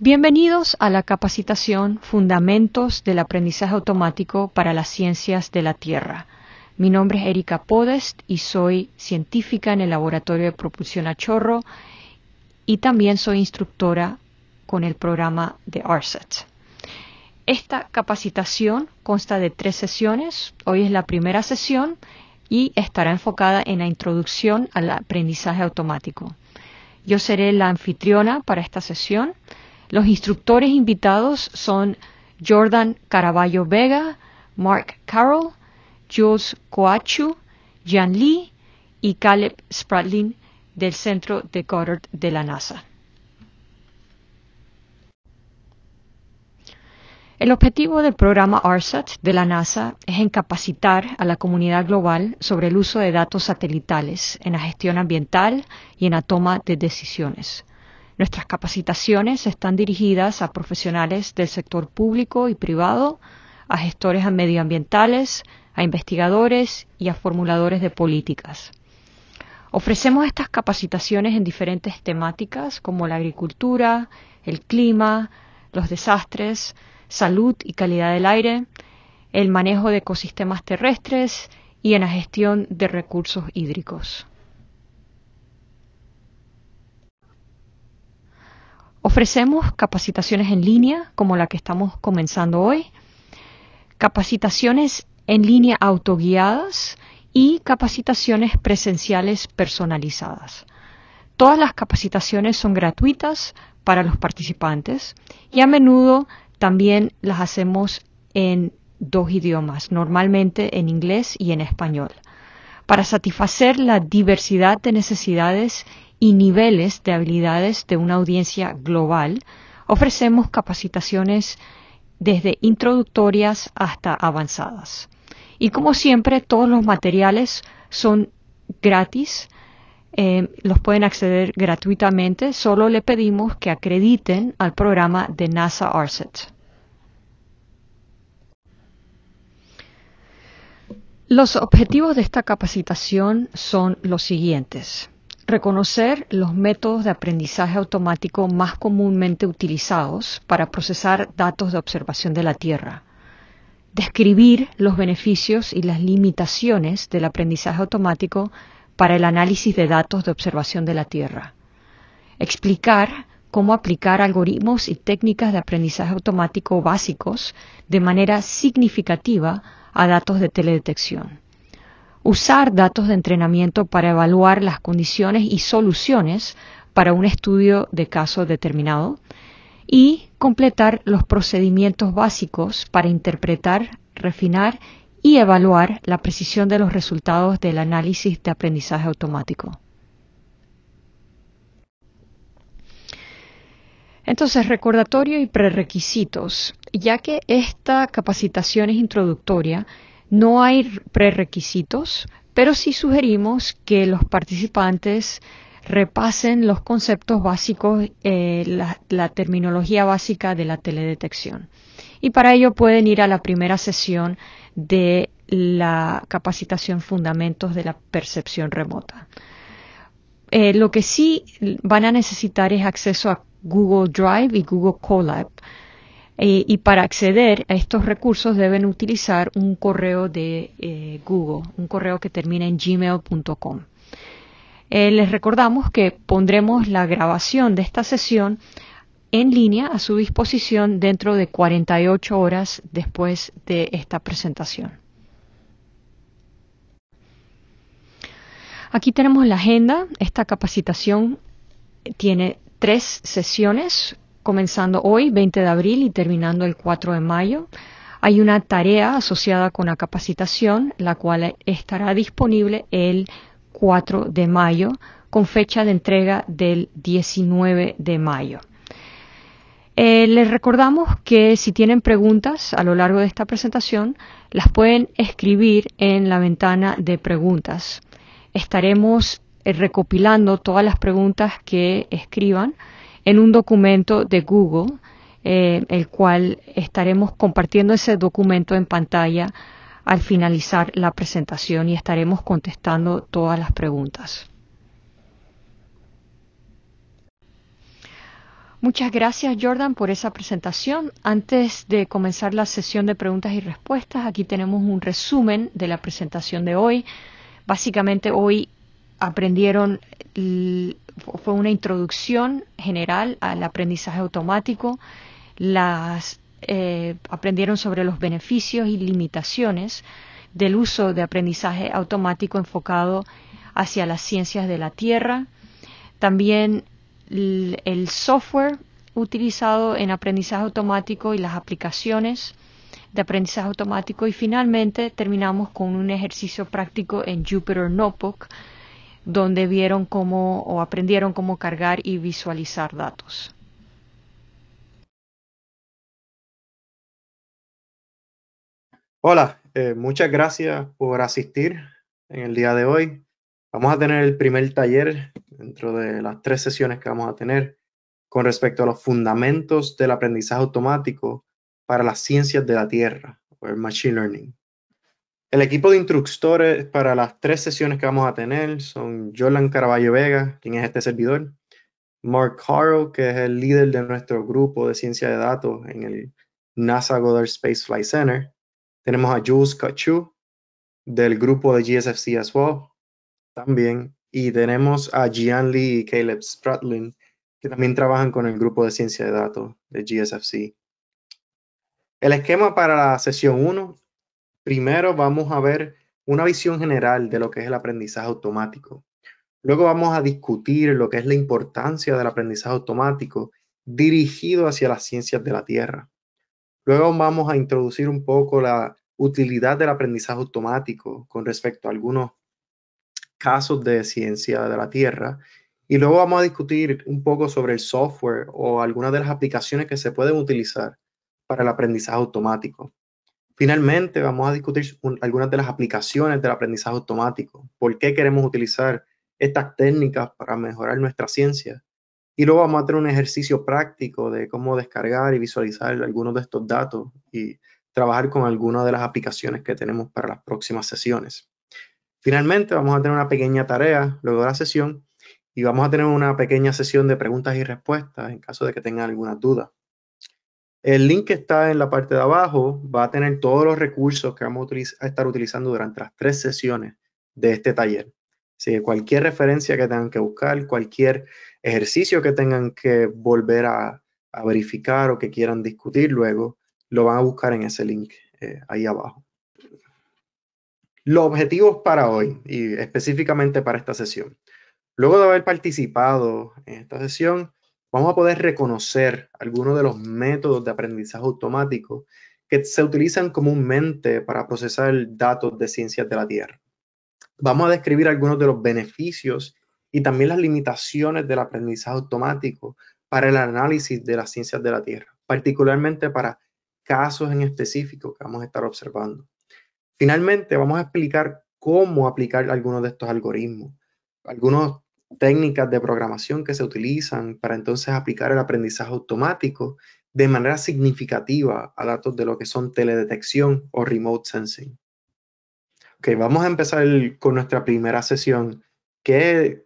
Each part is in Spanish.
Bienvenidos a la capacitación Fundamentos del Aprendizaje Automático para las Ciencias de la Tierra. Mi nombre es Erika Podest y soy científica en el Laboratorio de Propulsión a Chorro y también soy instructora con el programa de ARSET. Esta capacitación consta de tres sesiones. Hoy es la primera sesión y estará enfocada en la introducción al aprendizaje automático. Yo seré la anfitriona para esta sesión. Los instructores invitados son Jordan Caraballo Vega, Mark Carroll, Jules Coachu, Jan Lee y Caleb Spratlin del Centro de Goddard de la NASA. El objetivo del programa ARSAT de la NASA es incapacitar a la comunidad global sobre el uso de datos satelitales en la gestión ambiental y en la toma de decisiones. Nuestras capacitaciones están dirigidas a profesionales del sector público y privado, a gestores medioambientales, a investigadores y a formuladores de políticas. Ofrecemos estas capacitaciones en diferentes temáticas como la agricultura, el clima, los desastres, salud y calidad del aire, el manejo de ecosistemas terrestres y en la gestión de recursos hídricos. Ofrecemos capacitaciones en línea, como la que estamos comenzando hoy, capacitaciones en línea autoguiadas y capacitaciones presenciales personalizadas. Todas las capacitaciones son gratuitas para los participantes y a menudo también las hacemos en dos idiomas, normalmente en inglés y en español, para satisfacer la diversidad de necesidades y niveles de habilidades de una audiencia global, ofrecemos capacitaciones desde introductorias hasta avanzadas. Y como siempre, todos los materiales son gratis, eh, los pueden acceder gratuitamente, solo le pedimos que acrediten al programa de NASA ARSET Los objetivos de esta capacitación son los siguientes. Reconocer los métodos de aprendizaje automático más comúnmente utilizados para procesar datos de observación de la Tierra. Describir los beneficios y las limitaciones del aprendizaje automático para el análisis de datos de observación de la Tierra. Explicar cómo aplicar algoritmos y técnicas de aprendizaje automático básicos de manera significativa a datos de teledetección usar datos de entrenamiento para evaluar las condiciones y soluciones para un estudio de caso determinado y completar los procedimientos básicos para interpretar, refinar y evaluar la precisión de los resultados del análisis de aprendizaje automático. Entonces, recordatorio y prerequisitos. Ya que esta capacitación es introductoria, no hay prerequisitos, pero sí sugerimos que los participantes repasen los conceptos básicos, eh, la, terminología básica de la teledetección. Y para ello pueden ir a la primera sesión de la capacitación Fundamentos de la Percepción Remota. Eh, lo que sí van a necesitar es acceso a Google Drive y Google Colab eh, y para acceder a estos recursos deben utilizar un correo de eh, Google, un correo que termina en gmail.com. Eh, les recordamos que pondremos la grabación de esta sesión en línea a su disposición dentro de 48 horas después de esta presentación. Aquí tenemos la agenda. Esta capacitación tiene tres sesiones comenzando hoy, 20 de abril, y terminando el 4 de mayo. Hay una tarea asociada con la capacitación, la cual estará disponible el 4 de mayo, con fecha de entrega del 19 de mayo. Eh, les recordamos que si tienen preguntas a lo largo de esta presentación, las pueden escribir en la ventana de preguntas. Estaremos eh, recopilando todas las preguntas que escriban en un documento de Google, eh, el cual estaremos compartiendo ese documento en pantalla al finalizar la presentación y estaremos contestando todas las preguntas. Muchas gracias Jordan por esa presentación. Antes de comenzar la sesión de preguntas y respuestas, aquí tenemos un resumen de la presentación de hoy. Básicamente hoy aprendieron fue una introducción general al aprendizaje automático. Las eh, aprendieron sobre los beneficios y limitaciones del uso de aprendizaje automático enfocado hacia las ciencias de la Tierra. También el software utilizado en aprendizaje automático y las aplicaciones de aprendizaje automático. Y finalmente terminamos con un ejercicio práctico en Jupyter Notebook donde vieron cómo o aprendieron cómo cargar y visualizar datos. Hola, eh, muchas gracias por asistir en el día de hoy. Vamos a tener el primer taller dentro de las tres sesiones que vamos a tener con respecto a los fundamentos del aprendizaje automático para las ciencias de la Tierra, o el Machine Learning. El equipo de instructores para las tres sesiones que vamos a tener son Jolan Caraballo Vega, quien es este servidor, Mark Harrow, que es el líder de nuestro grupo de ciencia de datos en el NASA Goddard Space Flight Center. Tenemos a Jules Cachu, del grupo de GSFC as well, también. Y tenemos a Gian Lee y Caleb Stradlin, que también trabajan con el grupo de ciencia de datos de GSFC. El esquema para la sesión 1 Primero vamos a ver una visión general de lo que es el aprendizaje automático. Luego vamos a discutir lo que es la importancia del aprendizaje automático dirigido hacia las ciencias de la Tierra. Luego vamos a introducir un poco la utilidad del aprendizaje automático con respecto a algunos casos de ciencia de la Tierra. Y luego vamos a discutir un poco sobre el software o algunas de las aplicaciones que se pueden utilizar para el aprendizaje automático. Finalmente, vamos a discutir algunas de las aplicaciones del aprendizaje automático, por qué queremos utilizar estas técnicas para mejorar nuestra ciencia. Y luego vamos a hacer un ejercicio práctico de cómo descargar y visualizar algunos de estos datos y trabajar con algunas de las aplicaciones que tenemos para las próximas sesiones. Finalmente, vamos a tener una pequeña tarea luego de la sesión y vamos a tener una pequeña sesión de preguntas y respuestas en caso de que tengan alguna duda. El link que está en la parte de abajo va a tener todos los recursos que vamos a, estar utilizando durante las tres sesiones de este taller. Así cualquier referencia que tengan que buscar, cualquier ejercicio que tengan que volver a, verificar o que quieran discutir luego, lo van a buscar en ese link eh, ahí abajo. Los objetivos para hoy y específicamente para esta sesión. Luego de haber participado en esta sesión, vamos a poder reconocer algunos de los métodos de aprendizaje automático que se utilizan comúnmente para procesar datos de ciencias de la Tierra. Vamos a describir algunos de los beneficios y también las limitaciones del aprendizaje automático para el análisis de las ciencias de la Tierra, particularmente para casos en específico que vamos a estar observando. Finalmente, vamos a explicar cómo aplicar algunos de estos algoritmos, algunos técnicas de programación que se utilizan para entonces aplicar el aprendizaje automático de manera significativa a datos de lo que son teledetección o remote sensing. Ok, vamos a empezar con nuestra primera sesión, que es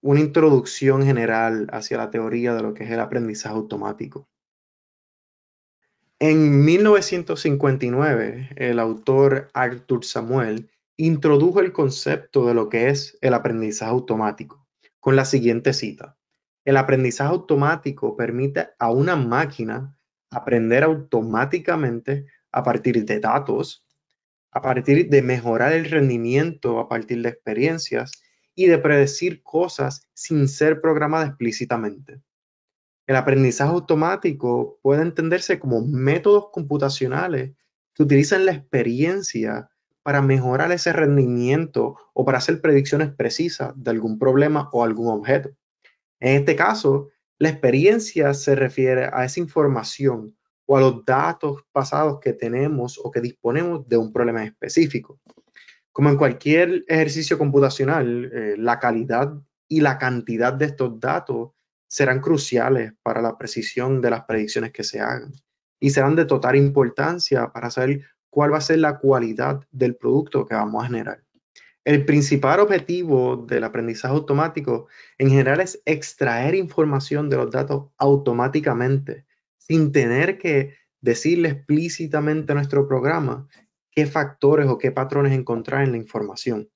una introducción general hacia la teoría de lo que es el aprendizaje automático. En 1959, el autor Arthur Samuel introdujo el concepto de lo que es el aprendizaje automático con la siguiente cita. El aprendizaje automático permite a una máquina aprender automáticamente a partir de datos, a partir de mejorar el rendimiento, a partir de experiencias y de predecir cosas sin ser programada explícitamente. El aprendizaje automático puede entenderse como métodos computacionales que utilizan la experiencia para mejorar ese rendimiento o para hacer predicciones precisas de algún problema o algún objeto. En este caso, la experiencia se refiere a esa información o a los datos pasados que tenemos o que disponemos de un problema específico. Como en cualquier ejercicio computacional, eh, la calidad y la cantidad de estos datos serán cruciales para la precisión de las predicciones que se hagan y serán de total importancia para saber cuál va a ser la cualidad del producto que vamos a generar. El principal objetivo del aprendizaje automático en general es extraer información de los datos automáticamente, sin tener que decirle explícitamente a nuestro programa qué factores o qué patrones encontrar en la información.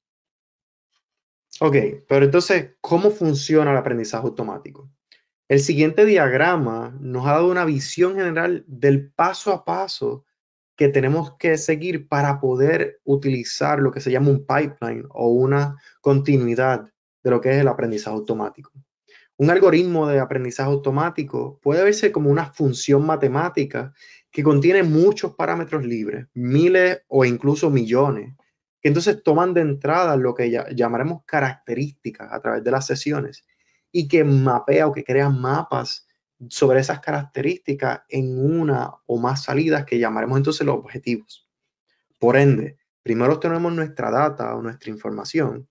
Ok, pero entonces, ¿cómo funciona el aprendizaje automático? El siguiente diagrama nos ha dado una visión general del paso a paso que tenemos que seguir para poder utilizar lo que se llama un pipeline o una continuidad de lo que es el aprendizaje automático. Un algoritmo de aprendizaje automático puede verse como una función matemática que contiene muchos parámetros libres, miles o incluso millones, que entonces toman de entrada lo que llamaremos características a través de las sesiones y que mapea o que crea mapas sobre esas características en una o más salidas que llamaremos entonces los objetivos. Por ende, primero tenemos nuestra data o nuestra información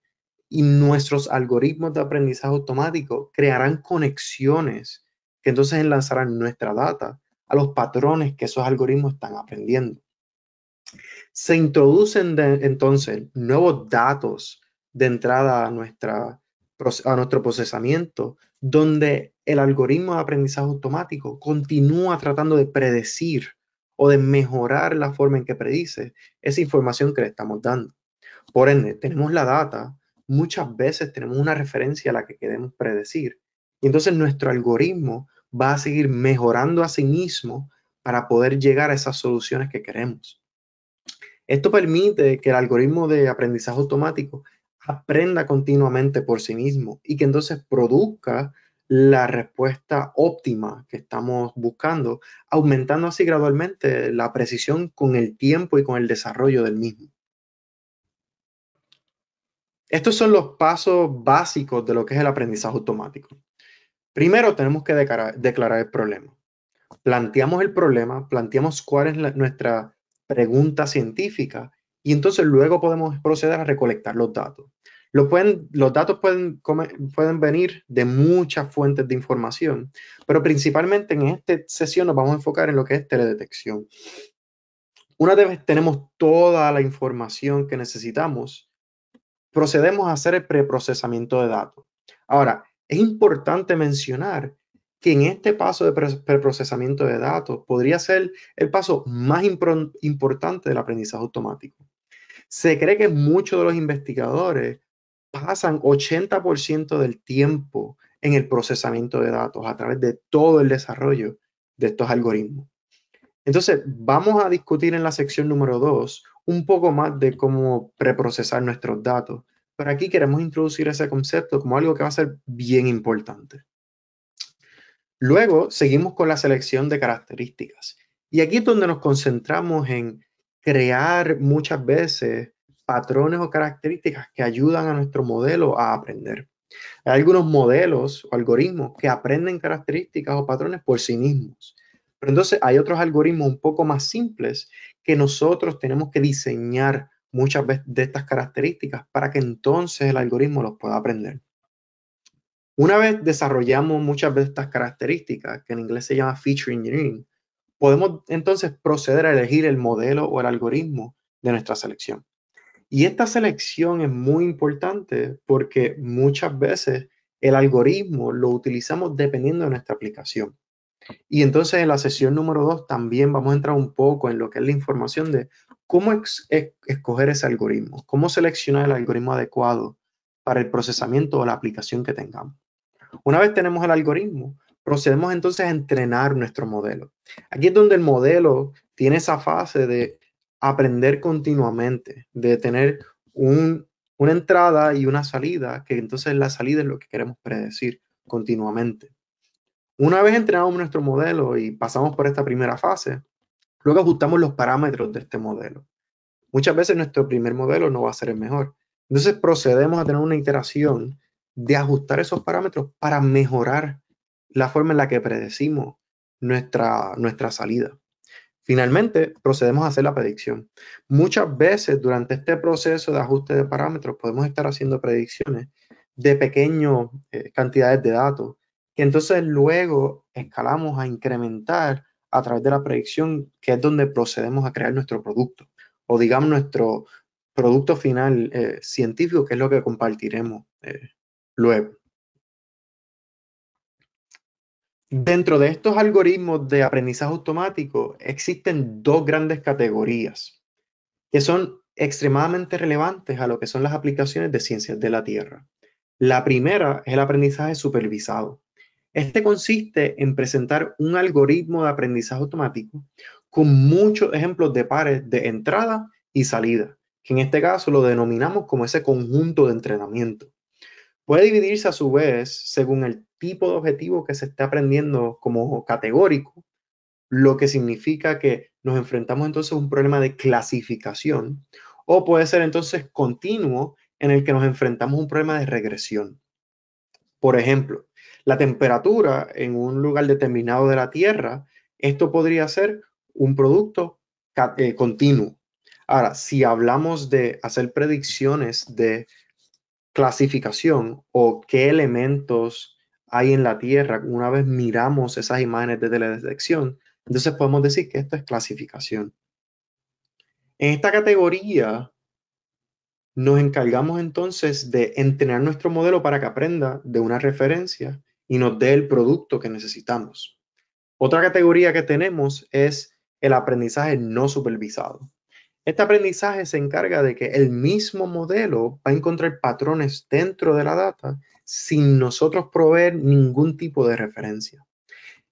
y nuestros algoritmos de aprendizaje automático crearán conexiones que entonces enlazarán nuestra data a los patrones que esos algoritmos están aprendiendo. Se introducen entonces nuevos datos de entrada a, nuestra, a nuestro procesamiento donde el algoritmo de aprendizaje automático continúa tratando de predecir o de mejorar la forma en que predice esa información que le estamos dando. Por ende, tenemos la data, muchas veces tenemos una referencia a la que queremos predecir. Y entonces nuestro algoritmo va a seguir mejorando a sí mismo para poder llegar a esas soluciones que queremos. Esto permite que el algoritmo de aprendizaje automático aprenda continuamente por sí mismo y que entonces produzca la respuesta óptima que estamos buscando, aumentando así gradualmente la precisión con el tiempo y con el desarrollo del mismo. Estos son los pasos básicos de lo que es el aprendizaje automático. Primero tenemos que declarar, el problema. Planteamos el problema, planteamos cuál es nuestra pregunta científica y entonces luego podemos proceder a recolectar los datos. Los, pueden, los datos pueden, pueden venir de muchas fuentes de información, pero principalmente en esta sesión nos vamos a enfocar en lo que es teledetección. Una vez tenemos toda la información que necesitamos, procedemos a hacer el preprocesamiento de datos. Ahora, es importante mencionar que en este paso de preprocesamiento de datos podría ser el paso más importante del aprendizaje automático. Se cree que muchos de los investigadores pasan 80% del tiempo en el procesamiento de datos a través de todo el desarrollo de estos algoritmos. Entonces, vamos a discutir en la sección número 2 un poco más de cómo preprocesar nuestros datos, pero aquí queremos introducir ese concepto como algo que va a ser bien importante. Luego, seguimos con la selección de características. Y aquí es donde nos concentramos en crear muchas veces patrones o características que ayudan a nuestro modelo a aprender. Hay algunos modelos o algoritmos que aprenden características o patrones por sí mismos. Pero entonces hay otros algoritmos un poco más simples que nosotros tenemos que diseñar muchas veces de estas características para que entonces el algoritmo los pueda aprender. Una vez desarrollamos muchas veces estas características, que en inglés se llama feature engineering, podemos entonces proceder a elegir el modelo o el algoritmo de nuestra selección. Y esta selección es muy importante porque muchas veces el algoritmo lo utilizamos dependiendo de nuestra aplicación. Y entonces en la sesión número 2 también vamos a entrar un poco en lo que es la información de cómo escoger ese algoritmo, cómo seleccionar el algoritmo adecuado para el procesamiento o la aplicación que tengamos. Una vez tenemos el algoritmo, procedemos entonces a entrenar nuestro modelo. Aquí es donde el modelo tiene esa fase de aprender continuamente, de tener una entrada y una salida, que entonces la salida es lo que queremos predecir continuamente. Una vez entrenamos nuestro modelo y pasamos por esta primera fase, luego ajustamos los parámetros de este modelo. Muchas veces nuestro primer modelo no va a ser el mejor. Entonces procedemos a tener una iteración de ajustar esos parámetros para mejorar la forma en la que predecimos nuestra, nuestra salida. Finalmente, procedemos a hacer la predicción. Muchas veces durante este proceso de ajuste de parámetros podemos estar haciendo predicciones de pequeñas eh, cantidades de datos que entonces luego escalamos a incrementar a través de la predicción, que es donde procedemos a crear nuestro producto o digamos nuestro producto final eh, científico, que es lo que compartiremos eh, luego. Dentro de estos algoritmos de aprendizaje automático existen dos grandes categorías que son extremadamente relevantes a lo que son las aplicaciones de ciencias de la Tierra. La primera es el aprendizaje supervisado. Este consiste en presentar un algoritmo de aprendizaje automático con muchos ejemplos de pares de entrada y salida, que en este caso lo denominamos como ese conjunto de entrenamiento. Puede dividirse a su vez según el tipo de objetivo que se está aprendiendo como categórico, lo que significa que nos enfrentamos entonces a un problema de clasificación, o puede ser entonces continuo en el que nos enfrentamos a un problema de regresión. Por ejemplo, la temperatura en un lugar determinado de la Tierra, esto podría ser un producto eh, continuo. Ahora, si hablamos de hacer predicciones de clasificación o qué elementos hay en la Tierra. Una vez miramos esas imágenes de teledetección, entonces podemos decir que esto es clasificación. En esta categoría nos encargamos entonces de entrenar nuestro modelo para que aprenda de una referencia y nos dé el producto que necesitamos. Otra categoría que tenemos es el aprendizaje no supervisado. Este aprendizaje se encarga de que el mismo modelo va a encontrar patrones dentro de la data sin nosotros proveer ningún tipo de referencia.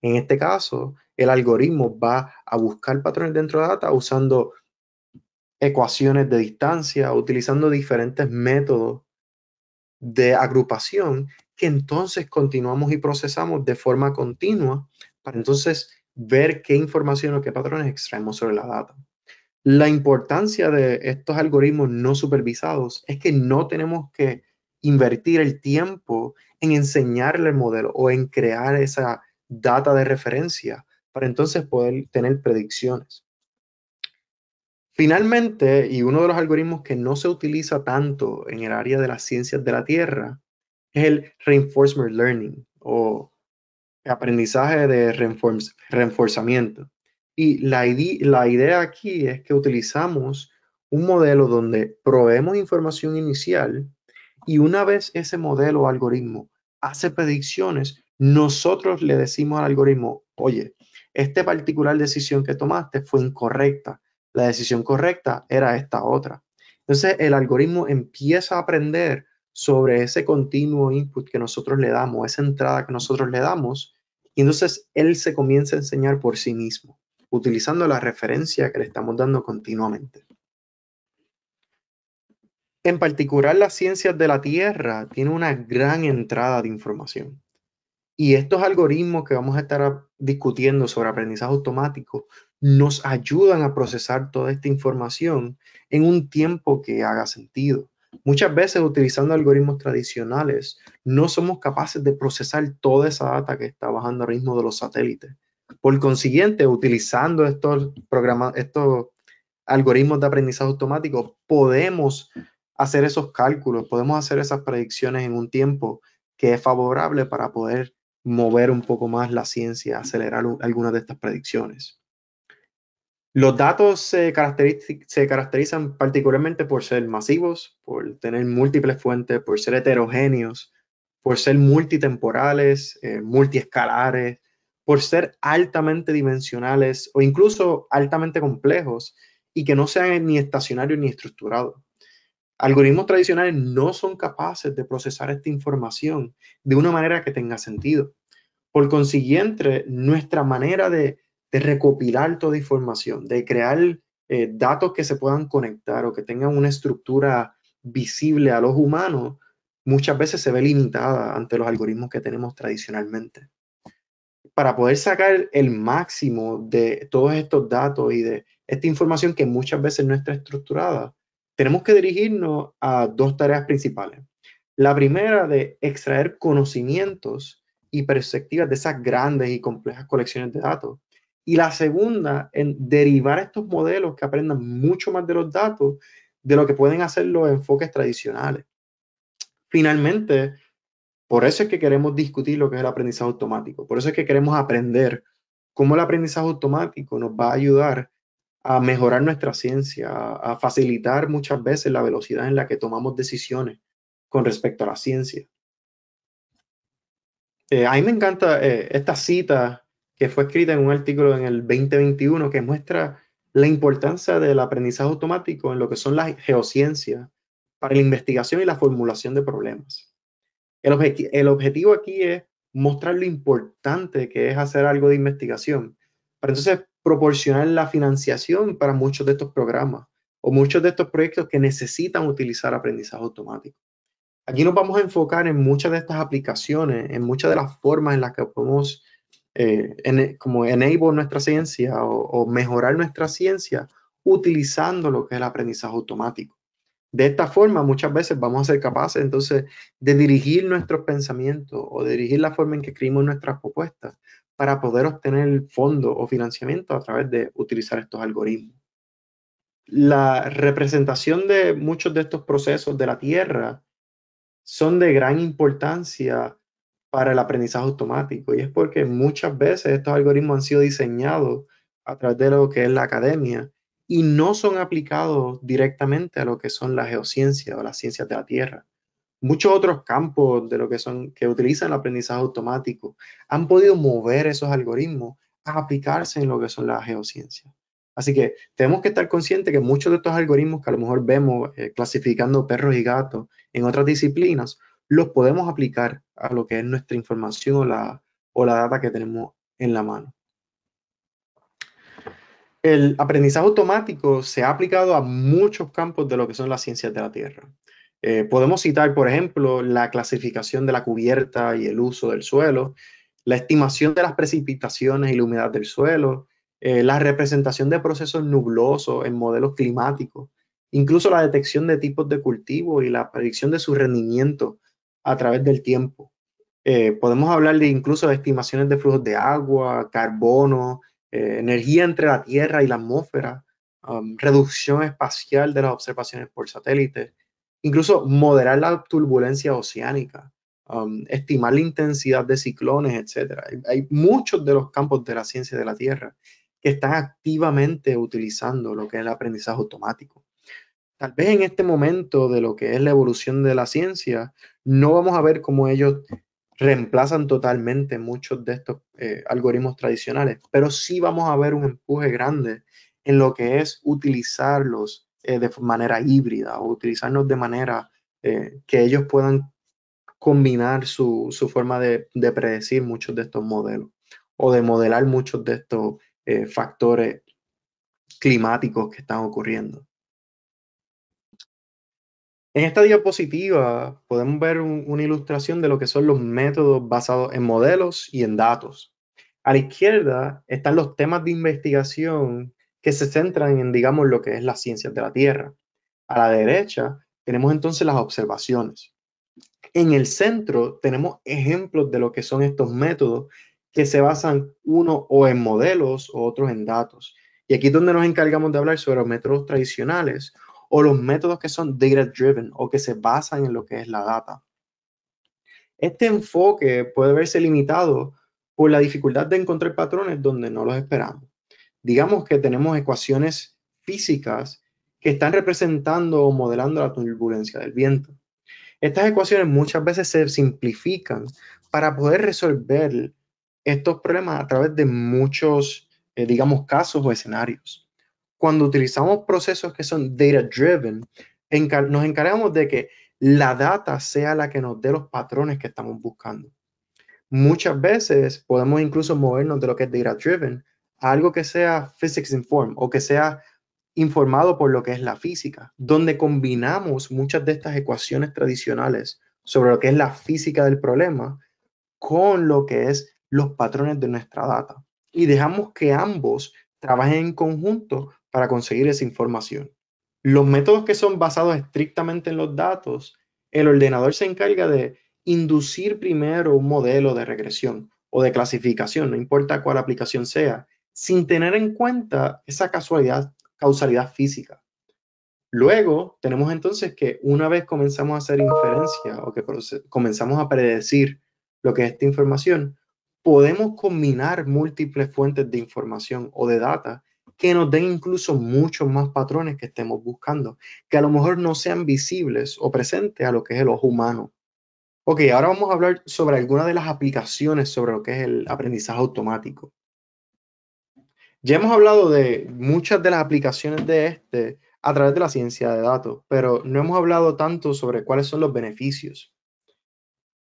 En este caso, el algoritmo va a buscar patrones dentro de la data usando ecuaciones de distancia, utilizando diferentes métodos de agrupación que entonces continuamos y procesamos de forma continua para entonces ver qué información o qué patrones extraemos sobre la data. La importancia de estos algoritmos no supervisados es que no tenemos que invertir el tiempo en enseñarle el modelo o en crear esa data de referencia para entonces poder tener predicciones. Finalmente, y uno de los algoritmos que no se utiliza tanto en el área de las ciencias de la Tierra es el reinforcement learning o aprendizaje de reenforzamiento. Y la, idea, aquí es que utilizamos un modelo donde proveemos información inicial y una vez ese modelo o algoritmo hace predicciones, nosotros le decimos al algoritmo, oye, esta particular decisión que tomaste fue incorrecta, la decisión correcta era esta otra. Entonces el algoritmo empieza a aprender sobre ese continuo input que nosotros le damos, esa entrada que nosotros le damos, y entonces él se comienza a enseñar por sí mismo utilizando la referencia que le estamos dando continuamente. En particular, las ciencias de la Tierra tienen una gran entrada de información. Y estos algoritmos que vamos a estar discutiendo sobre aprendizaje automático nos ayudan a procesar toda esta información en un tiempo que haga sentido. Muchas veces utilizando algoritmos tradicionales no somos capaces de procesar toda esa data que está bajando a ritmo de los satélites. Por consiguiente, utilizando estos programas, estos algoritmos de aprendizaje automático, podemos hacer esos cálculos, podemos hacer esas predicciones en un tiempo que es favorable para poder mover un poco más la ciencia, acelerar algunas de estas predicciones. Los datos se, caracterizan particularmente por ser masivos, por tener múltiples fuentes, por ser heterogéneos, por ser multitemporales, eh, multiescalares, por ser altamente dimensionales o incluso altamente complejos y que no sean ni estacionarios ni estructurados. Algoritmos tradicionales no son capaces de procesar esta información de una manera que tenga sentido. Por consiguiente, nuestra manera de, recopilar toda información, de crear eh, datos que se puedan conectar o que tengan una estructura visible a los humanos, muchas veces se ve limitada ante los algoritmos que tenemos tradicionalmente para poder sacar el máximo de todos estos datos y de esta información que muchas veces no está estructurada, tenemos que dirigirnos a dos tareas principales. La primera de extraer conocimientos y perspectivas de esas grandes y complejas colecciones de datos. Y la segunda, en derivar estos modelos que aprendan mucho más de los datos de lo que pueden hacer los enfoques tradicionales. Finalmente, por eso es que queremos discutir lo que es el aprendizaje automático. Por eso es que queremos aprender cómo el aprendizaje automático nos va a ayudar a mejorar nuestra ciencia, a facilitar muchas veces la velocidad en la que tomamos decisiones con respecto a la ciencia. Eh, a mí me encanta eh, esta cita que fue escrita en un artículo en el 2021 que muestra la importancia del aprendizaje automático en lo que son las geociencias para la investigación y la formulación de problemas. El, objetivo aquí es mostrar lo importante que es hacer algo de investigación, para entonces proporcionar la financiación para muchos de estos programas o muchos de estos proyectos que necesitan utilizar aprendizaje automático. Aquí nos vamos a enfocar en muchas de estas aplicaciones, en muchas de las formas en las que podemos eh, como enable nuestra ciencia o mejorar nuestra ciencia utilizando lo que es el aprendizaje automático. De esta forma, muchas veces vamos a ser capaces entonces de dirigir nuestros pensamientos o dirigir la forma en que escribimos nuestras propuestas para poder obtener fondos o financiamiento a través de utilizar estos algoritmos. La representación de muchos de estos procesos de la Tierra son de gran importancia para el aprendizaje automático y es porque muchas veces estos algoritmos han sido diseñados a través de lo que es la academia y no son aplicados directamente a lo que son las geociencias o las ciencias de la Tierra. Muchos otros campos de lo que son que utilizan el aprendizaje automático han podido mover esos algoritmos a aplicarse en lo que son las geociencias. Así que tenemos que estar conscientes que muchos de estos algoritmos que a lo mejor vemos eh, clasificando perros y gatos en otras disciplinas, los podemos aplicar a lo que es nuestra información o la, o la data que tenemos en la mano. El aprendizaje automático se ha aplicado a muchos campos de lo que son las ciencias de la Tierra. Eh, podemos citar, por ejemplo, la clasificación de la cubierta y el uso del suelo, la estimación de las precipitaciones y la humedad del suelo, eh, la representación de procesos nublosos en modelos climáticos, incluso la detección de tipos de cultivo y la predicción de su rendimiento a través del tiempo. Eh, podemos hablar de incluso de estimaciones de flujos de agua, carbono, eh, energía entre la Tierra y la atmósfera, um, reducción espacial de las observaciones por satélite, incluso moderar la turbulencia oceánica, um, estimar la intensidad de ciclones, etc. hay, muchos de los campos de la ciencia de la Tierra que están activamente utilizando lo que es el aprendizaje automático. Tal vez en este momento de lo que es la evolución de la ciencia, no vamos a ver cómo ellos reemplazan totalmente muchos de estos eh, algoritmos tradicionales, pero sí vamos a ver un empuje grande en lo que es utilizarlos eh, de manera híbrida o utilizarlos de manera eh, que ellos puedan combinar su, forma de, predecir muchos de estos modelos o de modelar muchos de estos factores climáticos que están ocurriendo. En esta diapositiva podemos ver una ilustración de lo que son los métodos basados en modelos y en datos. A la izquierda están los temas de investigación que se centran en, digamos, lo que es la ciencia de la Tierra. A la derecha tenemos entonces las observaciones. En el centro tenemos ejemplos de lo que son estos métodos que se basan uno o en modelos o otros en datos. Y aquí es donde nos encargamos de hablar sobre los métodos tradicionales o los métodos que son data driven o que se basan en lo que es la data. Este enfoque puede verse limitado por la dificultad de encontrar patrones donde no los esperamos. Digamos que tenemos ecuaciones físicas que están representando o modelando la turbulencia del viento. Estas ecuaciones muchas veces se simplifican para poder resolver estos problemas a través de muchos, eh, digamos, casos o escenarios cuando utilizamos procesos que son data driven, nos encargamos de que la data sea la que nos dé los patrones que estamos buscando. Muchas veces podemos incluso movernos de lo que es data driven a algo que sea physics informed o que sea informado por lo que es la física, donde combinamos muchas de estas ecuaciones tradicionales sobre lo que es la física del problema con lo que es los patrones de nuestra data. Y dejamos que ambos trabajen en conjunto para conseguir esa información. Los métodos que son basados estrictamente en los datos, el ordenador se encarga de inducir primero un modelo de regresión o de clasificación, no importa cuál aplicación sea, sin tener en cuenta esa causalidad física. Luego tenemos entonces que una vez comenzamos a hacer inferencia o que comenzamos a predecir lo que es esta información, podemos combinar múltiples fuentes de información o de data que nos den incluso muchos más patrones que estemos buscando, que a lo mejor no sean visibles o presentes a lo que es el ojo humano. Ok, ahora vamos a hablar sobre algunas de las aplicaciones sobre lo que es el aprendizaje automático. Ya hemos hablado de muchas de las aplicaciones de este a través de la ciencia de datos, pero no hemos hablado tanto sobre cuáles son los beneficios.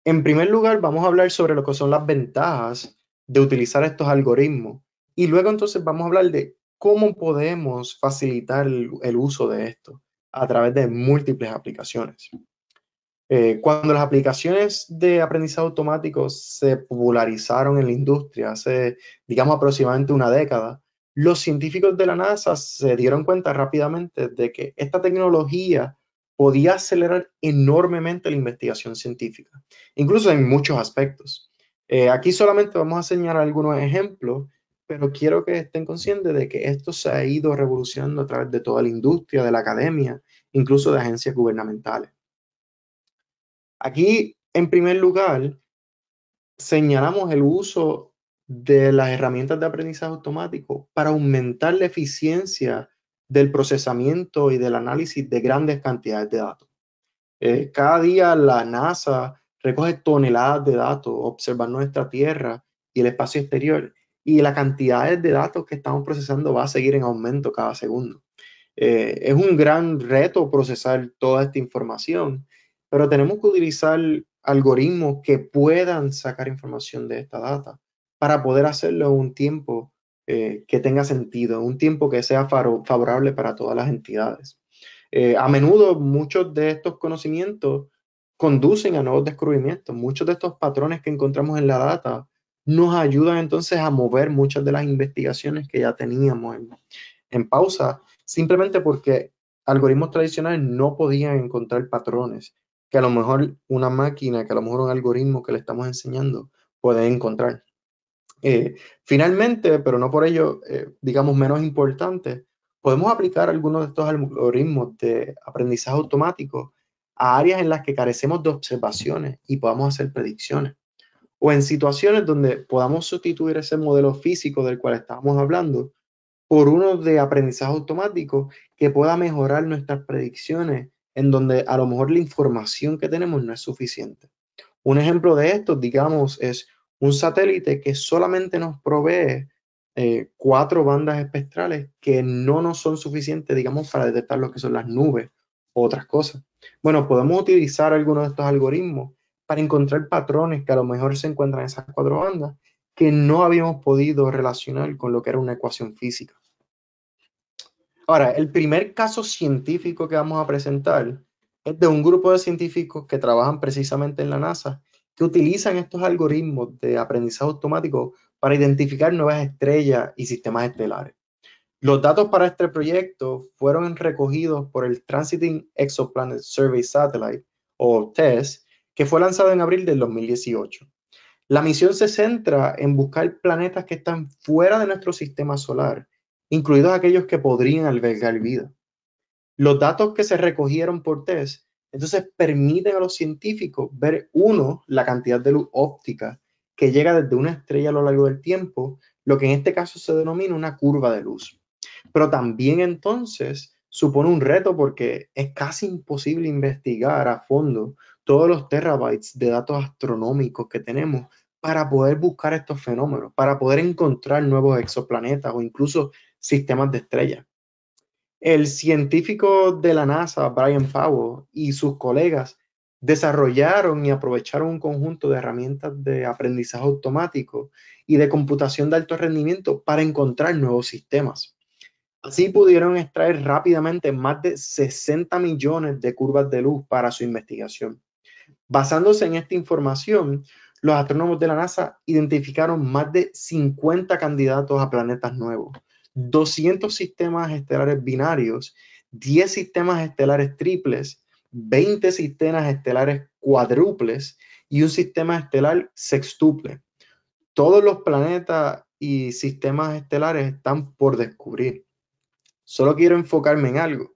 En primer lugar, vamos a hablar sobre lo que son las ventajas de utilizar estos algoritmos y luego entonces vamos a hablar de ¿Cómo podemos facilitar el, uso de esto? A través de múltiples aplicaciones. Eh, cuando las aplicaciones de aprendizaje automático se popularizaron en la industria hace, digamos, aproximadamente una década, los científicos de la NASA se dieron cuenta rápidamente de que esta tecnología podía acelerar enormemente la investigación científica, incluso en muchos aspectos. Eh, aquí solamente vamos a señalar algunos ejemplos pero quiero que estén conscientes de que esto se ha ido revolucionando a través de toda la industria, de la academia, incluso de agencias gubernamentales. Aquí, en primer lugar, señalamos el uso de las herramientas de aprendizaje automático para aumentar la eficiencia del procesamiento y del análisis de grandes cantidades de datos. Eh, cada día la NASA recoge toneladas de datos, observa nuestra Tierra y el espacio exterior y la cantidad de datos que estamos procesando va a seguir en aumento cada segundo. Eh, es un gran reto procesar toda esta información, pero tenemos que utilizar algoritmos que puedan sacar información de esta data para poder hacerlo en un tiempo eh, que tenga sentido, un tiempo que sea favorable para todas las entidades. Eh, a menudo muchos de estos conocimientos conducen a nuevos descubrimientos. Muchos de estos patrones que encontramos en la data nos ayudan entonces a mover muchas de las investigaciones que ya teníamos en, pausa, simplemente porque algoritmos tradicionales no podían encontrar patrones que a lo mejor una máquina, que a lo mejor un algoritmo que le estamos enseñando puede encontrar. Eh, finalmente, pero no por ello, eh, digamos, menos importante, podemos aplicar algunos de estos algoritmos de aprendizaje automático a áreas en las que carecemos de observaciones y podamos hacer predicciones o en situaciones donde podamos sustituir ese modelo físico del cual estábamos hablando por uno de aprendizaje automático que pueda mejorar nuestras predicciones en donde a lo mejor la información que tenemos no es suficiente. Un ejemplo de esto, digamos, es un satélite que solamente nos provee eh, cuatro bandas espectrales que no nos son suficientes, digamos, para detectar lo que son las nubes u otras cosas. Bueno, podemos utilizar algunos de estos algoritmos para encontrar patrones que a lo mejor se encuentran en esas cuatro bandas que no habíamos podido relacionar con lo que era una ecuación física. Ahora, el primer caso científico que vamos a presentar es de un grupo de científicos que trabajan precisamente en la NASA, que utilizan estos algoritmos de aprendizaje automático para identificar nuevas estrellas y sistemas estelares. Los datos para este proyecto fueron recogidos por el Transiting Exoplanet Survey Satellite, o TESS, que fue lanzado en abril del 2018. La misión se centra en buscar planetas que están fuera de nuestro sistema solar, incluidos aquellos que podrían albergar vida. Los datos que se recogieron por test, entonces, permiten a los científicos ver, uno, la cantidad de luz óptica que llega desde una estrella a lo largo del tiempo, lo que en este caso se denomina una curva de luz. Pero también entonces supone un reto porque es casi imposible investigar a fondo todos los terabytes de datos astronómicos que tenemos para poder buscar estos fenómenos, para poder encontrar nuevos exoplanetas o incluso sistemas de estrellas. El científico de la NASA, Brian Powell, y sus colegas desarrollaron y aprovecharon un conjunto de herramientas de aprendizaje automático y de computación de alto rendimiento para encontrar nuevos sistemas. Así pudieron extraer rápidamente más de 60 millones de curvas de luz para su investigación. Basándose en esta información, los astrónomos de la NASA identificaron más de 50 candidatos a planetas nuevos, 200 sistemas estelares binarios, 10 sistemas estelares triples, 20 sistemas estelares cuádruples y un sistema estelar sextuple. Todos los planetas y sistemas estelares están por descubrir. Solo quiero enfocarme en algo.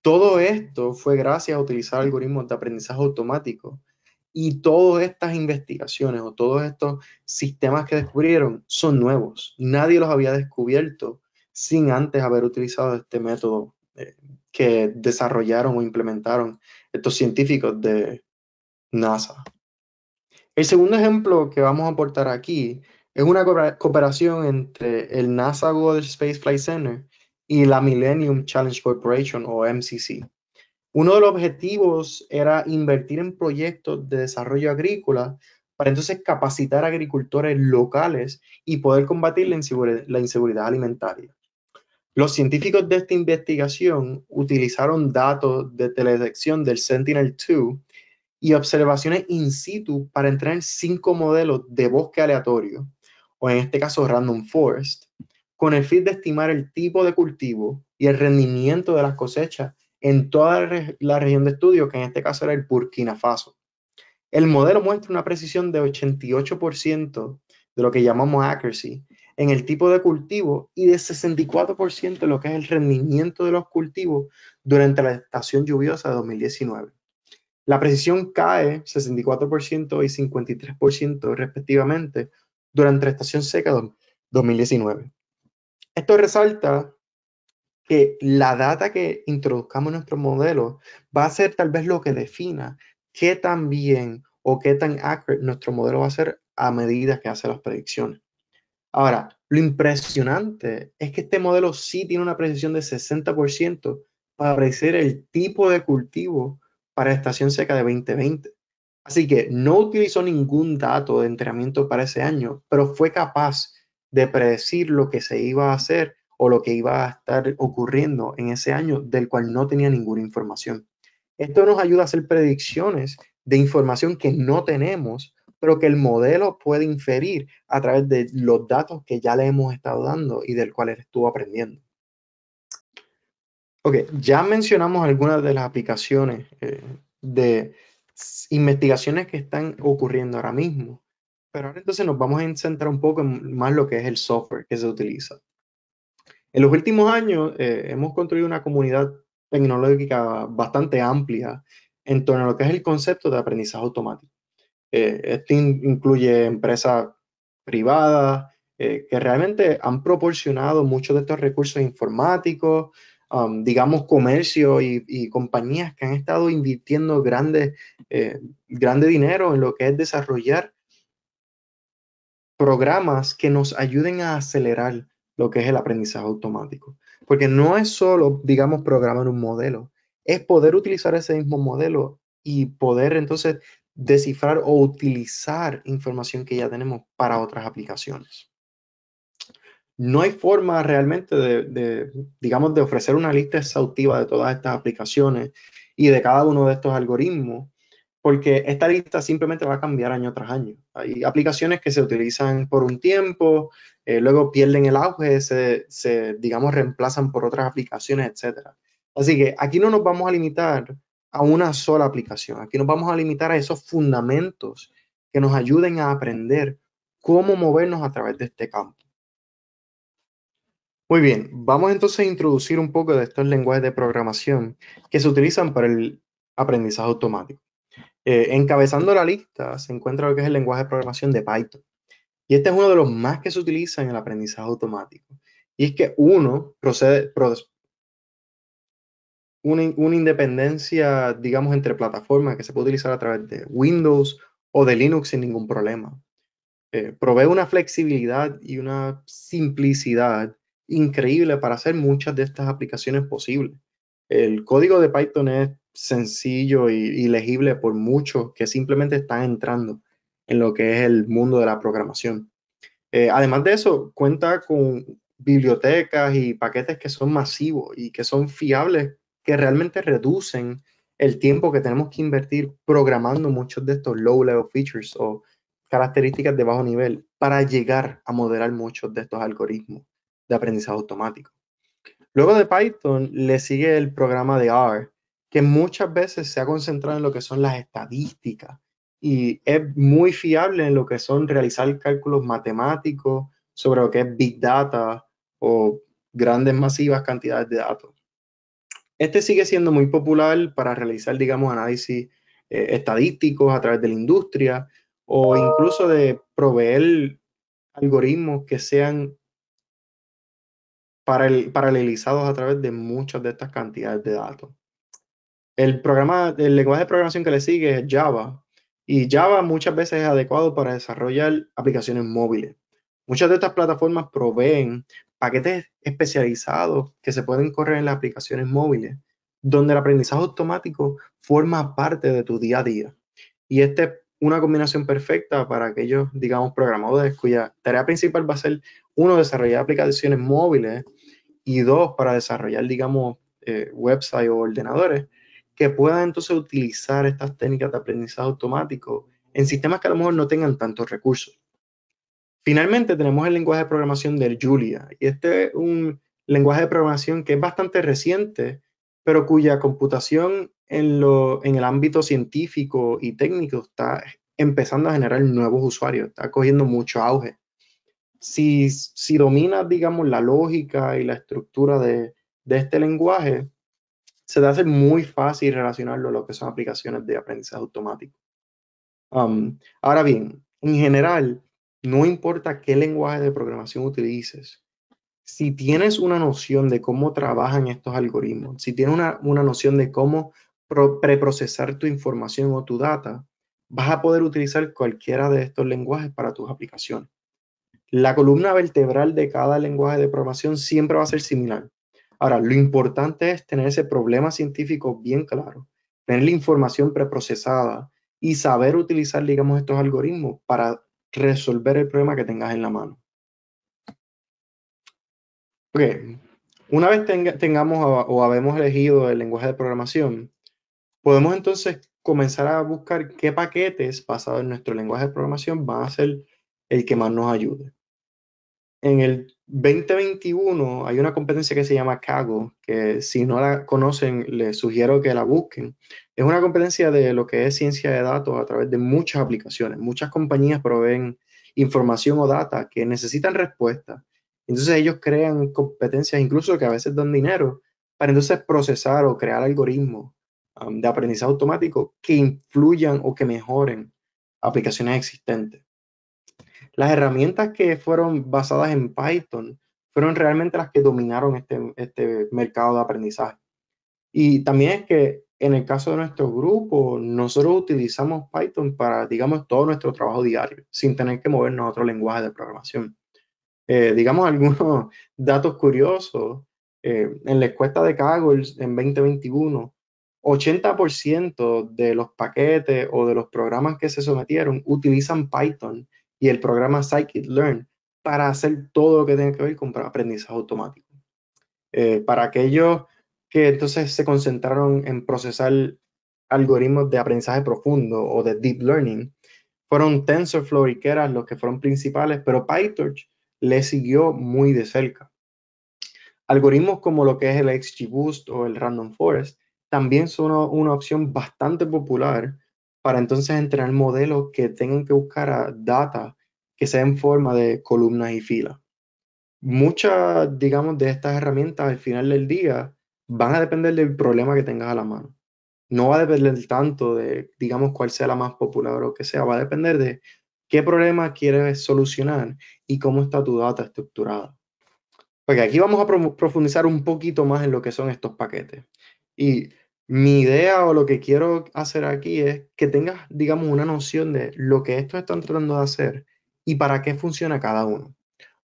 Todo esto fue gracias a utilizar algoritmos de aprendizaje automático y todas estas investigaciones o todos estos sistemas que descubrieron son nuevos. Nadie los había descubierto sin antes haber utilizado este método eh, que desarrollaron o implementaron estos científicos de NASA. El segundo ejemplo que vamos a aportar aquí es una cooperación entre el NASA Goddard Space Flight Center y la Millennium Challenge Corporation o MCC. Uno de los objetivos era invertir en proyectos de desarrollo agrícola para entonces capacitar a agricultores locales y poder combatir la, inseguridad alimentaria. Los científicos de esta investigación utilizaron datos de teledetección del Sentinel-2 y observaciones in situ para entrenar cinco modelos de bosque aleatorio, o en este caso Random Forest, con el fin de estimar el tipo de cultivo y el rendimiento de las cosechas en toda la región de estudio, que en este caso era el Burkina Faso. El modelo muestra una precisión de 88% de lo que llamamos accuracy en el tipo de cultivo y de 64% en lo que es el rendimiento de los cultivos durante la estación lluviosa de 2019. La precisión cae 64% y 53% respectivamente durante la estación seca de 2019. Esto resalta que la data que introduzcamos en nuestro modelo va a ser tal vez lo que defina qué tan bien o qué tan accurate nuestro modelo va a ser a medida que hace las predicciones. Ahora, lo impresionante es que este modelo sí tiene una precisión de 60% para predecir el tipo de cultivo para estación seca de 2020. Así que no utilizó ningún dato de entrenamiento para ese año, pero fue capaz de predecir lo que se iba a hacer o lo que iba a estar ocurriendo en ese año del cual no tenía ninguna información. Esto nos ayuda a hacer predicciones de información que no tenemos, pero que el modelo puede inferir a través de los datos que ya le hemos estado dando y del cual él estuvo aprendiendo. Ok, ya mencionamos algunas de las aplicaciones eh, de investigaciones que están ocurriendo ahora mismo, pero ahora entonces nos vamos a centrar un poco en más lo que es el software que se utiliza. En los últimos años eh, hemos construido una comunidad tecnológica bastante amplia en torno a lo que es el concepto de aprendizaje automático. Eh, esto incluye empresas privadas eh, que realmente han proporcionado muchos de estos recursos informáticos, um, digamos comercio y, compañías que han estado invirtiendo grandes, grande dinero en lo que es desarrollar programas que nos ayuden a acelerar lo que es el aprendizaje automático. Porque no es solo, digamos, programar un modelo, es poder utilizar ese mismo modelo y poder entonces descifrar o utilizar información que ya tenemos para otras aplicaciones. No hay forma realmente de, digamos, de ofrecer una lista exhaustiva de todas estas aplicaciones y de cada uno de estos algoritmos, porque esta lista simplemente va a cambiar año tras año. Hay aplicaciones que se utilizan por un tiempo, eh, luego pierden el auge, se, se, digamos, reemplazan por otras aplicaciones, etc. Así que aquí no nos vamos a limitar a una sola aplicación, aquí nos vamos a limitar a esos fundamentos que nos ayuden a aprender cómo movernos a través de este campo. Muy bien, vamos entonces a introducir un poco de estos lenguajes de programación que se utilizan para el aprendizaje automático. Eh, encabezando la lista se encuentra lo que es el lenguaje de programación de Python. Y este es uno de los más que se utiliza en el aprendizaje automático. Y es que uno procede, una, independencia, digamos, entre plataformas que se puede utilizar a través de Windows o de Linux sin ningún problema. Eh, provee una flexibilidad y una simplicidad increíble para hacer muchas de estas aplicaciones posibles. El código de Python es sencillo y, legible por muchos que simplemente están entrando en lo que es el mundo de la programación. Eh, además de eso, cuenta con bibliotecas y paquetes que son masivos y que son fiables, que realmente reducen el tiempo que tenemos que invertir programando muchos de estos low-level features o características de bajo nivel para llegar a modelar muchos de estos algoritmos de aprendizaje automático. Luego de Python le sigue el programa de R, que muchas veces se ha concentrado en lo que son las estadísticas y es muy fiable en lo que son realizar cálculos matemáticos sobre lo que es big data o grandes masivas cantidades de datos. Este sigue siendo muy popular para realizar, digamos, análisis eh, estadísticos a través de la industria o incluso de proveer algoritmos que sean paralelizados a través de muchas de estas cantidades de datos. El, programa, lenguaje de programación que le sigue es Java. Y Java muchas veces es adecuado para desarrollar aplicaciones móviles. Muchas de estas plataformas proveen paquetes especializados que se pueden correr en las aplicaciones móviles, donde el aprendizaje automático forma parte de tu día a día. Y esta es una combinación perfecta para aquellos, digamos, programadores cuya tarea principal va a ser, uno, desarrollar aplicaciones móviles y dos, para desarrollar, digamos, eh, websites o ordenadores que puedan entonces utilizar estas técnicas de aprendizaje automático en sistemas que a lo mejor no tengan tantos recursos. Finalmente tenemos el lenguaje de programación del Julia y este es un lenguaje de programación que es bastante reciente, pero cuya computación en, el ámbito científico y técnico está empezando a generar nuevos usuarios, está cogiendo mucho auge. Si, si dominas, digamos, la lógica y la estructura de este lenguaje, se te hace muy fácil relacionarlo a lo que son aplicaciones de aprendizaje automático. Um, ahora bien, en general, no importa qué lenguaje de programación utilices, si tienes una noción de cómo trabajan estos algoritmos, si tienes una, una noción de cómo preprocesar tu información o tu data, vas a poder utilizar cualquiera de estos lenguajes para tus aplicaciones. La columna vertebral de cada lenguaje de programación siempre va a ser similar. Ahora, lo importante es tener ese problema científico bien claro, tener la información preprocesada y saber utilizar, digamos, estos algoritmos para resolver el problema que tengas en la mano. Ok, una vez tengamos o habemos elegido el lenguaje de programación, podemos entonces comenzar a buscar qué paquetes basados en nuestro lenguaje de programación van a ser el que más nos ayude. En el 2021 hay una competencia que se llama CAGO, que si no la conocen, les sugiero que la busquen. Es una competencia de lo que es ciencia de datos a través de muchas aplicaciones. Muchas compañías proveen información o data que necesitan respuesta. Entonces ellos crean competencias incluso que a veces dan dinero para entonces procesar o crear algoritmos um, de aprendizaje automático que influyan o que mejoren aplicaciones existentes. Las herramientas que fueron basadas en Python fueron realmente las que dominaron este, este, mercado de aprendizaje. Y también es que en el caso de nuestro grupo, nosotros utilizamos Python para, digamos, todo nuestro trabajo diario, sin tener que movernos a otro lenguaje de programación. Eh, digamos, algunos datos curiosos. Eh, en la encuesta de Kaggle en 2021, 80% de los paquetes o de los programas que se sometieron utilizan Python y el programa Scikit-Learn para hacer todo lo que tiene que ver con aprendizaje automático. Eh, para aquellos que entonces se concentraron en procesar algoritmos de aprendizaje profundo o de deep learning, fueron TensorFlow y Keras los que fueron principales, pero PyTorch le siguió muy de cerca. Algoritmos como lo que es el XGBoost o el Random Forest también son una opción bastante popular para entonces entrenar modelos que tengan que buscar a data que sea en forma de columnas y filas. Muchas, digamos, de estas herramientas al final del día van a depender del problema que tengas a la mano. No va a depender tanto de, digamos, cuál sea la más popular o que sea, va a depender de qué problema quieres solucionar y cómo está tu data estructurada. Porque aquí vamos a profundizar un poquito más en lo que son estos paquetes. Y mi idea o lo que quiero hacer aquí es que tengas, digamos, una noción de lo que estos están tratando de hacer y para qué funciona cada uno.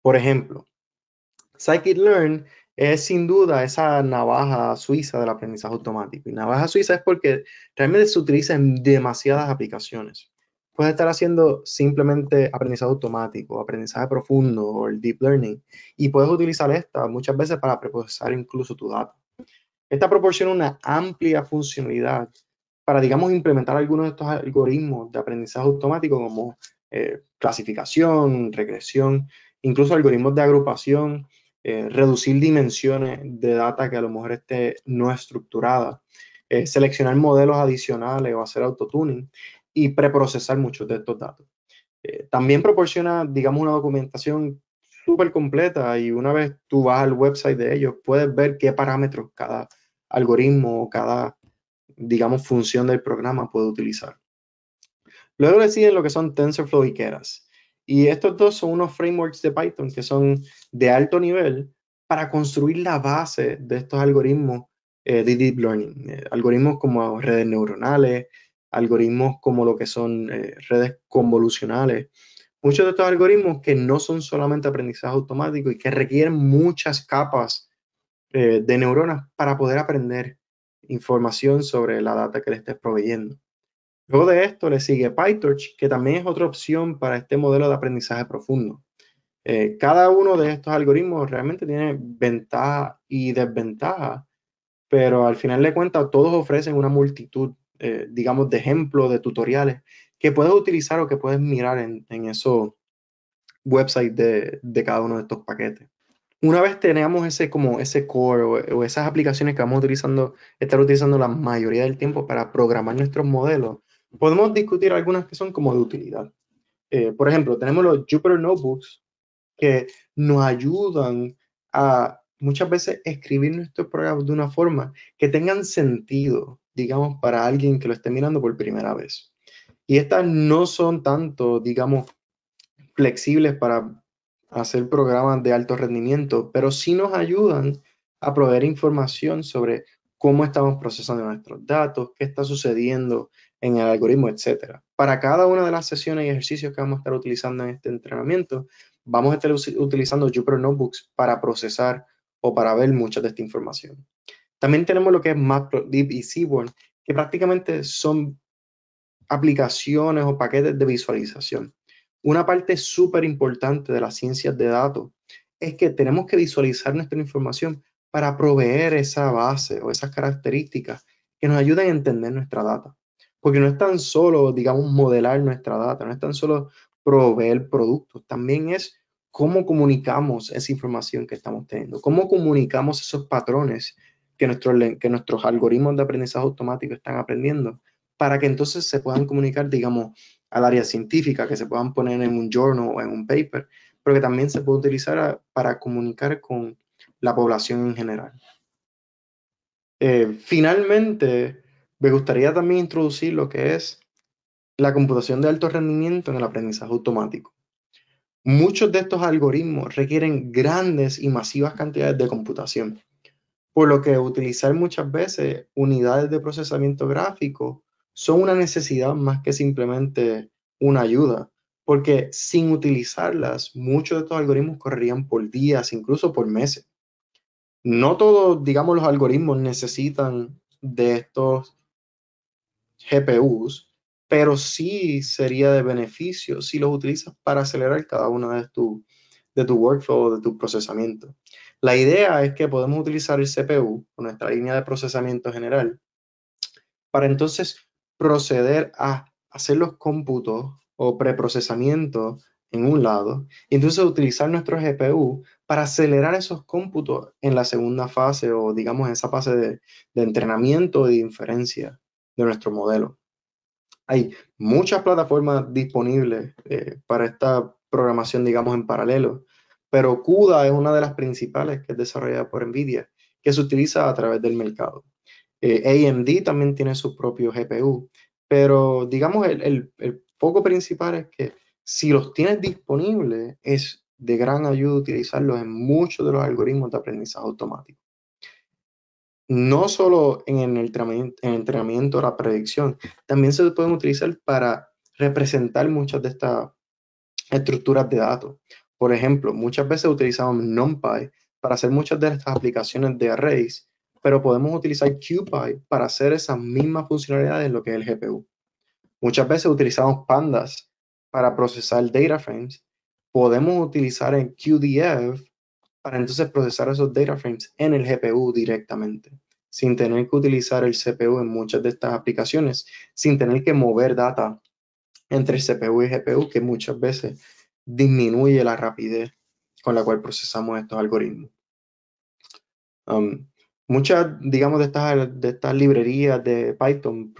Por ejemplo, Scikit Learn es sin duda esa navaja suiza del aprendizaje automático. Y navaja suiza es porque realmente se utiliza en demasiadas aplicaciones. Puedes estar haciendo simplemente aprendizaje automático, aprendizaje profundo o el deep learning. Y puedes utilizar esta muchas veces para preprocesar incluso tu dato. Esta proporciona una amplia funcionalidad para, digamos, implementar algunos de estos algoritmos de aprendizaje automático como eh, clasificación, regresión, incluso algoritmos de agrupación, eh, reducir dimensiones de data que a lo mejor esté no estructurada, eh, seleccionar modelos adicionales o hacer autotuning y preprocesar muchos de estos datos. también proporciona, digamos, una documentación súper completa y una vez tú vas al website de ellos, puedes ver qué parámetros cada algoritmo o cada, digamos, función del programa puede utilizar. Luego le siguen lo que son TensorFlow y Keras. Y estos dos son unos frameworks de Python que son de alto nivel para construir la base de estos algoritmos eh, de deep learning. Eh, algoritmos como redes neuronales, algoritmos como lo que son eh, redes convolucionales. Muchos de estos algoritmos que no son solamente aprendizaje automático y que requieren muchas capas eh, de neuronas para poder aprender información sobre la data que le estés proveyendo. Luego de esto le sigue PyTorch, que también es otra opción para este modelo de aprendizaje profundo. Eh, cada uno de estos algoritmos realmente tiene ventaja y desventaja, pero al final de cuentas todos ofrecen una multitud, eh, digamos, de ejemplos, de tutoriales que puedes utilizar o que puedes mirar en, en esos websites de cada uno de estos paquetes una vez tenemos ese, como ese core o, esas aplicaciones que vamos utilizando, estar utilizando la mayoría del tiempo para programar nuestros modelos, podemos discutir algunas que son como de utilidad. Eh, por ejemplo, tenemos los Jupyter Notebooks que nos ayudan a muchas veces escribir nuestros programas de una forma que tengan sentido, digamos, para alguien que lo esté mirando por primera vez. Y estas no son tanto, digamos, flexibles para hacer programas de alto rendimiento, pero sí nos ayudan a proveer información sobre cómo estamos procesando nuestros datos, qué está sucediendo en el algoritmo, etc. Para cada una de las sesiones y ejercicios que vamos a estar utilizando en este entrenamiento, vamos a estar utilizando Jupyter Notebooks para procesar o para ver mucha de esta información. También tenemos lo que es MapDeep y Seaborn, que prácticamente son aplicaciones o paquetes de visualización. Una parte súper importante de las ciencias de datos es que tenemos que visualizar nuestra información para proveer esa base o esas características que nos ayuden a entender nuestra data. Porque no es tan solo, digamos, modelar nuestra data, no es tan solo proveer productos, también es cómo comunicamos esa información que estamos teniendo, cómo comunicamos esos patrones que, que nuestros algoritmos de aprendizaje automático están aprendiendo, para que entonces se puedan comunicar, digamos, al área científica, que se puedan poner en un journal o en un paper, pero que también se puede utilizar ah, para comunicar con la población en general. Eh, finalmente, me gustaría también introducir lo que es la computación de alto rendimiento en el aprendizaje automático. Muchos de estos algoritmos requieren grandes y masivas cantidades de computación, por lo que utilizar muchas veces unidades de procesamiento gráfico son una necesidad más que simplemente una ayuda, porque sin utilizarlas, muchos de estos algoritmos correrían por días, incluso por meses. No todos, digamos, los algoritmos necesitan de estos GPUs, pero sí sería de beneficio si los utilizas para acelerar cada una de tus de tu workflow, de tu procesamiento. La idea es que podemos utilizar el CPU, nuestra línea de procesamiento general, para entonces proceder a hacer los cómputos o preprocesamiento en un lado, y entonces utilizar nuestro GPU para acelerar esos cómputos en la segunda fase o digamos en esa fase de, entrenamiento y de inferencia de nuestro modelo. Hay muchas plataformas disponibles eh, para esta programación, digamos, en paralelo, pero CUDA es una de las principales que es desarrollada por NVIDIA, que se utiliza a través del mercado. Eh, AMD también tiene su propio GPU, pero digamos el, el, foco principal es que si los tienes disponibles es de gran ayuda utilizarlos en muchos de los algoritmos de aprendizaje automático. No solo en el entrenamiento, en el entrenamiento o la predicción, también se pueden utilizar para representar muchas de estas estructuras de datos. Por ejemplo, muchas veces utilizamos NumPy para hacer muchas de estas aplicaciones de arrays pero podemos utilizar QPy para hacer esas mismas funcionalidades en lo que es el GPU. Muchas veces utilizamos pandas para procesar data frames. Podemos utilizar en QDF para entonces procesar esos data frames en el GPU directamente, sin tener que utilizar el CPU en muchas de estas aplicaciones, sin tener que mover data entre CPU y GPU, que muchas veces disminuye la rapidez con la cual procesamos estos algoritmos. Um, Muchas, digamos, de estas, de estas librerías de Python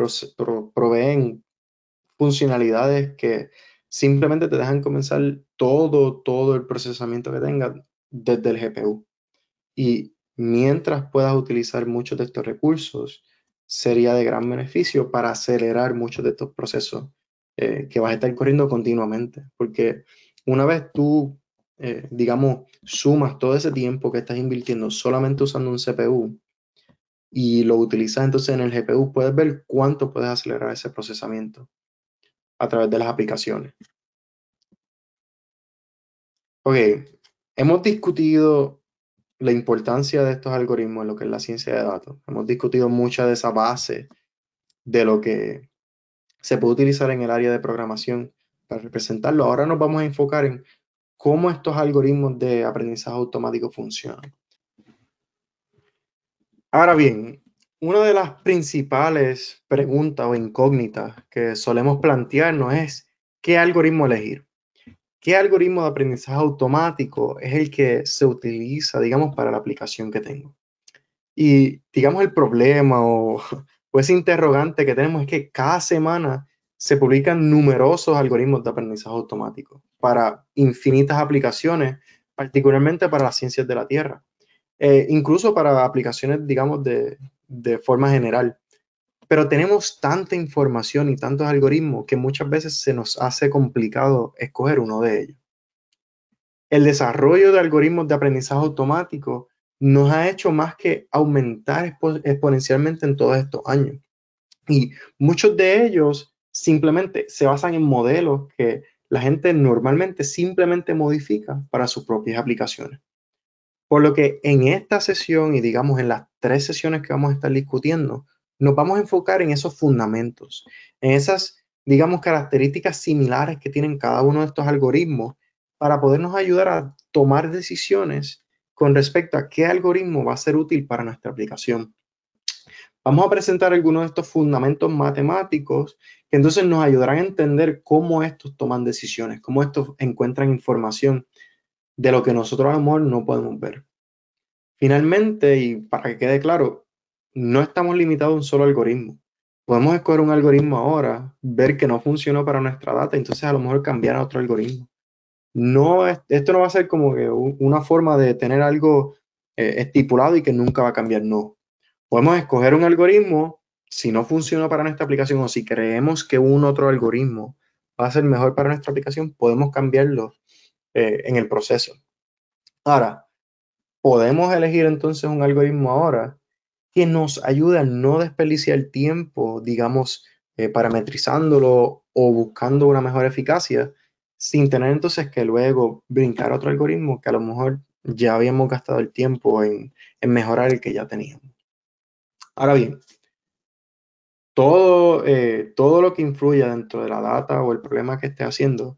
proveen funcionalidades que simplemente te dejan comenzar todo, todo el procesamiento que tengas desde el GPU. Y mientras puedas utilizar muchos de estos recursos, sería de gran beneficio para acelerar muchos de estos procesos eh, que vas a estar corriendo continuamente. Porque una vez tú eh, digamos, sumas todo ese tiempo que estás invirtiendo solamente usando un CPU y lo utilizas entonces en el GPU, puedes ver cuánto puedes acelerar ese procesamiento a través de las aplicaciones. Ok, hemos discutido la importancia de estos algoritmos en lo que es la ciencia de datos. Hemos discutido mucha de esa base de lo que se puede utilizar en el área de programación para representarlo. Ahora nos vamos a enfocar en cómo estos algoritmos de aprendizaje automático funcionan. Ahora bien, una de las principales preguntas o incógnitas que solemos plantearnos es qué algoritmo elegir. ¿Qué algoritmo de aprendizaje automático es el que se utiliza, digamos, para la aplicación que tengo? Y, digamos, el problema o, ese interrogante que tenemos es que cada semana se publican numerosos algoritmos de aprendizaje automático para infinitas aplicaciones, particularmente para las ciencias de la Tierra, eh, incluso para aplicaciones, digamos, de, de forma general. Pero tenemos tanta información y tantos algoritmos que muchas veces se nos hace complicado escoger uno de ellos. El desarrollo de algoritmos de aprendizaje automático nos ha hecho más que aumentar exponencialmente en todos estos años. Y muchos de ellos simplemente se basan en modelos que la gente normalmente simplemente modifica para sus propias aplicaciones. Por lo que en esta sesión y digamos en las tres sesiones que vamos a estar discutiendo, nos vamos a enfocar en esos fundamentos, en esas, digamos, características similares que tienen cada uno de estos algoritmos para podernos ayudar a tomar decisiones con respecto a qué algoritmo va a ser útil para nuestra aplicación. Vamos a presentar algunos de estos fundamentos matemáticos que entonces nos ayudarán a entender cómo estos toman decisiones, cómo estos encuentran información de lo que nosotros a lo mejor no podemos ver. Finalmente, y para que quede claro, no estamos limitados a un solo algoritmo. Podemos escoger un algoritmo ahora, ver que no funcionó para nuestra data, entonces a lo mejor cambiar a otro algoritmo. No, esto no va a ser como que una forma de tener algo eh, estipulado y que nunca va a cambiar, no. Podemos escoger un algoritmo si no funciona para nuestra aplicación o si creemos que un otro algoritmo va a ser mejor para nuestra aplicación, podemos cambiarlo eh, en el proceso. Ahora, podemos elegir entonces un algoritmo ahora que nos ayude a no desperdiciar tiempo, digamos, eh, parametrizándolo o buscando una mejor eficacia, sin tener entonces que luego brincar otro algoritmo que a lo mejor ya habíamos gastado el tiempo en mejorar el que ya teníamos. Ahora bien, eh, todo, lo que influya dentro de la data o el problema que esté haciendo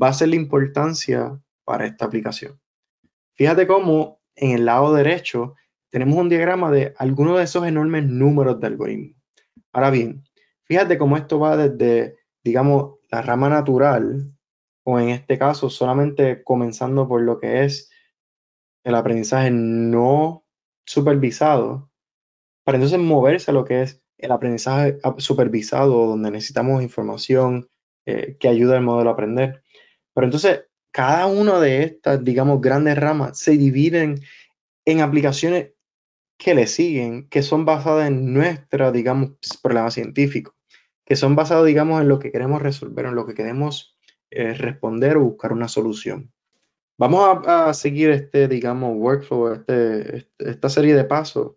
va a ser la importancia para esta aplicación. Fíjate cómo en el lado derecho tenemos un diagrama de algunos de esos enormes números de algoritmos. Ahora bien, fíjate cómo esto va desde, digamos, la rama natural, o en este caso solamente comenzando por lo que es el aprendizaje no supervisado, para entonces moverse a lo que es el aprendizaje supervisado, donde necesitamos información eh, que ayuda al modelo a aprender. Pero entonces, cada una de estas, digamos, grandes ramas se dividen en aplicaciones que le siguen, que son basadas en nuestro, digamos, problema científico, que son basadas, digamos, en lo que queremos resolver, en lo que queremos eh, responder o buscar una solución. Vamos a, seguir este, digamos, workflow, este, este, esta serie de pasos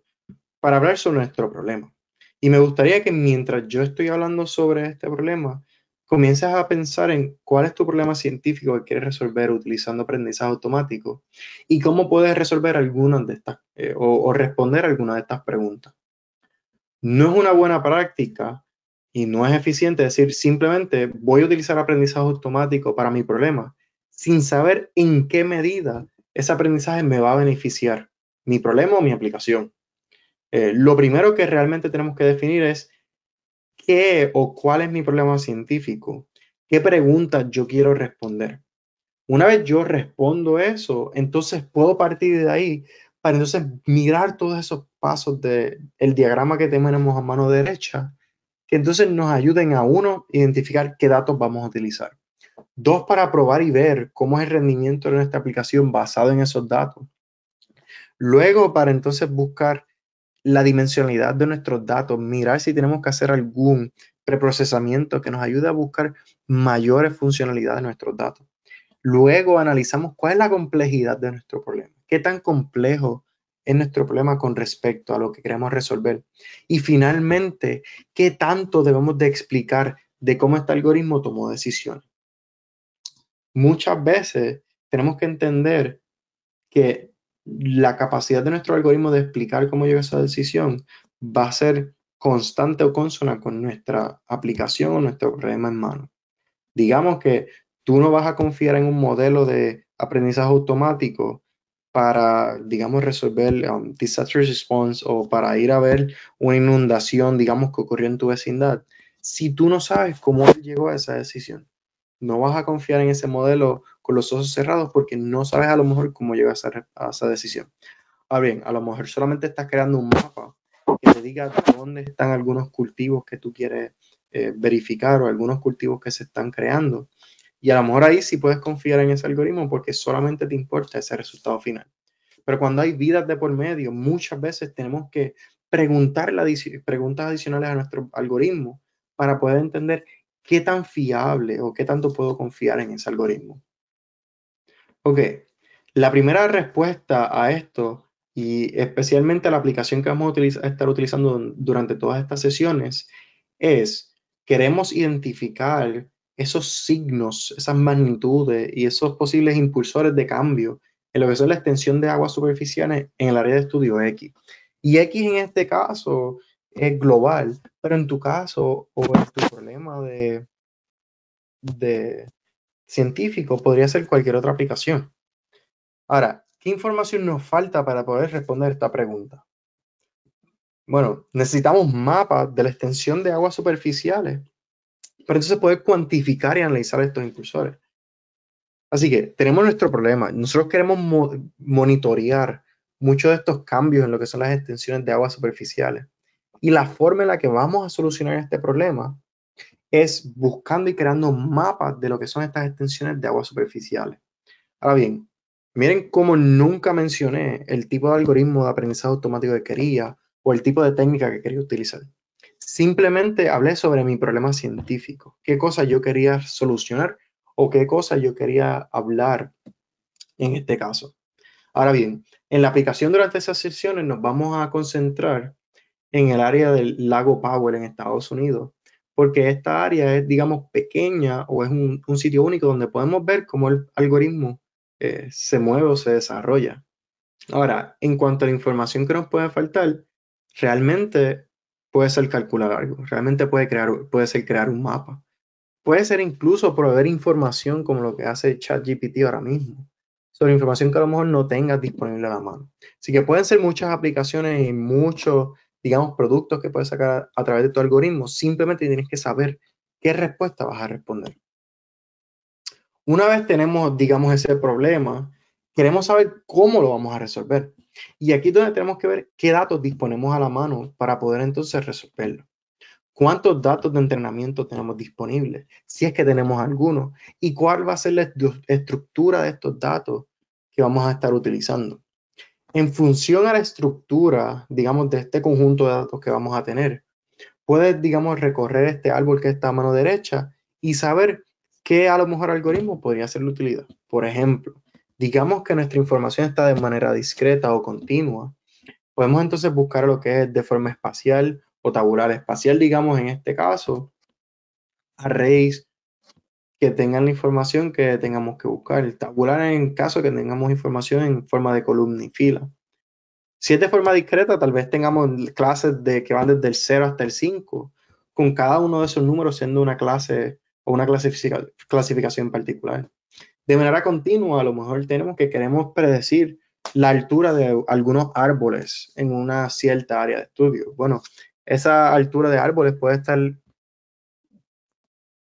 para hablar sobre nuestro problema. Y me gustaría que mientras yo estoy hablando sobre este problema, comiences a pensar en cuál es tu problema científico que quieres resolver utilizando aprendizaje automático y cómo puedes resolver algunas de estas eh, o, o responder algunas de estas preguntas. No es una buena práctica y no es eficiente decir simplemente voy a utilizar aprendizaje automático para mi problema sin saber en qué medida ese aprendizaje me va a beneficiar, mi problema o mi aplicación. Eh, lo primero que realmente tenemos que definir es qué o cuál es mi problema científico, qué preguntas yo quiero responder. Una vez yo respondo eso, entonces puedo partir de ahí para entonces mirar todos esos pasos del el diagrama que tenemos a mano derecha, que entonces nos ayuden a uno, identificar qué datos vamos a utilizar. Dos, para probar y ver cómo es el rendimiento de nuestra aplicación basado en esos datos. Luego, para entonces buscar la dimensionalidad de nuestros datos, mirar si tenemos que hacer algún preprocesamiento que nos ayude a buscar mayores funcionalidades de nuestros datos. Luego analizamos cuál es la complejidad de nuestro problema, qué tan complejo es nuestro problema con respecto a lo que queremos resolver. Y finalmente, qué tanto debemos de explicar de cómo este algoritmo tomó decisiones. Muchas veces tenemos que entender que la capacidad de nuestro algoritmo de explicar cómo llegó esa decisión va a ser constante o consona con nuestra aplicación o nuestro problema en mano. Digamos que tú no vas a confiar en un modelo de aprendizaje automático para, digamos, resolver um, disaster response o para ir a ver una inundación, digamos, que ocurrió en tu vecindad, si tú no sabes cómo él llegó a esa decisión no vas a confiar en ese modelo con los ojos cerrados porque no sabes a lo mejor cómo llega a, esa, decisión. Ahora bien, a lo mejor solamente estás creando un mapa que te diga dónde están algunos cultivos que tú quieres eh, verificar o algunos cultivos que se están creando. Y a lo mejor ahí sí puedes confiar en ese algoritmo porque solamente te importa ese resultado final. Pero cuando hay vidas de por medio, muchas veces tenemos que preguntar preguntas adicionales a nuestro algoritmo para poder entender ¿Qué tan fiable o qué tanto puedo confiar en ese algoritmo? Ok, la primera respuesta a esto, y especialmente a la aplicación que vamos a, estar utilizando durante todas estas sesiones, es queremos identificar esos signos, esas magnitudes y esos posibles impulsores de cambio en lo que son la extensión de aguas superficiales en el área de estudio X. Y X en este caso es global, pero en tu caso o en tu problema de, de científico podría ser cualquier otra aplicación. Ahora, ¿qué información nos falta para poder responder esta pregunta? Bueno, necesitamos mapas de la extensión de aguas superficiales para entonces poder cuantificar y analizar estos impulsores. Así que tenemos nuestro problema. Nosotros queremos monitorear muchos de estos cambios en lo que son las extensiones de aguas superficiales. Y la forma en la que vamos a solucionar este problema es buscando y creando mapas de lo que son estas extensiones de aguas superficiales. Ahora bien, miren cómo nunca mencioné el tipo de algoritmo de aprendizaje automático que quería o el tipo de técnica que quería utilizar. Simplemente hablé sobre mi problema científico, qué cosa yo quería solucionar o qué cosa yo quería hablar en este caso. Ahora bien, en la aplicación durante esas sesiones nos vamos a concentrar en el área del lago Powell en Estados Unidos, porque esta área es, digamos, pequeña o es un, sitio único donde podemos ver cómo el algoritmo eh, se mueve o se desarrolla. Ahora, en cuanto a la información que nos puede faltar, realmente puede ser calcular algo, realmente puede, crear, puede ser crear un mapa, puede ser incluso proveer información como lo que hace ChatGPT ahora mismo sobre información que a lo mejor no tengas disponible a la mano. Así que pueden ser muchas aplicaciones y muchos digamos, productos que puedes sacar a través de tu algoritmo. Simplemente tienes que saber qué respuesta vas a responder. Una vez tenemos, digamos, ese problema, queremos saber cómo lo vamos a resolver. Y aquí es donde tenemos que ver qué datos disponemos a la mano para poder entonces resolverlo. ¿Cuántos datos de entrenamiento tenemos disponibles? Si es que tenemos algunos. ¿Y cuál va a ser la estructura de estos datos que vamos a estar utilizando? en función a la estructura, digamos, de este conjunto de datos que vamos a tener, puedes, digamos, recorrer este árbol que está a mano derecha y saber qué a lo mejor algoritmo podría ser la utilidad. Por ejemplo, digamos que nuestra información está de manera discreta o continua. Podemos entonces buscar lo que es de forma espacial o tabular espacial, digamos, en este caso, arrays que tengan la información que tengamos que buscar. El tabular en caso que tengamos información en forma de columna y fila. Si es de forma discreta, tal vez tengamos clases de, que van desde el 0 hasta el 5, con cada uno de esos números siendo una clase o una clasificación particular. De manera continua, a lo mejor tenemos que queremos predecir la altura de algunos árboles en una cierta área de estudio. Bueno, esa altura de árboles puede estar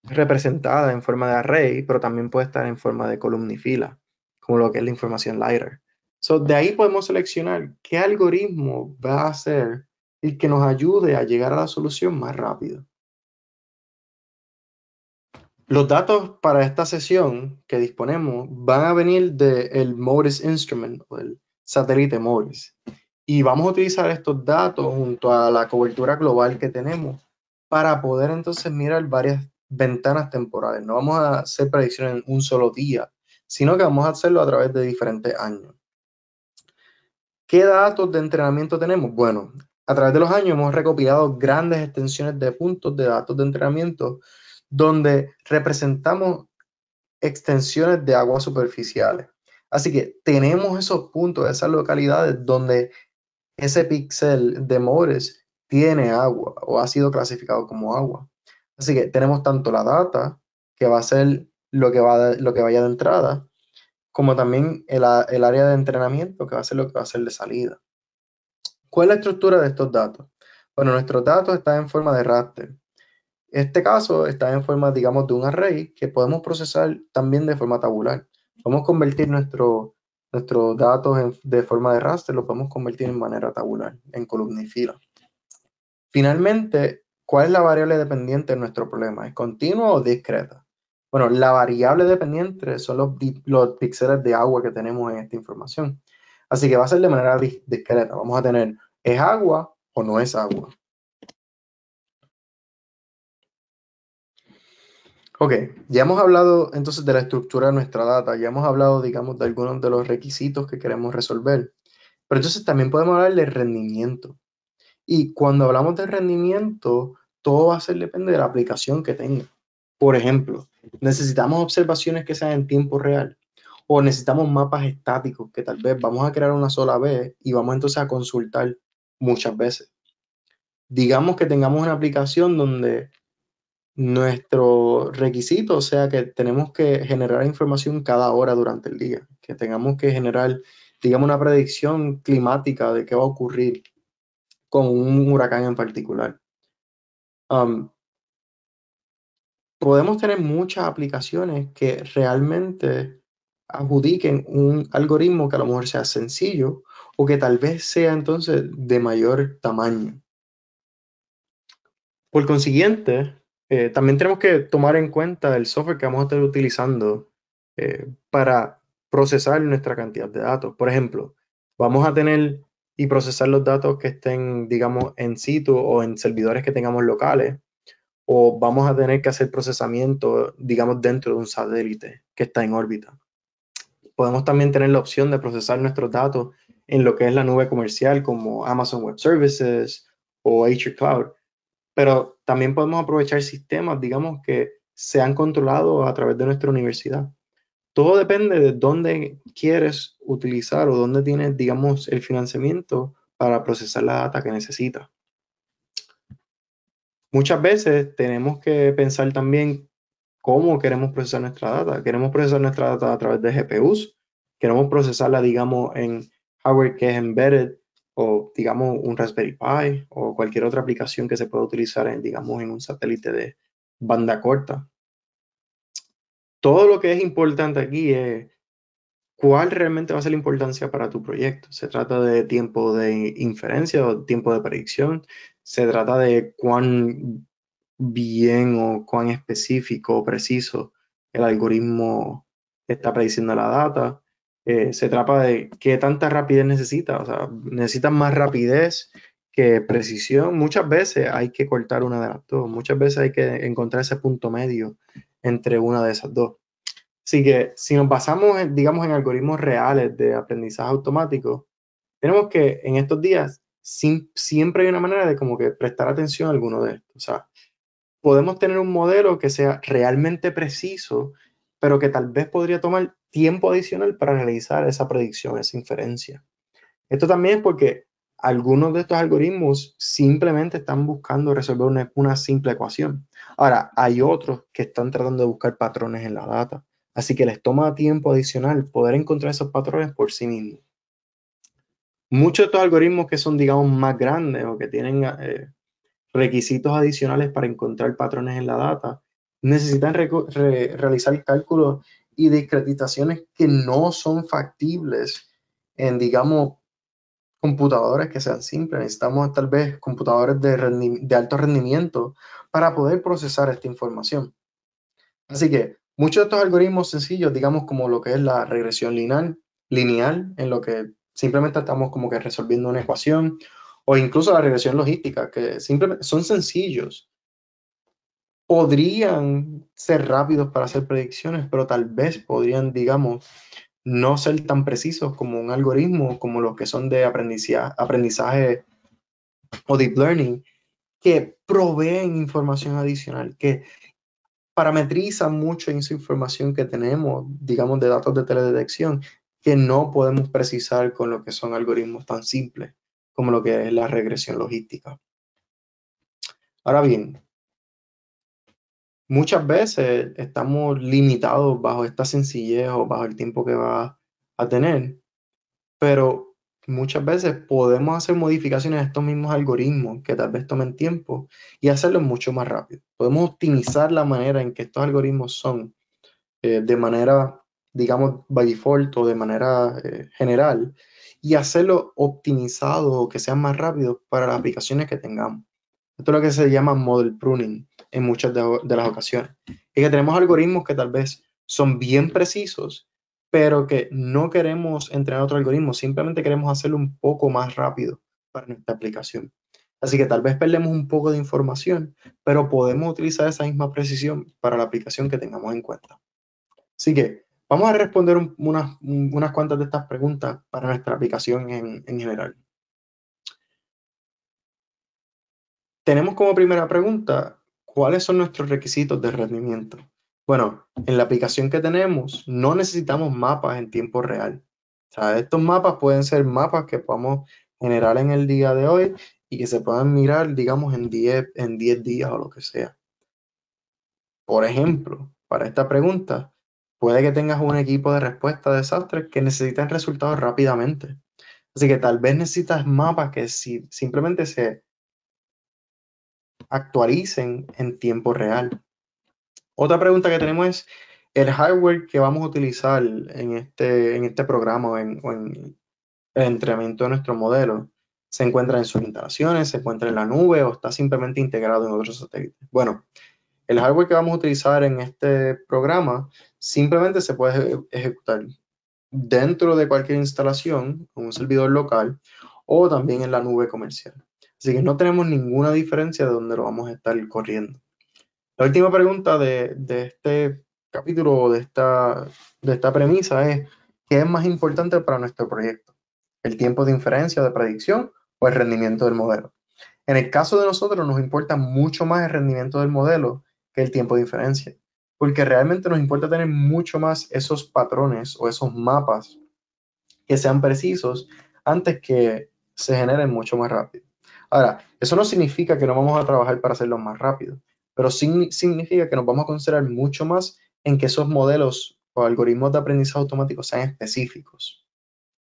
representada en forma de array, pero también puede estar en forma de columna y fila, como lo que es la información lighter. So, de ahí podemos seleccionar qué algoritmo va a ser el que nos ayude a llegar a la solución más rápido. Los datos para esta sesión que disponemos van a venir del MODIS Instrument o el satélite MODIS. Y vamos a utilizar estos datos junto a la cobertura global que tenemos para poder entonces mirar varias ventanas temporales. No vamos a hacer predicciones en un solo día, sino que vamos a hacerlo a través de diferentes años. ¿Qué datos de entrenamiento tenemos? Bueno, a través de los años hemos recopilado grandes extensiones de puntos de datos de entrenamiento donde representamos extensiones de aguas superficiales. Así que tenemos esos puntos, esas localidades donde ese píxel de Mores tiene agua o ha sido clasificado como agua. Así que tenemos tanto la data, que va a ser lo que, va lo que vaya de entrada, como también el, área de entrenamiento, que va a ser lo que va a ser de salida. ¿Cuál es la estructura de estos datos? Bueno, nuestros datos están en forma de raster. Este caso está en forma, digamos, de un array que podemos procesar también de forma tabular. Podemos convertir nuestros datos de forma de raster, los podemos convertir en manera tabular, en columna y fila. Finalmente, ¿Cuál es la variable dependiente en nuestro problema? ¿Es continua o discreta? Bueno, la variable dependiente son los, los píxeles de agua que tenemos en esta información. Así que va a ser de manera discreta. Vamos a tener, ¿es agua o no es agua? Ok, ya hemos hablado entonces de la estructura de nuestra data, ya hemos hablado, digamos, de algunos de los requisitos que queremos resolver. Pero entonces también podemos hablar del rendimiento. Y cuando hablamos del rendimiento, todo va a ser depende de la aplicación que tenga. Por ejemplo, necesitamos observaciones que sean en tiempo real o necesitamos mapas estáticos que tal vez vamos a crear una sola vez y vamos entonces a consultar muchas veces. Digamos que tengamos una aplicación donde nuestro requisito sea que tenemos que generar información cada hora durante el día, que tengamos que generar, digamos, una predicción climática de qué va a ocurrir con un huracán en particular. Um, podemos tener muchas aplicaciones que realmente adjudiquen un algoritmo que a lo mejor sea sencillo o que tal vez sea entonces de mayor tamaño. Por consiguiente, eh, también tenemos que tomar en cuenta el software que vamos a estar utilizando eh, para procesar nuestra cantidad de datos. Por ejemplo, vamos a tener y procesar los datos que estén, digamos, en situ o en servidores que tengamos locales, o vamos a tener que hacer procesamiento, digamos, dentro de un satélite que está en órbita. Podemos también tener la opción de procesar nuestros datos en lo que es la nube comercial como Amazon Web Services o Azure Cloud, pero también podemos aprovechar sistemas, digamos, que se han controlado a través de nuestra universidad todo depende de dónde quieres utilizar o dónde tienes, digamos, el financiamiento para procesar la data que necesitas. Muchas veces tenemos que pensar también cómo queremos procesar nuestra data. Queremos procesar nuestra data a través de GPUs, queremos procesarla, digamos, en hardware que es embedded o, digamos, un Raspberry Pi o cualquier otra aplicación que se pueda utilizar, en, digamos, en un satélite de banda corta todo lo que es importante aquí es cuál realmente va a ser la importancia para tu proyecto. Se trata de tiempo de inferencia o tiempo de predicción, se trata de cuán bien o cuán específico o preciso el algoritmo está prediciendo la data. Eh, se trata de qué tanta rapidez necesita, o sea, necesitas más rapidez que precisión. Muchas veces hay que cortar una de las dos, muchas veces hay que encontrar ese punto medio entre una de esas dos. Así que si nos basamos, digamos, en algoritmos reales de aprendizaje automático, tenemos que en estos días siempre hay una manera de como que prestar atención a alguno de estos. O sea, podemos tener un modelo que sea realmente preciso, pero que tal vez podría tomar tiempo adicional para analizar esa predicción, esa inferencia. Esto también es porque algunos de estos algoritmos simplemente están buscando resolver una simple ecuación. Ahora, hay otros que están tratando de buscar patrones en la data, así que les toma tiempo adicional poder encontrar esos patrones por sí mismos. Muchos de estos algoritmos que son, digamos, más grandes o que tienen eh, requisitos adicionales para encontrar patrones en la data, necesitan realizar cálculos y discretizaciones que no son factibles en, digamos, computadoras que sean simples. Necesitamos tal vez computadores de alto rendimiento para poder procesar esta información. Así que muchos de estos algoritmos sencillos, digamos como lo que es la regresión lineal, lineal en lo que simplemente estamos como que resolviendo una ecuación, o incluso la regresión logística, que simplemente son sencillos. Podrían ser rápidos para hacer predicciones, pero tal vez podrían, digamos, no ser tan precisos como un algoritmo, como los que son de aprendizaje, aprendizaje o deep learning, que proveen información adicional, que parametrizan mucho esa información que tenemos, digamos, de datos de teledetección, que no podemos precisar con lo que son algoritmos tan simples como lo que es la regresión logística. Ahora bien, muchas veces estamos limitados bajo esta sencillez o bajo el tiempo que va a tener, pero muchas veces podemos hacer modificaciones a estos mismos algoritmos que tal vez tomen tiempo y hacerlos mucho más rápido. Podemos optimizar la manera en que estos algoritmos son eh, de manera, digamos, by default o de manera eh, general y hacerlo optimizado o que sean más rápidos para las aplicaciones que tengamos. Esto es lo que se llama model pruning en muchas de las ocasiones. Es que tenemos algoritmos que tal vez son bien precisos pero que no queremos entrenar otro algoritmo, simplemente queremos hacerlo un poco más rápido para nuestra aplicación. Así que tal vez perdemos un poco de información, pero podemos utilizar esa misma precisión para la aplicación que tengamos en cuenta. Así que vamos a responder unas, cuantas de estas preguntas para nuestra aplicación en general. Tenemos como primera pregunta, ¿cuáles son nuestros requisitos de rendimiento? Bueno, en la aplicación que tenemos no necesitamos mapas en tiempo real. estos mapas pueden ser mapas que podamos generar en el día de hoy y que se puedan mirar, digamos, en 10 días o lo que sea. Por ejemplo, para esta pregunta, puede que tengas un equipo de respuesta a desastres que necesitan resultados rápidamente. Así que tal vez necesitas mapas que simplemente se actualicen en tiempo real. Otra pregunta que tenemos es, ¿el hardware que vamos a utilizar en este, en este programa o en, en el entrenamiento de nuestro modelo se encuentra en sus instalaciones, se encuentra en la nube o está simplemente integrado en otros satélites? Bueno, el hardware que vamos a utilizar en este programa simplemente se puede ejecutar dentro de cualquier instalación, en un servidor local o también en la nube comercial. Así que no tenemos ninguna diferencia de dónde lo vamos a estar corriendo. La última pregunta de, este capítulo o de esta, de esta premisa es, ¿qué es más importante para nuestro proyecto? ¿El tiempo de inferencia, o de predicción o el rendimiento del modelo? En el caso de nosotros nos importa mucho más el rendimiento del modelo que el tiempo de inferencia, porque realmente nos importa tener mucho más esos patrones o esos mapas que sean precisos antes que se generen mucho más rápido. Ahora, eso no significa que no vamos a trabajar para hacerlo más rápido pero significa que nos vamos a concentrar mucho más en que esos modelos o algoritmos de aprendizaje automático sean específicos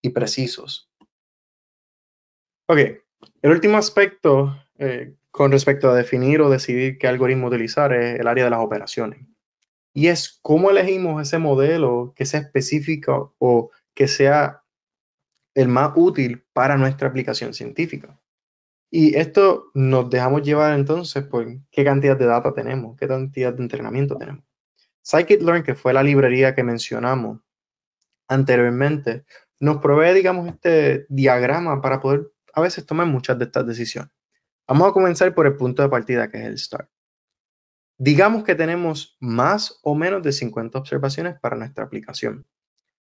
y precisos. Ok, el último aspecto eh, con respecto a definir o decidir qué algoritmo utilizar es el área de las operaciones. Y es cómo elegimos ese modelo que sea específico o que sea el más útil para nuestra aplicación científica. Y esto nos dejamos llevar entonces por qué cantidad de data tenemos, qué cantidad de entrenamiento tenemos. Scikit-learn, que fue la librería que mencionamos anteriormente, nos provee, digamos, este diagrama para poder a veces tomar muchas de estas decisiones. Vamos a comenzar por el punto de partida, que es el start. Digamos que tenemos más o menos de 50 observaciones para nuestra aplicación.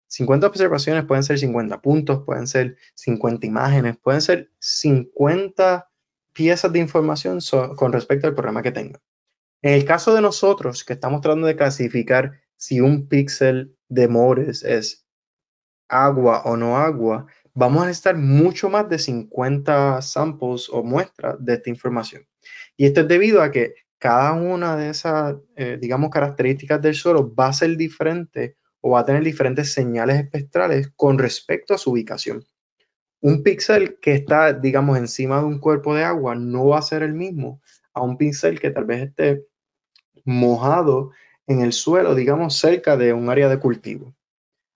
50 observaciones pueden ser 50 puntos, pueden ser 50 imágenes, pueden ser 50 piezas de información con respecto al programa que tenga. En el caso de nosotros, que estamos tratando de clasificar si un píxel de Mores es agua o no agua, vamos a necesitar mucho más de 50 samples o muestras de esta información. Y esto es debido a que cada una de esas, eh, digamos, características del suelo va a ser diferente o va a tener diferentes señales espectrales con respecto a su ubicación. Un píxel que está, digamos, encima de un cuerpo de agua no va a ser el mismo a un píxel que tal vez esté mojado en el suelo, digamos, cerca de un área de cultivo.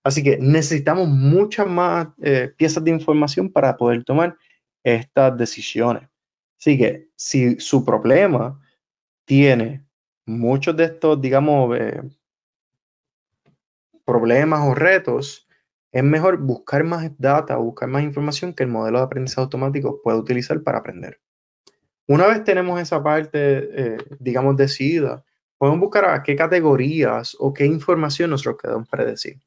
Así que necesitamos muchas más eh, piezas de información para poder tomar estas decisiones. Así que si su problema tiene muchos de estos, digamos, eh, problemas o retos, es mejor buscar más data o buscar más información que el modelo de aprendizaje automático pueda utilizar para aprender. Una vez tenemos esa parte, eh, digamos, decidida, podemos buscar a qué categorías o qué información nosotros queremos predecir.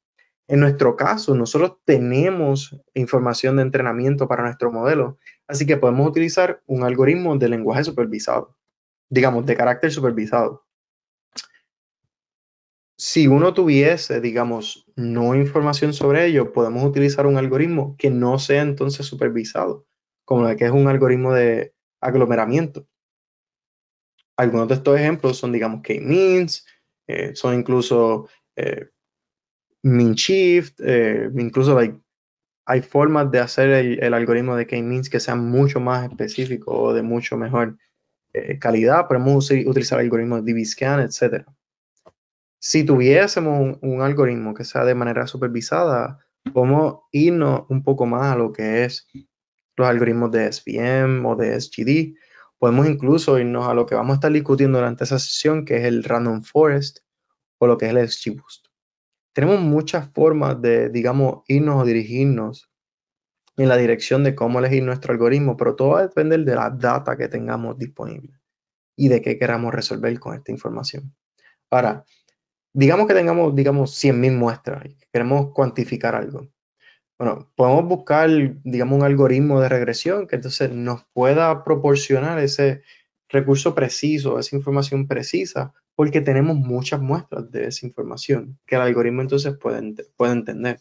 En nuestro caso, nosotros tenemos información de entrenamiento para nuestro modelo, así que podemos utilizar un algoritmo de lenguaje supervisado, digamos, de carácter supervisado si uno tuviese, digamos, no información sobre ello, podemos utilizar un algoritmo que no sea entonces supervisado, como el que es un algoritmo de aglomeramiento. Algunos de estos ejemplos son, digamos, k-means, eh, son incluso eh, shift, eh, incluso hay formas de hacer el, algoritmo de k-means que sea mucho más específico o de mucho mejor eh, calidad. Podemos utilizar algoritmos de DBScan, etcétera si tuviésemos un, algoritmo que sea de manera supervisada, podemos irnos un poco más a lo que es los algoritmos de SVM o de SGD. Podemos incluso irnos a lo que vamos a estar discutiendo durante esa sesión, que es el Random Forest o lo que es el SGBoost. Tenemos muchas formas de, digamos, irnos o dirigirnos en la dirección de cómo elegir nuestro algoritmo, pero todo va a depender de la data que tengamos disponible y de qué queramos resolver con esta información. Ahora, digamos que tengamos, digamos, 100.000 muestras y queremos cuantificar algo. Bueno, podemos buscar, digamos, un algoritmo de regresión que entonces nos pueda proporcionar ese recurso preciso, esa información precisa, porque tenemos muchas muestras de esa información que el algoritmo entonces puede, puede entender.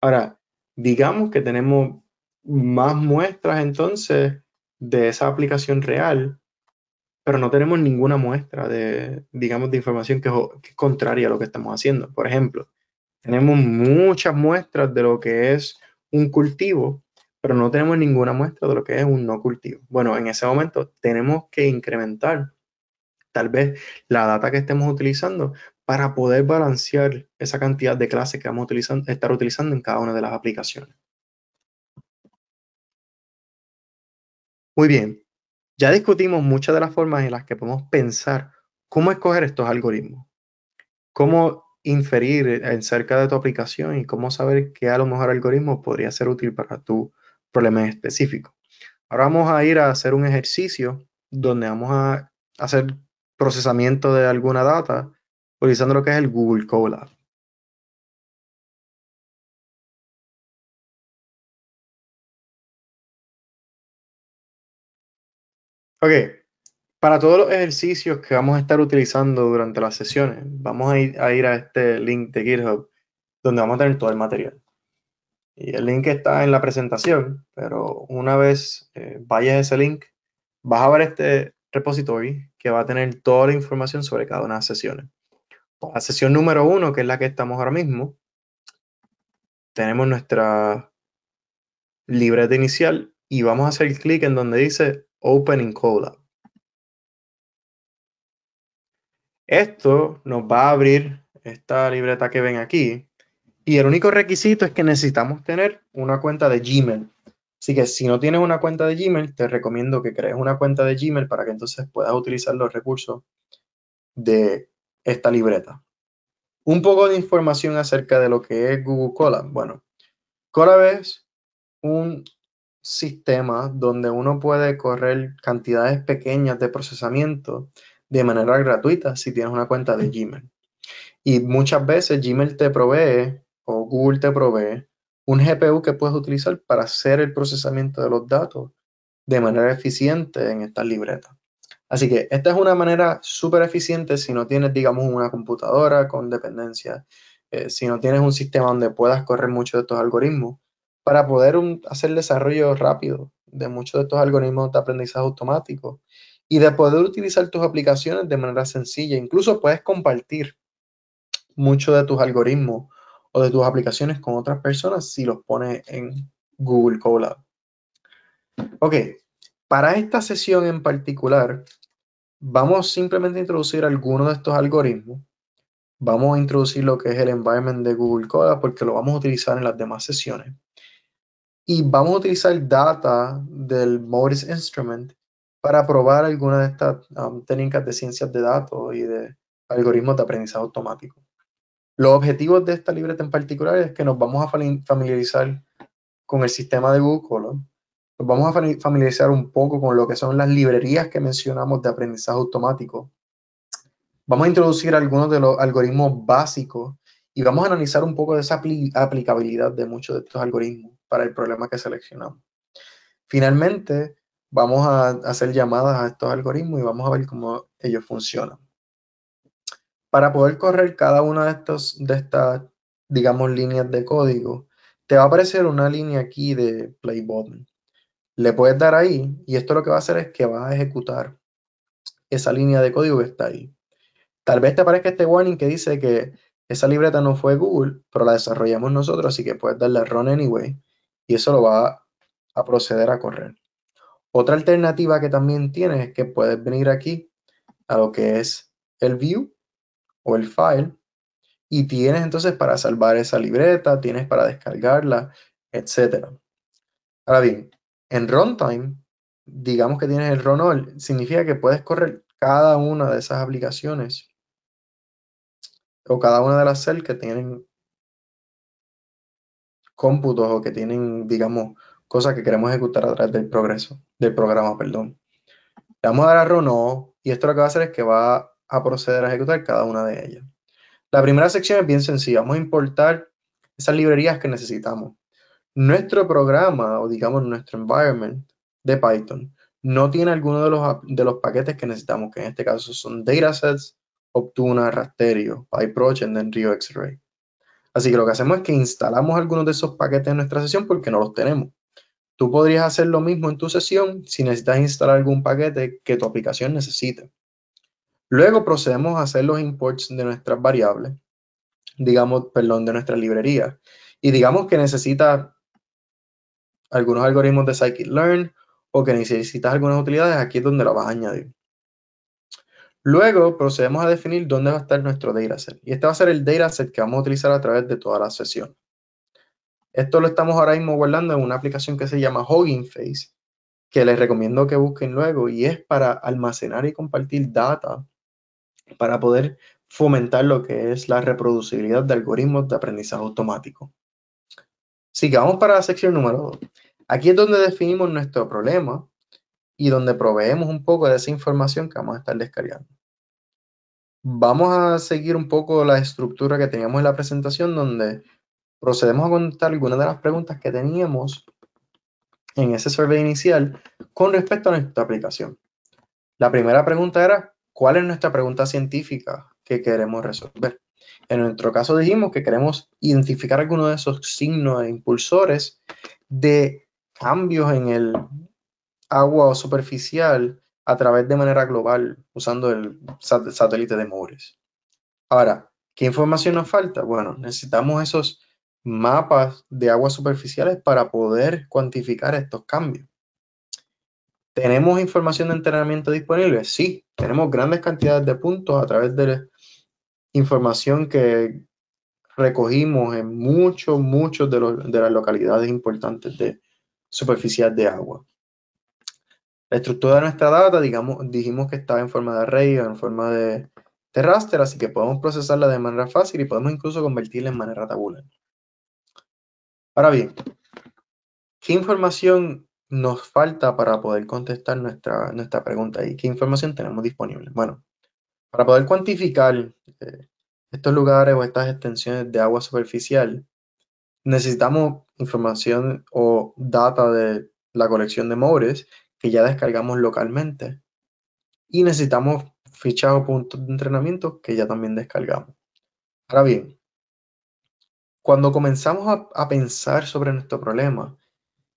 Ahora, digamos que tenemos más muestras entonces de esa aplicación real, pero no tenemos ninguna muestra de, digamos, de información que, es contraria a lo que estamos haciendo. Por ejemplo, tenemos muchas muestras de lo que es un cultivo, pero no tenemos ninguna muestra de lo que es un no cultivo. Bueno, en ese momento tenemos que incrementar tal vez la data que estemos utilizando para poder balancear esa cantidad de clases que vamos utilizando, estar utilizando en cada una de las aplicaciones. Muy bien, ya discutimos muchas de las formas en las que podemos pensar cómo escoger estos algoritmos, cómo inferir acerca de tu aplicación y cómo saber qué a lo mejor algoritmo podría ser útil para tu problema específico. Ahora vamos a ir a hacer un ejercicio donde vamos a hacer procesamiento de alguna data utilizando lo que es el Google Colab. Ok, para todos los ejercicios que vamos a estar utilizando durante las sesiones, vamos a ir a, este link de GitHub donde vamos a tener todo el material. Y el link está en la presentación, pero una vez eh, vayas a ese link, vas a ver este repository que va a tener toda la información sobre cada una de las sesiones. la sesión número uno, que es la que estamos ahora mismo, tenemos nuestra libreta inicial y vamos a hacer clic en donde dice Opening Colab. Esto nos va a abrir esta libreta que ven aquí. Y el único requisito es que necesitamos tener una cuenta de Gmail. Así que si no tienes una cuenta de Gmail, te recomiendo que crees una cuenta de Gmail para que entonces puedas utilizar los recursos de esta libreta. Un poco de información acerca de lo que es Google Colab. Bueno, Colab es un sistema donde uno puede correr cantidades pequeñas de procesamiento de manera gratuita si tienes una cuenta de Gmail. Y muchas veces Gmail te provee o Google te provee un GPU que puedes utilizar para hacer el procesamiento de los datos de manera eficiente en estas libretas. Así que esta es una manera súper eficiente si no tienes, digamos, una computadora con dependencia, eh, si no tienes un sistema donde puedas correr muchos de estos algoritmos para poder hacer desarrollo rápido de muchos de estos algoritmos de aprendizaje automático y de poder utilizar tus aplicaciones de manera sencilla. Incluso puedes compartir muchos de tus algoritmos o de tus aplicaciones con otras personas si los pones en Google Colab. Ok, para esta sesión en particular, vamos simplemente a introducir algunos de estos algoritmos. Vamos a introducir lo que es el environment de Google Colab porque lo vamos a utilizar en las demás sesiones y vamos a utilizar data del Morris Instrument para probar algunas de estas um, técnicas de ciencias de datos y de algoritmos de aprendizaje automático. Los objetivos de esta libreta en particular es que nos vamos a familiarizar con el sistema de Google nos vamos a familiarizar un poco con lo que son las librerías que mencionamos de aprendizaje automático. Vamos a introducir algunos de los algoritmos básicos y vamos a analizar un poco de esa aplicabilidad de muchos de estos algoritmos para el problema que seleccionamos. Finalmente, vamos a hacer llamadas a estos algoritmos y vamos a ver cómo ellos funcionan. Para poder correr cada una de, de estas, digamos, líneas de código, te va a aparecer una línea aquí de play button. Le puedes dar ahí y esto lo que va a hacer es que va a ejecutar esa línea de código que está ahí. Tal vez te aparezca este warning que dice que esa libreta no fue Google, pero la desarrollamos nosotros, así que puedes darle run anyway eso lo va a proceder a correr. Otra alternativa que también tienes es que puedes venir aquí a lo que es el view o el file y tienes entonces para salvar esa libreta, tienes para descargarla, etc. Ahora bien, en runtime, digamos que tienes el run all, significa que puedes correr cada una de esas aplicaciones o cada una de las cells que tienen cómputos o que tienen, digamos, cosas que queremos ejecutar a través del progreso, del programa, perdón. Le vamos a dar a Run y esto lo que va a hacer es que va a proceder a ejecutar cada una de ellas. La primera sección es bien sencilla, vamos a importar esas librerías que necesitamos. Nuestro programa, o digamos nuestro environment de Python, no tiene alguno de los, de los paquetes que necesitamos, que en este caso son datasets, Optuna, Rasterio, pyproject y Rio X-Ray. Así que lo que hacemos es que instalamos algunos de esos paquetes en nuestra sesión porque no los tenemos. Tú podrías hacer lo mismo en tu sesión si necesitas instalar algún paquete que tu aplicación necesite. Luego procedemos a hacer los imports de nuestras variables, digamos, perdón, de nuestra librería. Y digamos que necesitas algunos algoritmos de scikit-learn o que necesitas algunas utilidades, aquí es donde lo vas a añadir. Luego procedemos a definir dónde va a estar nuestro dataset. Y este va a ser el dataset que vamos a utilizar a través de toda la sesión. Esto lo estamos ahora mismo guardando en una aplicación que se llama Hogging Face, que les recomiendo que busquen luego y es para almacenar y compartir data para poder fomentar lo que es la reproducibilidad de algoritmos de aprendizaje automático. Sigamos para la sección número 2. Aquí es donde definimos nuestro problema, y donde proveemos un poco de esa información que vamos a estar descargando. Vamos a seguir un poco la estructura que teníamos en la presentación donde procedemos a contestar algunas de las preguntas que teníamos en ese survey inicial con respecto a nuestra aplicación. La primera pregunta era, ¿cuál es nuestra pregunta científica que queremos resolver? En nuestro caso dijimos que queremos identificar algunos de esos signos e impulsores de cambios en el, agua superficial a través de manera global usando el satélite de Moore's. Ahora, ¿qué información nos falta? Bueno, necesitamos esos mapas de aguas superficiales para poder cuantificar estos cambios. ¿Tenemos información de entrenamiento disponible? Sí, tenemos grandes cantidades de puntos a través de la información que recogimos en muchos, muchos de, las localidades importantes de superficie de agua. La estructura de nuestra data, digamos, dijimos que estaba en forma de array o en forma de, raster, así que podemos procesarla de manera fácil y podemos incluso convertirla en manera tabular. Ahora bien, ¿qué información nos falta para poder contestar nuestra, pregunta y qué información tenemos disponible? Bueno, para poder cuantificar eh, estos lugares o estas extensiones de agua superficial, necesitamos información o data de la colección de mores que ya descargamos localmente. Y necesitamos fichas o puntos de entrenamiento que ya también descargamos. Ahora bien, cuando comenzamos a, pensar sobre nuestro problema,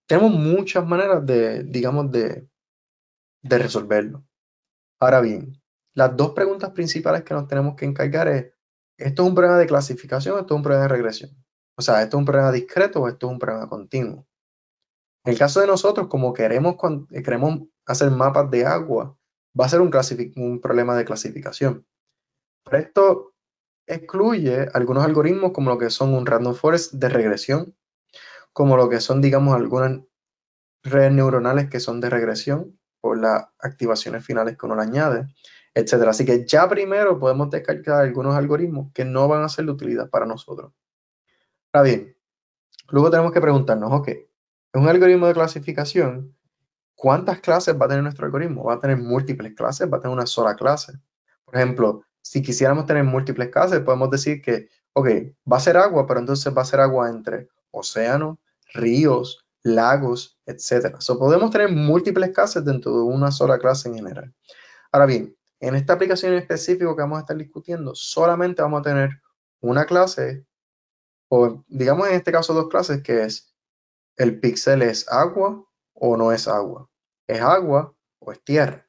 tenemos muchas maneras de, digamos, de, de resolverlo. Ahora bien, las dos preguntas principales que nos tenemos que encargar es, ¿esto es un problema de clasificación o esto es un problema de regresión? O sea, ¿esto es un problema discreto o esto es un problema continuo? En el caso de nosotros, como eh, queremos, hacer mapas de agua, va a ser un, problema de clasificación. Pero esto excluye algunos algoritmos como lo que son un random forest de regresión, como lo que son, digamos, algunas redes neuronales que son de regresión por las activaciones finales que uno le añade, etc. Así que ya primero podemos descartar algunos algoritmos que no van a ser de utilidad para nosotros. Ahora bien, luego tenemos que preguntarnos, ok, un algoritmo de clasificación, ¿cuántas clases va a tener nuestro algoritmo? ¿Va a tener múltiples clases? ¿Va a tener una sola clase? Por ejemplo, si quisiéramos tener múltiples clases, podemos decir que, ok, va a ser agua, pero entonces va a ser agua entre océanos, ríos, lagos, etc. So, podemos tener múltiples clases dentro de una sola clase en general. Ahora bien, en esta aplicación en específico que vamos a estar discutiendo, solamente vamos a tener una clase, o digamos en este caso dos clases, que es el píxel es agua o no es agua. ¿Es agua o es tierra?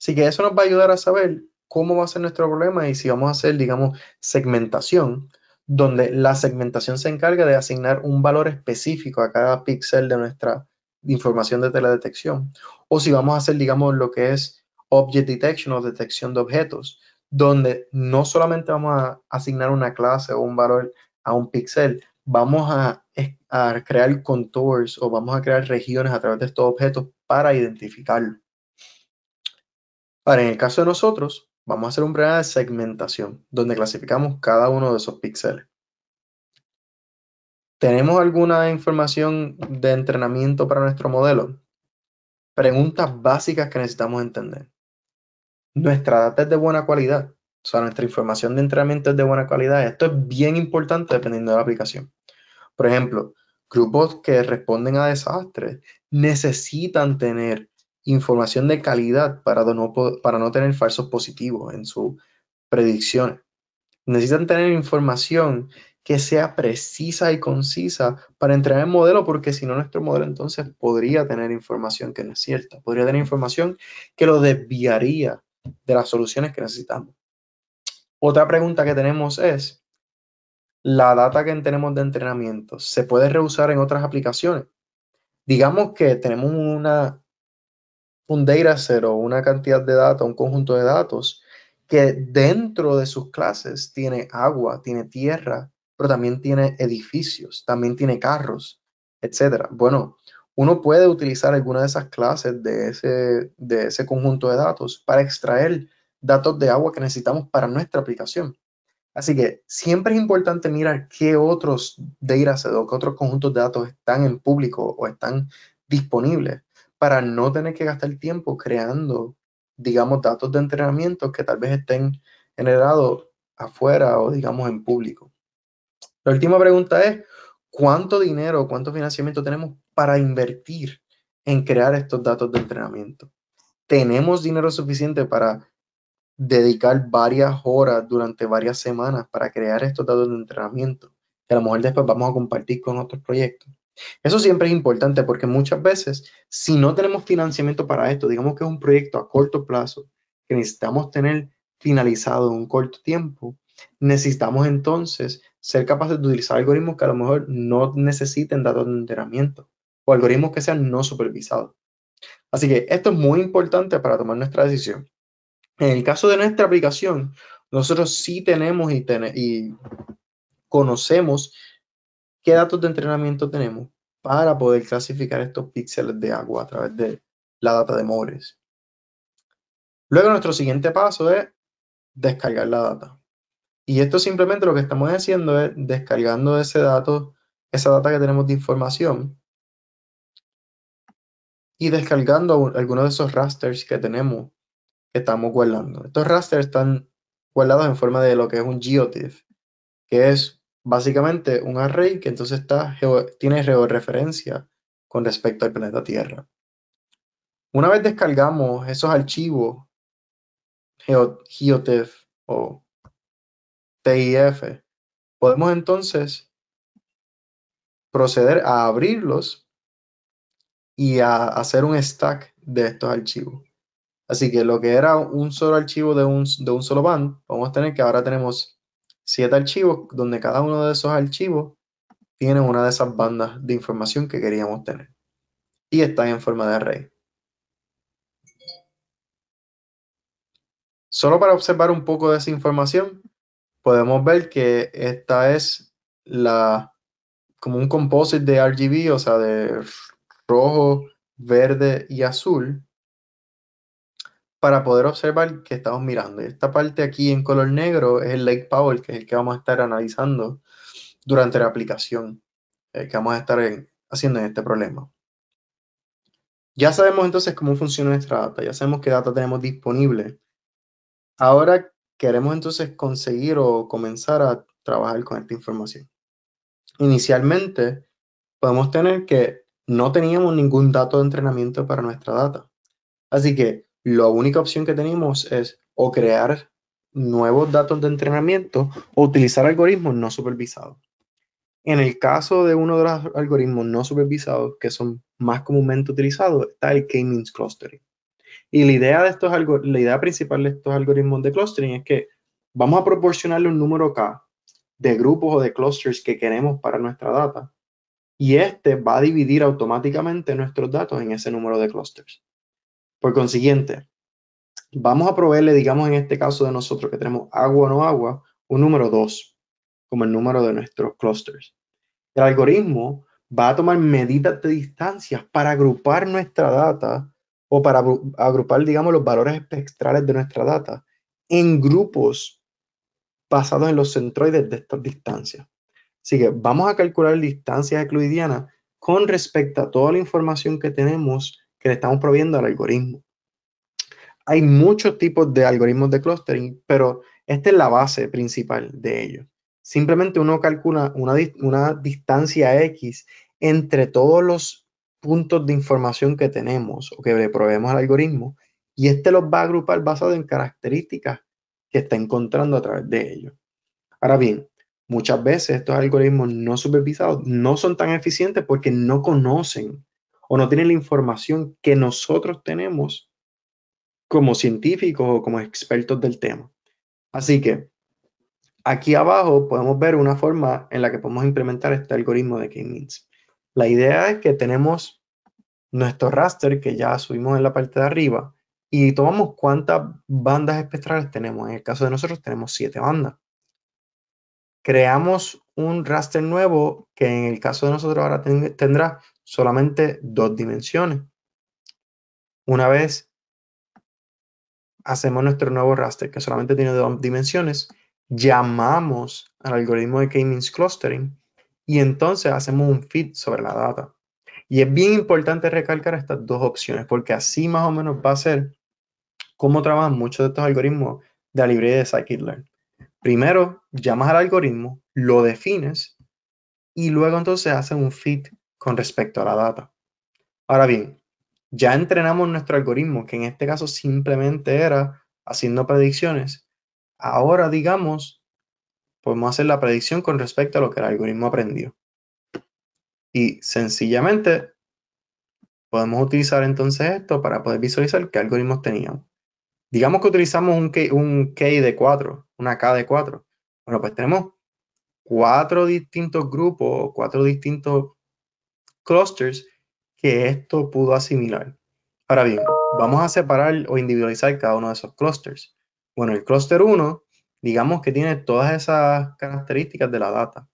Así que eso nos va a ayudar a saber cómo va a ser nuestro problema y si vamos a hacer, digamos, segmentación, donde la segmentación se encarga de asignar un valor específico a cada píxel de nuestra información de teledetección, o si vamos a hacer, digamos, lo que es object detection o detección de objetos, donde no solamente vamos a asignar una clase o un valor a un píxel, vamos a, crear contours o vamos a crear regiones a través de estos objetos para identificarlo. Ahora, en el caso de nosotros, vamos a hacer un programa de segmentación, donde clasificamos cada uno de esos píxeles. ¿Tenemos alguna información de entrenamiento para nuestro modelo? Preguntas básicas que necesitamos entender. ¿Nuestra data es de buena calidad? O sea, nuestra información de entrenamiento es de buena calidad. Esto es bien importante dependiendo de la aplicación. Por ejemplo, grupos que responden a desastres necesitan tener información de calidad para no, para no tener falsos positivos en sus predicciones. Necesitan tener información que sea precisa y concisa para entrenar el modelo, porque si no, nuestro modelo entonces podría tener información que no es cierta, podría tener información que lo desviaría de las soluciones que necesitamos. Otra pregunta que tenemos es, ¿la data que tenemos de entrenamiento se puede reusar en otras aplicaciones? Digamos que tenemos una, un set o una cantidad de datos, un conjunto de datos, que dentro de sus clases tiene agua, tiene tierra, pero también tiene edificios, también tiene carros, etc. Bueno, uno puede utilizar alguna de esas clases de ese, de ese conjunto de datos para extraer datos de agua que necesitamos para nuestra aplicación. Así que siempre es importante mirar qué otros datasets o qué otros conjuntos de datos están en público o están disponibles para no tener que gastar tiempo creando, digamos, datos de entrenamiento que tal vez estén generados afuera o, digamos, en público. La última pregunta es, ¿cuánto dinero, cuánto financiamiento tenemos para invertir en crear estos datos de entrenamiento? ¿Tenemos dinero suficiente para dedicar varias horas durante varias semanas para crear estos datos de entrenamiento, que a lo mejor después vamos a compartir con otros proyectos. Eso siempre es importante porque muchas veces, si no tenemos financiamiento para esto, digamos que es un proyecto a corto plazo que necesitamos tener finalizado en un corto tiempo, necesitamos entonces ser capaces de utilizar algoritmos que a lo mejor no necesiten datos de entrenamiento o algoritmos que sean no supervisados. Así que esto es muy importante para tomar nuestra decisión. En el caso de nuestra aplicación, nosotros sí tenemos y, conocemos qué datos de entrenamiento tenemos para poder clasificar estos píxeles de agua a través de la data de Mores. Luego nuestro siguiente paso es descargar la data. Y esto simplemente lo que estamos haciendo es descargando ese dato, esa data que tenemos de información y descargando algunos de esos rasters que tenemos estamos guardando. Estos rasters están guardados en forma de lo que es un geotiff, que es básicamente un array que entonces está, tiene georreferencia con respecto al planeta Tierra. Una vez descargamos esos archivos GeoTIFF o TIF, podemos entonces proceder a abrirlos y a hacer un stack de estos archivos. Así que lo que era un solo archivo de un, solo band, vamos a tener que ahora tenemos siete archivos donde cada uno de esos archivos tiene una de esas bandas de información que queríamos tener. Y está en forma de array. Solo para observar un poco de esa información, podemos ver que esta es la como un composite de RGB, o sea, de rojo, verde y azul, para poder observar que estamos mirando. Esta parte aquí en color negro es el Lake Power, que es el que vamos a estar analizando durante la aplicación eh, que vamos a estar haciendo en este problema. Ya sabemos entonces cómo funciona nuestra data, ya sabemos qué data tenemos disponible. Ahora queremos entonces conseguir o comenzar a trabajar con esta información. Inicialmente, podemos tener que no teníamos ningún dato de entrenamiento para nuestra data. Así que la única opción que tenemos es o crear nuevos datos de entrenamiento o utilizar algoritmos no supervisados. En el caso de uno de los algoritmos no supervisados que son más comúnmente utilizados está el K-means clustering. Y la idea, de estos la idea principal de estos algoritmos de clustering es que vamos a proporcionarle un número K de grupos o de clusters que queremos para nuestra data y este va a dividir automáticamente nuestros datos en ese número de clusters. Por consiguiente, vamos a proveerle, digamos en este caso de nosotros que tenemos agua o no agua, un número 2, como el número de nuestros clusters. El algoritmo va a tomar medidas de distancias para agrupar nuestra data o para agrupar, digamos, los valores espectrales de nuestra data en grupos basados en los centroides de estas distancias. Así que vamos a calcular distancias euclidianas con respecto a toda la información que tenemos que le estamos proveyendo al algoritmo. Hay muchos tipos de algoritmos de clustering, pero esta es la base principal de ellos. Simplemente uno calcula una, una distancia X entre todos los puntos de información que tenemos o que le proveemos al algoritmo y este los va a agrupar basado en características que está encontrando a través de ellos. Ahora bien, muchas veces estos algoritmos no supervisados no son tan eficientes porque no conocen o no tienen la información que nosotros tenemos como científicos o como expertos del tema. Así que aquí abajo podemos ver una forma en la que podemos implementar este algoritmo de K-means. La idea es que tenemos nuestro raster que ya subimos en la parte de arriba y tomamos cuántas bandas espectrales tenemos. En el caso de nosotros tenemos siete bandas. Creamos un raster nuevo que en el caso de nosotros ahora tendrá solamente dos dimensiones. Una vez hacemos nuestro nuevo raster, que solamente tiene dos dimensiones, llamamos al algoritmo de K-means clustering y entonces hacemos un fit sobre la data. Y es bien importante recalcar estas dos opciones, porque así más o menos va a ser cómo trabajan muchos de estos algoritmos de la librería de scikit-learn. Primero, llamas al algoritmo, lo defines y luego entonces haces un fit con respecto a la data. Ahora bien, ya entrenamos nuestro algoritmo, que en este caso simplemente era haciendo predicciones. Ahora, digamos, podemos hacer la predicción con respecto a lo que el algoritmo aprendió. Y sencillamente podemos utilizar entonces esto para poder visualizar qué algoritmos teníamos. Digamos que utilizamos un K, un de 4, una K de 4. Bueno, pues tenemos cuatro distintos grupos, cuatro distintos clusters que esto pudo asimilar. Ahora bien, vamos a separar o individualizar cada uno de esos clusters. Bueno, el cluster 1, digamos que tiene todas esas características de la data.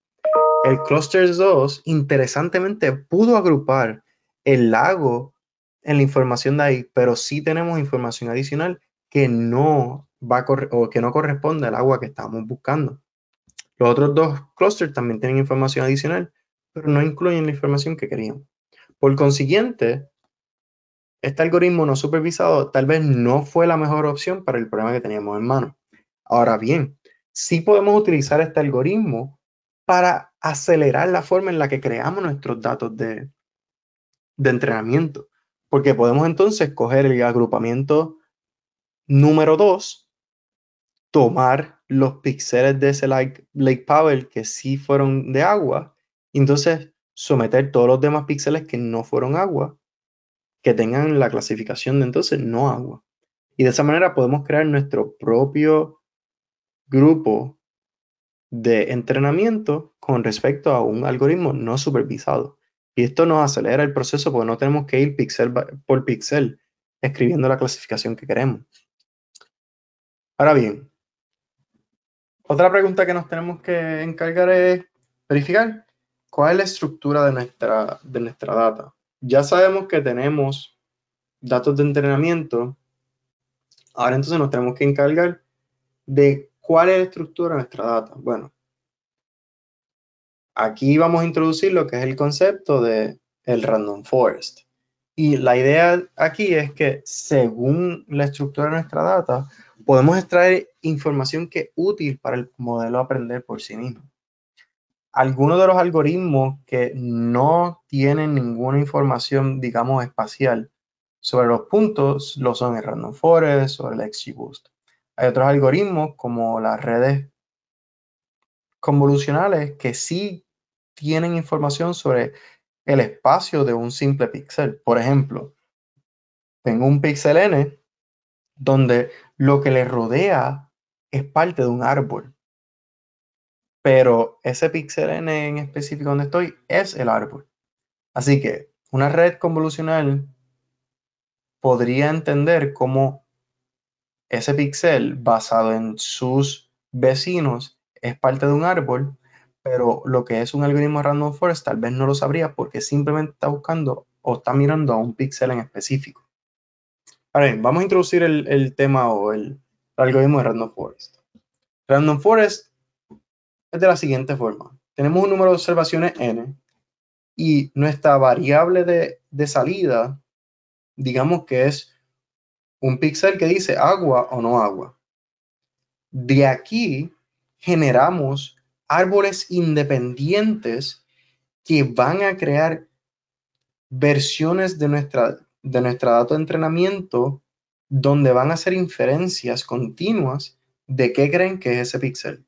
El cluster 2, interesantemente, pudo agrupar el lago en la información de ahí, pero sí tenemos información adicional que no, va o que no corresponde al agua que estábamos buscando. Los otros dos clusters también tienen información adicional, pero no incluyen la información que querían. Por consiguiente, este algoritmo no supervisado tal vez no fue la mejor opción para el problema que teníamos en mano. Ahora bien, sí podemos utilizar este algoritmo para acelerar la forma en la que creamos nuestros datos de, entrenamiento, porque podemos entonces coger el agrupamiento número 2, tomar los píxeles de ese lake, lake Powell que sí fueron de agua entonces, someter todos los demás píxeles que no fueron agua, que tengan la clasificación de entonces no agua. Y de esa manera podemos crear nuestro propio grupo de entrenamiento con respecto a un algoritmo no supervisado. Y esto nos acelera el proceso porque no tenemos que ir píxel por píxel escribiendo la clasificación que queremos. Ahora bien, otra pregunta que nos tenemos que encargar es verificar ¿Cuál es la estructura de nuestra, de nuestra data? Ya sabemos que tenemos datos de entrenamiento. Ahora entonces nos tenemos que encargar de cuál es la estructura de nuestra data. Bueno, aquí vamos a introducir lo que es el concepto de el random forest. Y la idea aquí es que según la estructura de nuestra data, podemos extraer información que es útil para el modelo aprender por sí mismo algunos de los algoritmos que no tienen ninguna información, digamos, espacial sobre los puntos, lo son el Random Forest o el XGBoost. Hay otros algoritmos como las redes convolucionales que sí tienen información sobre el espacio de un simple píxel. Por ejemplo, tengo un píxel n donde lo que le rodea es parte de un árbol pero ese píxel en específico donde estoy es el árbol. Así que una red convolucional podría entender cómo ese píxel basado en sus vecinos es parte de un árbol, pero lo que es un algoritmo random forest tal vez no lo sabría porque simplemente está buscando o está mirando a un píxel en específico. Ahora bien, vamos a introducir el, tema o el algoritmo de random forest. Random forest es de la siguiente forma. Tenemos un número de observaciones n y nuestra variable de, salida, digamos que es un píxel que dice agua o no agua. De aquí generamos árboles independientes que van a crear versiones de nuestra, de nuestra data de entrenamiento donde van a hacer inferencias continuas de qué creen que es ese píxel.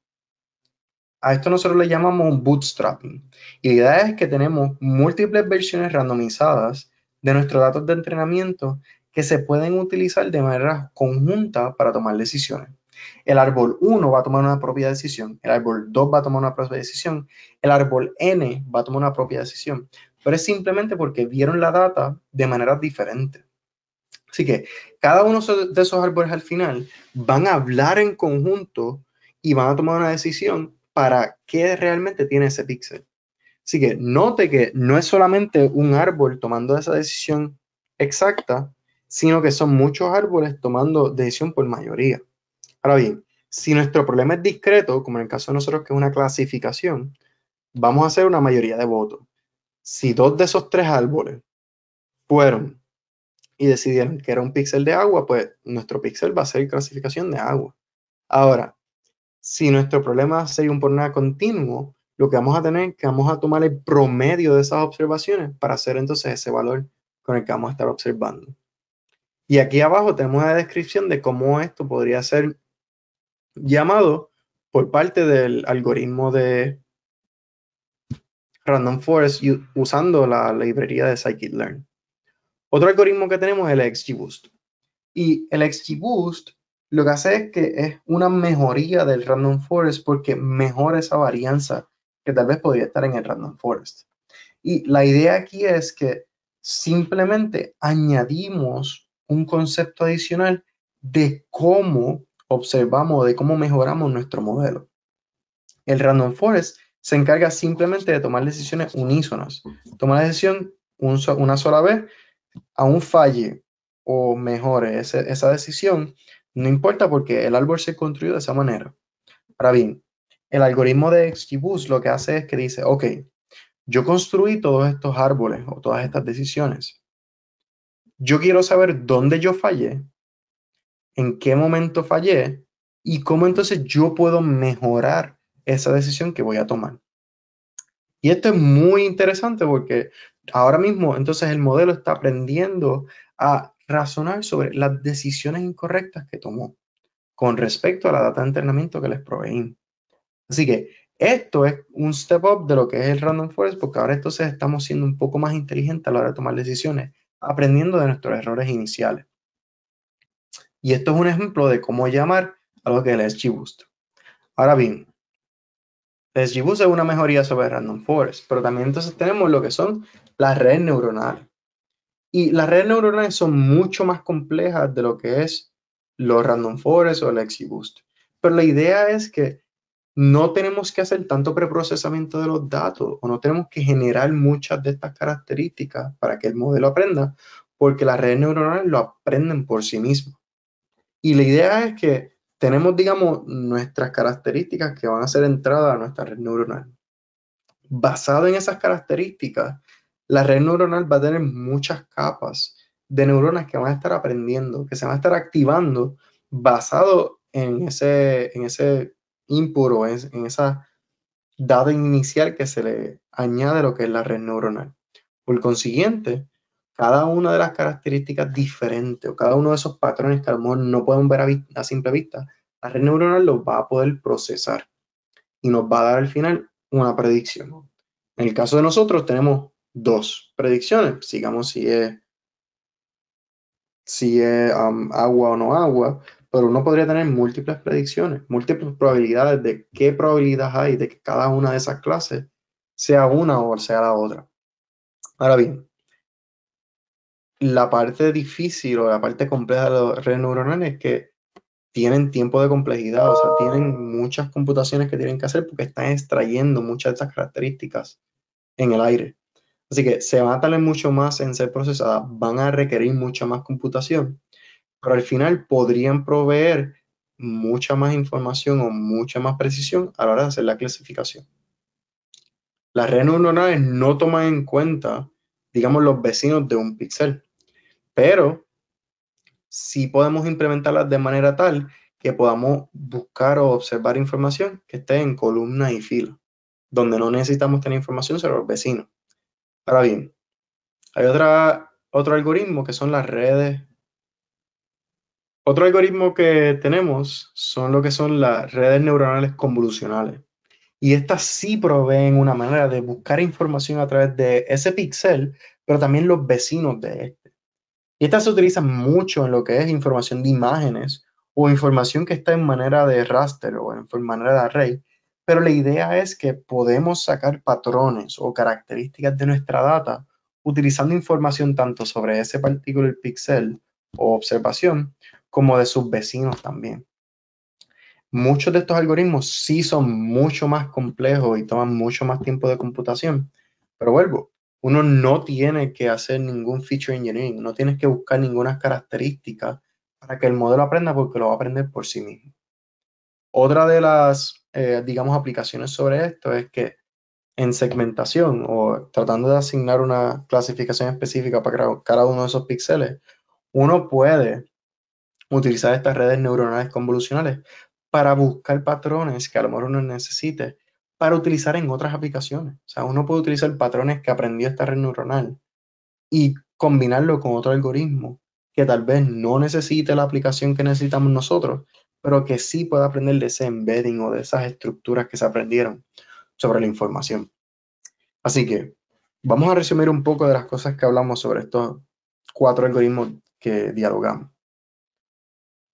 A esto nosotros le llamamos bootstrapping. Y la idea es que tenemos múltiples versiones randomizadas de nuestros datos de entrenamiento que se pueden utilizar de manera conjunta para tomar decisiones. El árbol 1 va a tomar una propia decisión, el árbol 2 va a tomar una propia decisión, el árbol n va a tomar una propia decisión, pero es simplemente porque vieron la data de manera diferente. Así que cada uno de esos árboles al final van a hablar en conjunto y van a tomar una decisión para qué realmente tiene ese píxel. Así que note que no es solamente un árbol tomando esa decisión exacta, sino que son muchos árboles tomando decisión por mayoría. Ahora bien, si nuestro problema es discreto, como en el caso de nosotros que es una clasificación, vamos a hacer una mayoría de votos. Si dos de esos tres árboles fueron y decidieron que era un píxel de agua, pues nuestro píxel va a ser clasificación de agua. Ahora, si nuestro problema sería un problema continuo, lo que vamos a tener es que vamos a tomar el promedio de esas observaciones para hacer entonces ese valor con el que vamos a estar observando. Y aquí abajo tenemos una descripción de cómo esto podría ser llamado por parte del algoritmo de Random Forest usando la librería de scikit-learn. Otro algoritmo que tenemos es el XGBoost. Y el XGBoost lo que hace es que es una mejoría del Random Forest porque mejora esa varianza que tal vez podría estar en el Random Forest. Y la idea aquí es que simplemente añadimos un concepto adicional de cómo observamos, de cómo mejoramos nuestro modelo. El Random Forest se encarga simplemente de tomar decisiones unísonas. Toma la decisión una sola vez, aún falle o mejore esa decisión, no importa porque el árbol se construyó de esa manera. Ahora bien, el algoritmo de XGBoost lo que hace es que dice, ok, yo construí todos estos árboles o todas estas decisiones. Yo quiero saber dónde yo fallé, en qué momento fallé y cómo entonces yo puedo mejorar esa decisión que voy a tomar. Y esto es muy interesante porque ahora mismo entonces el modelo está aprendiendo a razonar sobre las decisiones incorrectas que tomó con respecto a la data de entrenamiento que les proveí. Así que esto es un step up de lo que es el Random Forest, porque ahora entonces estamos siendo un poco más inteligentes a la hora de tomar decisiones, aprendiendo de nuestros errores iniciales. Y esto es un ejemplo de cómo llamar a lo que es el SGBoost. Ahora bien, el SGBoost es una mejoría sobre el Random Forest, pero también entonces tenemos lo que son las redes neuronales. Y las redes neuronales son mucho más complejas de lo que es los random forest o el XGBoost. Pero la idea es que no tenemos que hacer tanto preprocesamiento de los datos o no tenemos que generar muchas de estas características para que el modelo aprenda, porque las redes neuronales lo aprenden por sí mismas. Y la idea es que tenemos, digamos, nuestras características que van a ser entradas a nuestra red neuronal. Basado en esas características, la red neuronal va a tener muchas capas de neuronas que van a estar aprendiendo, que se van a estar activando basado en ese, en ese input o en, esa data inicial que se le añade lo que es la red neuronal. Por consiguiente, cada una de las características diferentes o cada uno de esos patrones que a lo no podemos ver a, simple vista, la red neuronal los va a poder procesar y nos va a dar al final una predicción. En el caso de nosotros tenemos dos predicciones. Sigamos si es, si es um, agua o no agua, pero uno podría tener múltiples predicciones, múltiples probabilidades de qué probabilidad hay de que cada una de esas clases sea una o sea la otra. Ahora bien, la parte difícil o la parte compleja de las redes neuronales es que tienen tiempo de complejidad, o sea, tienen muchas computaciones que tienen que hacer porque están extrayendo muchas de estas características en el aire. Así que se van a tardar mucho más en ser procesadas, van a requerir mucha más computación, pero al final podrían proveer mucha más información o mucha más precisión a la hora de hacer la clasificación. Las redes neuronales no toman en cuenta, digamos, los vecinos de un píxel, pero sí podemos implementarlas de manera tal que podamos buscar o observar información que esté en columna y fila, donde no necesitamos tener información sobre los vecinos. Ahora bien, hay otra, otro algoritmo que son las redes. Otro algoritmo que tenemos son lo que son las redes neuronales convolucionales. Y estas sí proveen una manera de buscar información a través de ese pixel, pero también los vecinos de este. Y estas se utilizan mucho en lo que es información de imágenes o información que está en manera de raster o en manera de array, pero la idea es que podemos sacar patrones o características de nuestra data utilizando información tanto sobre ese particular pixel o observación como de sus vecinos también. Muchos de estos algoritmos sí son mucho más complejos y toman mucho más tiempo de computación, pero vuelvo, uno no tiene que hacer ningún feature engineering, no tienes que buscar ninguna característica para que el modelo aprenda porque lo va a aprender por sí mismo. Otra de las eh, digamos, aplicaciones sobre esto es que en segmentación o tratando de asignar una clasificación específica para cada uno de esos píxeles, uno puede utilizar estas redes neuronales convolucionales para buscar patrones que a lo mejor uno necesite para utilizar en otras aplicaciones. O sea, uno puede utilizar patrones que aprendió esta red neuronal y combinarlo con otro algoritmo que tal vez no necesite la aplicación que necesitamos nosotros, pero que sí pueda aprender de ese embedding o de esas estructuras que se aprendieron sobre la información. Así que vamos a resumir un poco de las cosas que hablamos sobre estos cuatro algoritmos que dialogamos.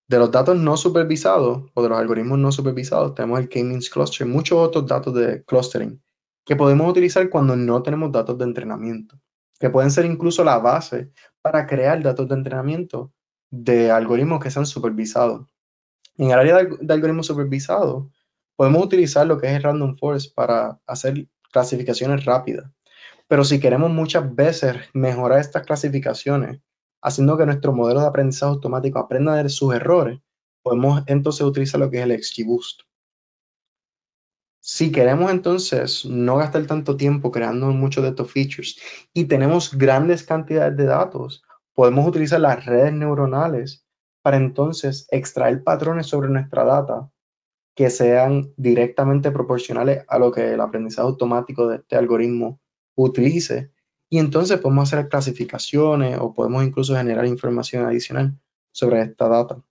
De los datos no supervisados o de los algoritmos no supervisados tenemos el K-means cluster y muchos otros datos de clustering que podemos utilizar cuando no tenemos datos de entrenamiento, que pueden ser incluso la base para crear datos de entrenamiento de algoritmos que sean supervisados en el área de, algoritmo supervisado podemos utilizar lo que es el random force para hacer clasificaciones rápidas. Pero si queremos muchas veces mejorar estas clasificaciones, haciendo que nuestro modelo de aprendizaje automático aprenda de sus errores, podemos entonces utilizar lo que es el XGBoost. Si queremos entonces no gastar tanto tiempo creando muchos de estos features y tenemos grandes cantidades de datos, podemos utilizar las redes neuronales para entonces extraer patrones sobre nuestra data que sean directamente proporcionales a lo que el aprendizaje automático de este algoritmo utilice. Y entonces podemos hacer clasificaciones o podemos incluso generar información adicional sobre esta data.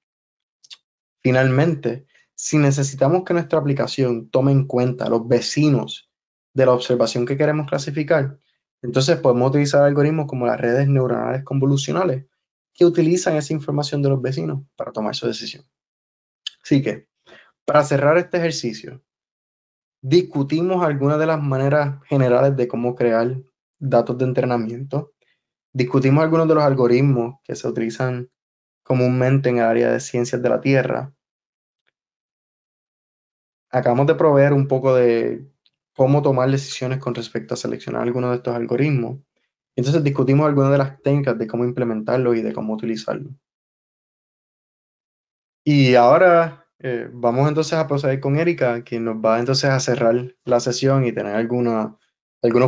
Finalmente, si necesitamos que nuestra aplicación tome en cuenta los vecinos de la observación que queremos clasificar, entonces podemos utilizar algoritmos como las redes neuronales convolucionales que utilizan esa información de los vecinos para tomar su decisión. Así que, para cerrar este ejercicio, discutimos algunas de las maneras generales de cómo crear datos de entrenamiento, discutimos algunos de los algoritmos que se utilizan comúnmente en el área de ciencias de la Tierra. Acabamos de proveer un poco de cómo tomar decisiones con respecto a seleccionar algunos de estos algoritmos. Entonces discutimos algunas de las técnicas de cómo implementarlo y de cómo utilizarlo. Y ahora eh, vamos entonces a proceder con Erika, quien nos va entonces a cerrar la sesión y tener algunos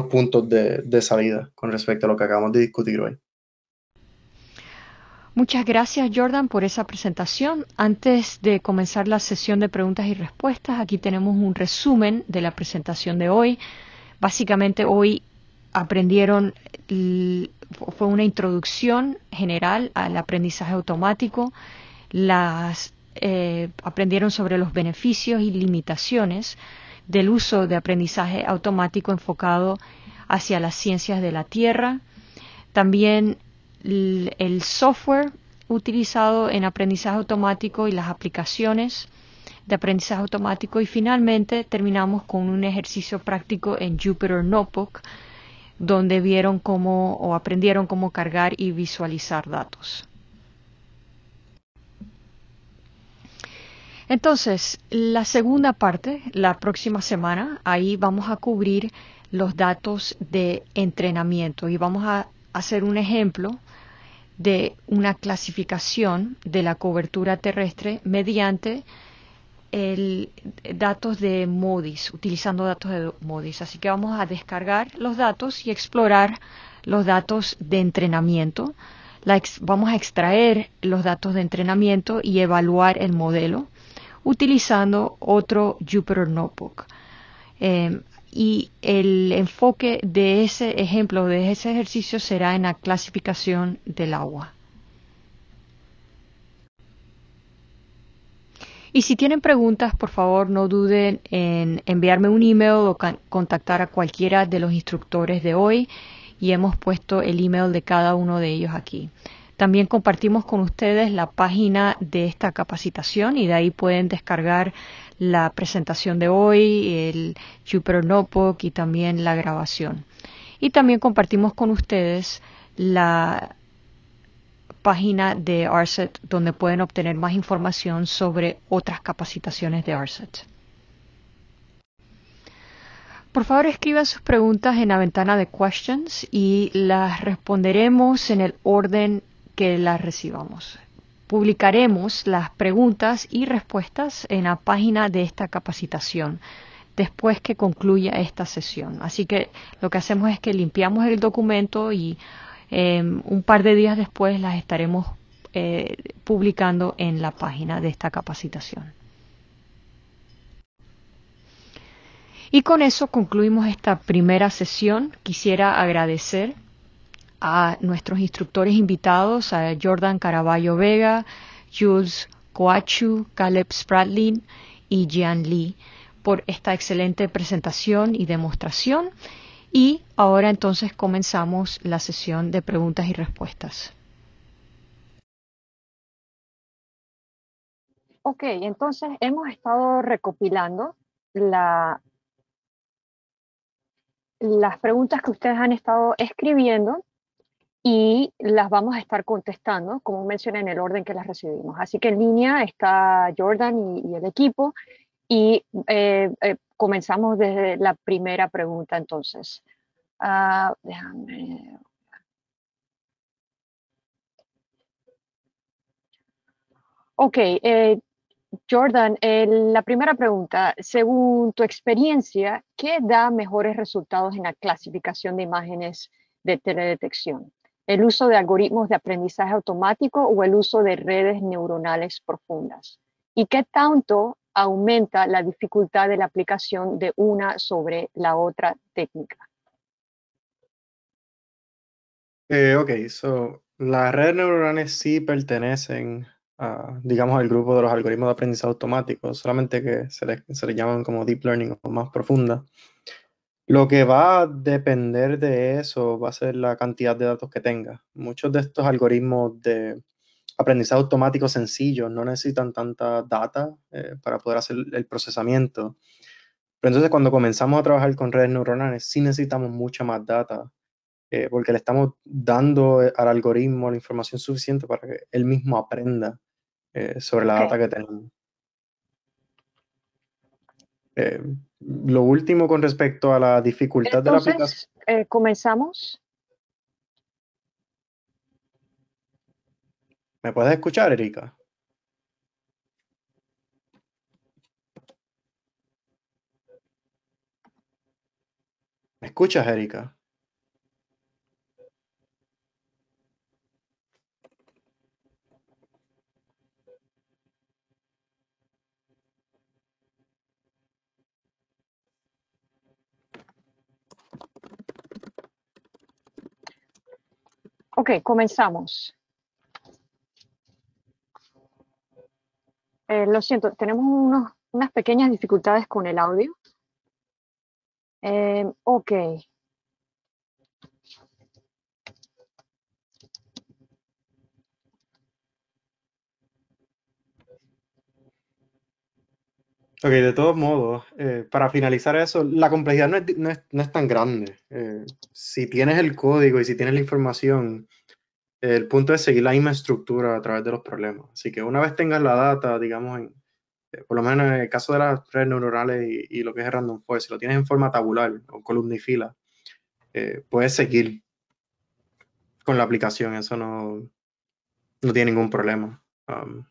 puntos de salida con respecto a lo que acabamos de discutir hoy. Muchas gracias Jordan por esa presentación. Antes de comenzar la sesión de preguntas y respuestas, aquí tenemos un resumen de la presentación de hoy. Básicamente hoy aprendieron, fue una introducción general al aprendizaje automático, las eh, aprendieron sobre los beneficios y limitaciones del uso de aprendizaje automático enfocado hacia las ciencias de la Tierra, también el software utilizado en aprendizaje automático y las aplicaciones de aprendizaje automático y finalmente terminamos con un ejercicio práctico en Jupyter Notebook donde vieron cómo o aprendieron cómo cargar y visualizar datos. Entonces, la segunda parte, la próxima semana, ahí vamos a cubrir los datos de entrenamiento y vamos a hacer un ejemplo de una clasificación de la cobertura terrestre mediante el, eh, datos de MODIS, utilizando datos de MODIS. Así que vamos a descargar los datos y explorar los datos de entrenamiento. vamos a extraer los datos de entrenamiento y evaluar el modelo utilizando otro Jupyter Notebook. Em, y el enfoque de ese ejemplo, de ese ejercicio, será en la clasificación del agua. Y si tienen preguntas, por favor no duden en enviarme un email o contactar a cualquiera de los instructores de hoy y hemos puesto el email de cada uno de ellos aquí. También compartimos con ustedes la página de esta capacitación y de ahí pueden descargar la presentación de hoy, el Jupyter Notebook y también la grabación. Y también compartimos con ustedes la página de ARSET donde pueden obtener más información sobre otras capacitaciones de ARSET. Por favor, escriban sus preguntas en la ventana de questions y las responderemos en el orden que las recibamos. Publicaremos las preguntas y respuestas en la página de esta capacitación después que concluya esta sesión. Así que lo que hacemos es que limpiamos el documento y Em, un par de días después las estaremos eh, publicando en la página de esta capacitación. Y con eso concluimos esta primera sesión. Quisiera agradecer a nuestros instructores invitados, a Jordan Caraballo Vega, Jules Coachu, Caleb Spratlin y Jian Lee, por esta excelente presentación y demostración. Y ahora entonces comenzamos la sesión de preguntas y respuestas. Ok, entonces hemos estado recopilando la, las preguntas que ustedes han estado escribiendo y las vamos a estar contestando, como mencioné, en el orden que las recibimos. Así que en línea está Jordan y el equipo. Y eh, eh, comenzamos desde la primera pregunta entonces. Ah, déjame... Ok, eh, Jordan, la primera pregunta, según tu experiencia, ¿qué da mejores resultados en la clasificación de imágenes de teledetección? ¿El uso de algoritmos de aprendizaje automático o el uso de redes neuronales profundas? ¿Y qué tanto aumenta la dificultad de la aplicación de una sobre la otra técnica. Eh, ok, las redes neuronales sí pertenecen a, digamos, al grupo de los algoritmos de aprendizaje automático, solamente que se le se llaman como deep learning o más profunda. Lo que va a depender de eso va a ser la cantidad de datos que tenga. Muchos de estos algoritmos de aprendizaje automático sencillo, no necesitan tanta data eh, para poder hacer el procesamiento. Pero entonces cuando comenzamos a trabajar con redes neuronales, sí necesitamos mucha más data, eh, porque le estamos dando eh, al algoritmo la información suficiente para que él mismo aprenda sobre la data que tenemos. lo último con respecto a la dificultad de la aplicación. comenzamos ¿Me puedes escuchar, Erika? ¿Me escuchas, Erika? Ok, comenzamos. Eh, lo siento, tenemos unas pequeñas dificultades con el audio. Eh, ok. Ok, de todos modos, eh, para finalizar eso, la complejidad no es, tan grande. si tienes el código y si tienes la información, el punto es seguir la misma estructura a través de los problemas. Así que una vez tengas la data, digamos, eh, por lo menos en el caso de las redes neuronales y, lo que es random forest, si lo tienes en forma tabular o columna y fila, eh, puedes seguir con la aplicación. Eso no, no tiene ningún problema. Um,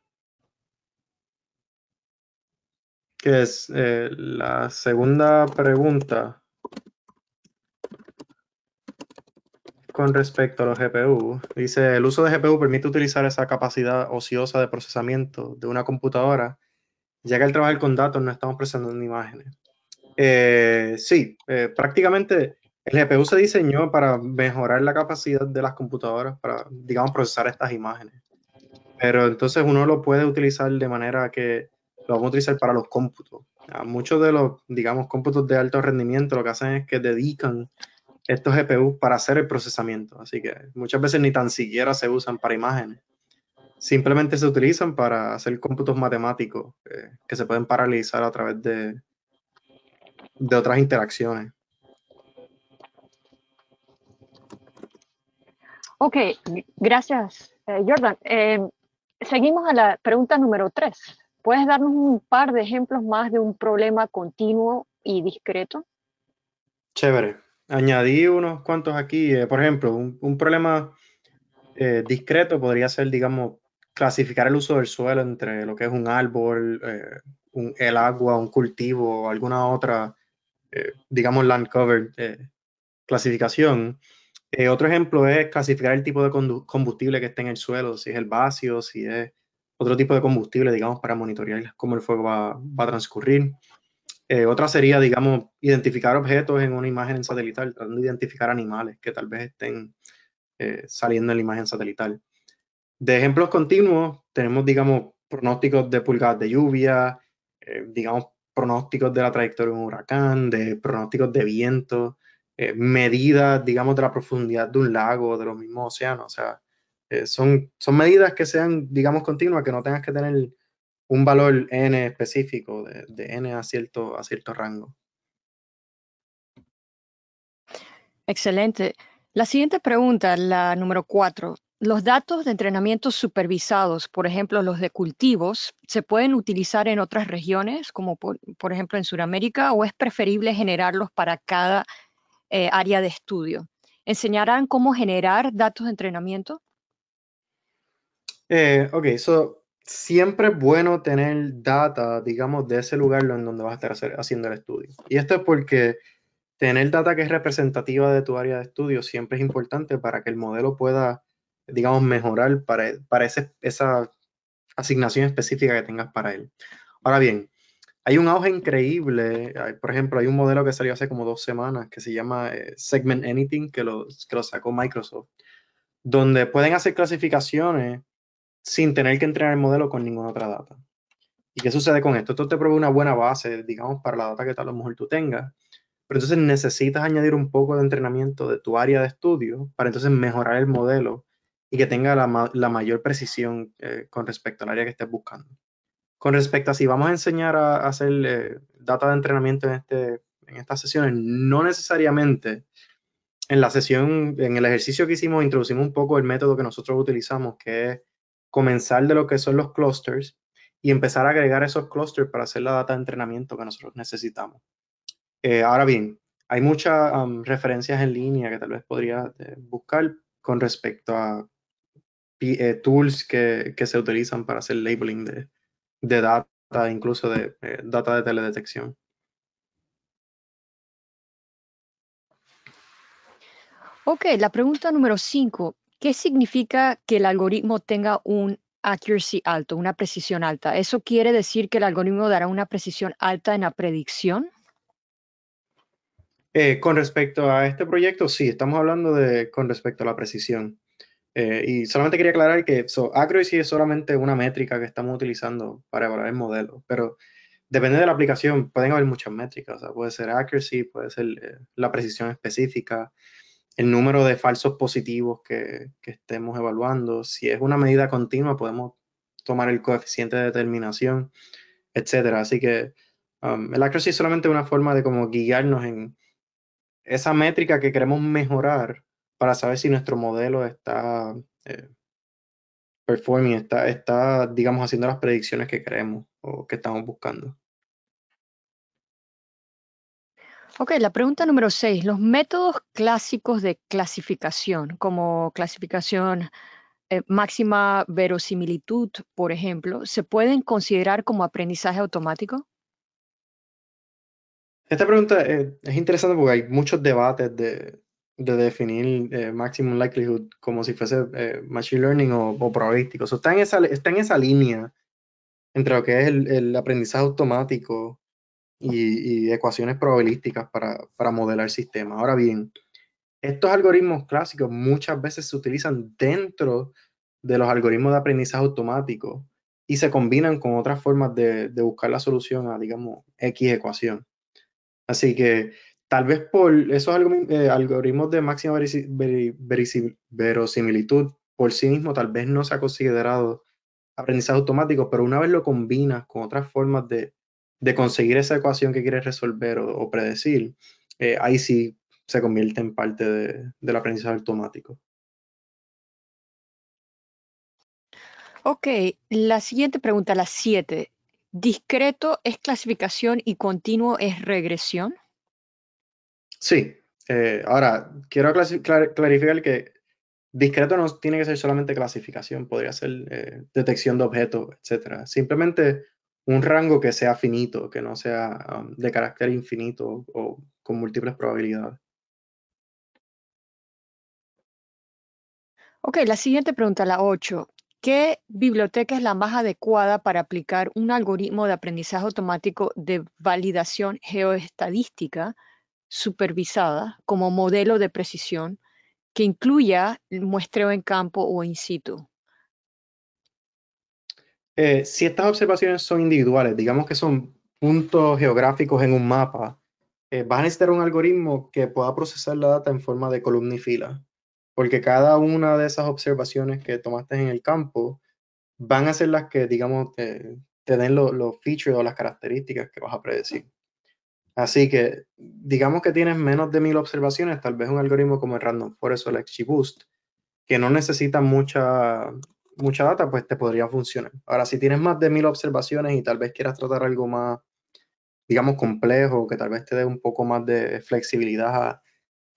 qué es eh, la segunda pregunta. con respecto a los GPU. Dice, el uso de GPU permite utilizar esa capacidad ociosa de procesamiento de una computadora, ya que al trabajar con datos no estamos procesando imágenes. Eh, sí, eh, prácticamente el GPU se diseñó para mejorar la capacidad de las computadoras para, digamos, procesar estas imágenes. Pero entonces uno lo puede utilizar de manera que lo vamos a utilizar para los cómputos. Ah, muchos de los, digamos, cómputos de alto rendimiento lo que hacen es que dedican estos GPU para hacer el procesamiento. Así que muchas veces ni tan siquiera se usan para imágenes. Simplemente se utilizan para hacer cómputos matemáticos eh, que se pueden paralizar a través de, de otras interacciones. Ok, gracias, eh, Jordan. Eh, seguimos a la pregunta número tres. ¿Puedes darnos un par de ejemplos más de un problema continuo y discreto? Chévere añadí unos cuantos aquí. Eh, por ejemplo, un, problema eh, discreto podría ser, digamos, clasificar el uso del suelo entre lo que es un árbol, eh, el agua, un cultivo, o alguna otra, digamos, land cover clasificación. otro ejemplo es clasificar el tipo de combustible que está en el suelo, si es el vacío, si es otro tipo de combustible, digamos, para monitorear cómo el fuego va a transcurrir. Eh, otra sería, digamos, identificar objetos en una imagen satelital, tratando de identificar animales que tal vez estén eh, saliendo en la imagen satelital. De ejemplos continuos, tenemos, digamos, pronósticos de pulgadas de lluvia, eh, digamos, pronósticos de la trayectoria de un huracán, de pronósticos de viento, medidas, digamos, de la profundidad de un lago, de los mismos océanos. O sea, son, son medidas que sean, digamos, continuas, que no tengas que tener un valor n específico, de, n a cierto, a cierto rango. Excelente. La siguiente pregunta, la número cuatro. Los datos de entrenamiento supervisados, por ejemplo, los de cultivos, ¿se pueden utilizar en otras regiones, como por, ejemplo en Sudamérica, o es preferible generarlos para cada eh, área de estudio? ¿Enseñarán cómo generar datos de entrenamiento? Eh, ok, so siempre es bueno tener data, digamos, de ese lugar en donde vas a estar haciendo el estudio. Y esto es porque tener data que es representativa de tu área de estudio siempre es importante para que el modelo pueda, digamos, mejorar para, para esa asignación específica que tengas para él. Ahora bien, hay un auge increíble. Por ejemplo, hay un modelo que salió hace como dos semanas que se llama eh, Segment Anything, que lo, que lo sacó Microsoft, donde pueden hacer clasificaciones sin tener que entrenar el modelo con ninguna otra data. ¿Y qué sucede con esto? Esto te provee una buena base, digamos, para la data que tal a lo mejor tú tengas, pero entonces necesitas añadir un poco de entrenamiento de tu área de estudio para entonces mejorar el modelo y que tenga la, mayor precisión eh, con respecto al área que estés buscando. Con respecto a si vamos a enseñar a, hacer eh, data de entrenamiento en, este, en estas sesiones, no necesariamente en la sesión, en el ejercicio que hicimos, introducimos un poco el método que nosotros utilizamos, que es comenzar de lo que son los clusters y empezar a agregar esos clusters para hacer la data de entrenamiento que nosotros necesitamos. Eh, ahora bien, hay muchas um, referencias en línea que tal vez podría eh, buscar con respecto a eh, tools que, se utilizan para hacer labeling de, de data, incluso de data de teledetección. Ok, la pregunta número 5. ¿Qué significa que el algoritmo tenga un accuracy alto, una precisión alta? ¿Eso quiere decir que el algoritmo dará una precisión alta en la predicción? Eh, con respecto a este proyecto, sí, estamos hablando de con respecto a la precisión. Eh, y solamente quería aclarar que accuracy es solamente una métrica que estamos utilizando para evaluar el modelo, pero depende de la aplicación, pueden haber muchas métricas, o sea, puede ser accuracy, puede ser eh, la precisión específica, el número de falsos positivos que, estemos evaluando. Si es una medida continua, podemos tomar el coeficiente de determinación, etcétera. Así que um, el accuracy es solamente una forma de como guiarnos en esa métrica que queremos mejorar para saber si nuestro modelo está eh, performing, está, está, digamos, haciendo las predicciones que queremos o que estamos buscando. Ok, la pregunta número 6. Los métodos clásicos de clasificación, como clasificación eh, máxima verosimilitud, por ejemplo, ¿se pueden considerar como aprendizaje automático? Esta pregunta eh, es interesante porque hay muchos debates de, definir eh, maximum likelihood como si fuese machine learning o, probabilístico. está, en esa, en esa línea entre lo que es el aprendizaje automático y, ecuaciones probabilísticas para, para modelar sistemas. Ahora bien, estos algoritmos clásicos muchas veces se utilizan dentro de los algoritmos de aprendizaje automático y se combinan con otras formas de, de buscar la solución a, digamos, X ecuación. Así que tal vez por esos eh, algoritmos de máxima verosimilitud por sí mismo tal vez no se ha considerado aprendizaje automático, pero una vez lo combinas con otras formas de, de conseguir esa ecuación que quieres resolver o, predecir, eh, ahí sí se convierte en parte del aprendizaje automático. Ok, la siguiente pregunta, la 7. ¿Discreto es clasificación y continuo es regresión? Sí. Eh, ahora, quiero clarificar que discreto no tiene que ser solamente clasificación, podría ser eh, detección de objetos, etc. Simplemente un rango que sea finito, que no sea um, de carácter infinito o con múltiples probabilidades. Ok, la siguiente pregunta, la 8. ¿Qué biblioteca es la más adecuada para aplicar un algoritmo de aprendizaje automático de validación geoestadística supervisada como modelo de precisión que incluya el muestreo en campo o in situ? Eh, si estas observaciones son individuales, digamos que son puntos geográficos en un mapa, eh, vas a necesitar un algoritmo que pueda procesar la data en forma de columna y fila, porque cada una de esas observaciones que tomaste en el campo van a ser las que, digamos, te, den los features o las características que vas a predecir. Así que, digamos que tienes menos de mil observaciones, tal vez un algoritmo como el Random Forest o el XGBoost, que no necesita mucha mucha data, pues te podría funcionar. Ahora, si tienes más de mil observaciones y tal vez quieras tratar algo más, digamos, complejo, que tal vez te dé un poco más de flexibilidad a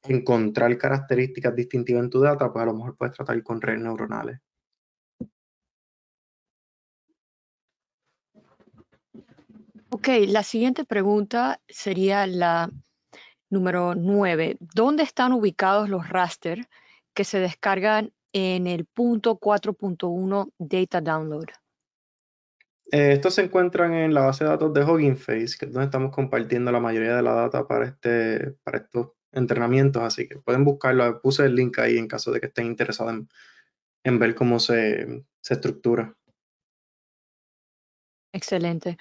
encontrar características distintivas en tu data, pues a lo mejor puedes tratar con redes neuronales. Ok, la siguiente pregunta sería la número 9. ¿Dónde están ubicados los raster que se descargan en el punto 4.1 Data Download. Eh, estos se encuentran en la base de datos de Hugging Face, que es donde estamos compartiendo la mayoría de la data para, este, para estos entrenamientos, así que pueden buscarlo. Puse el link ahí en caso de que estén interesados en, ver cómo se, se estructura. Excelente.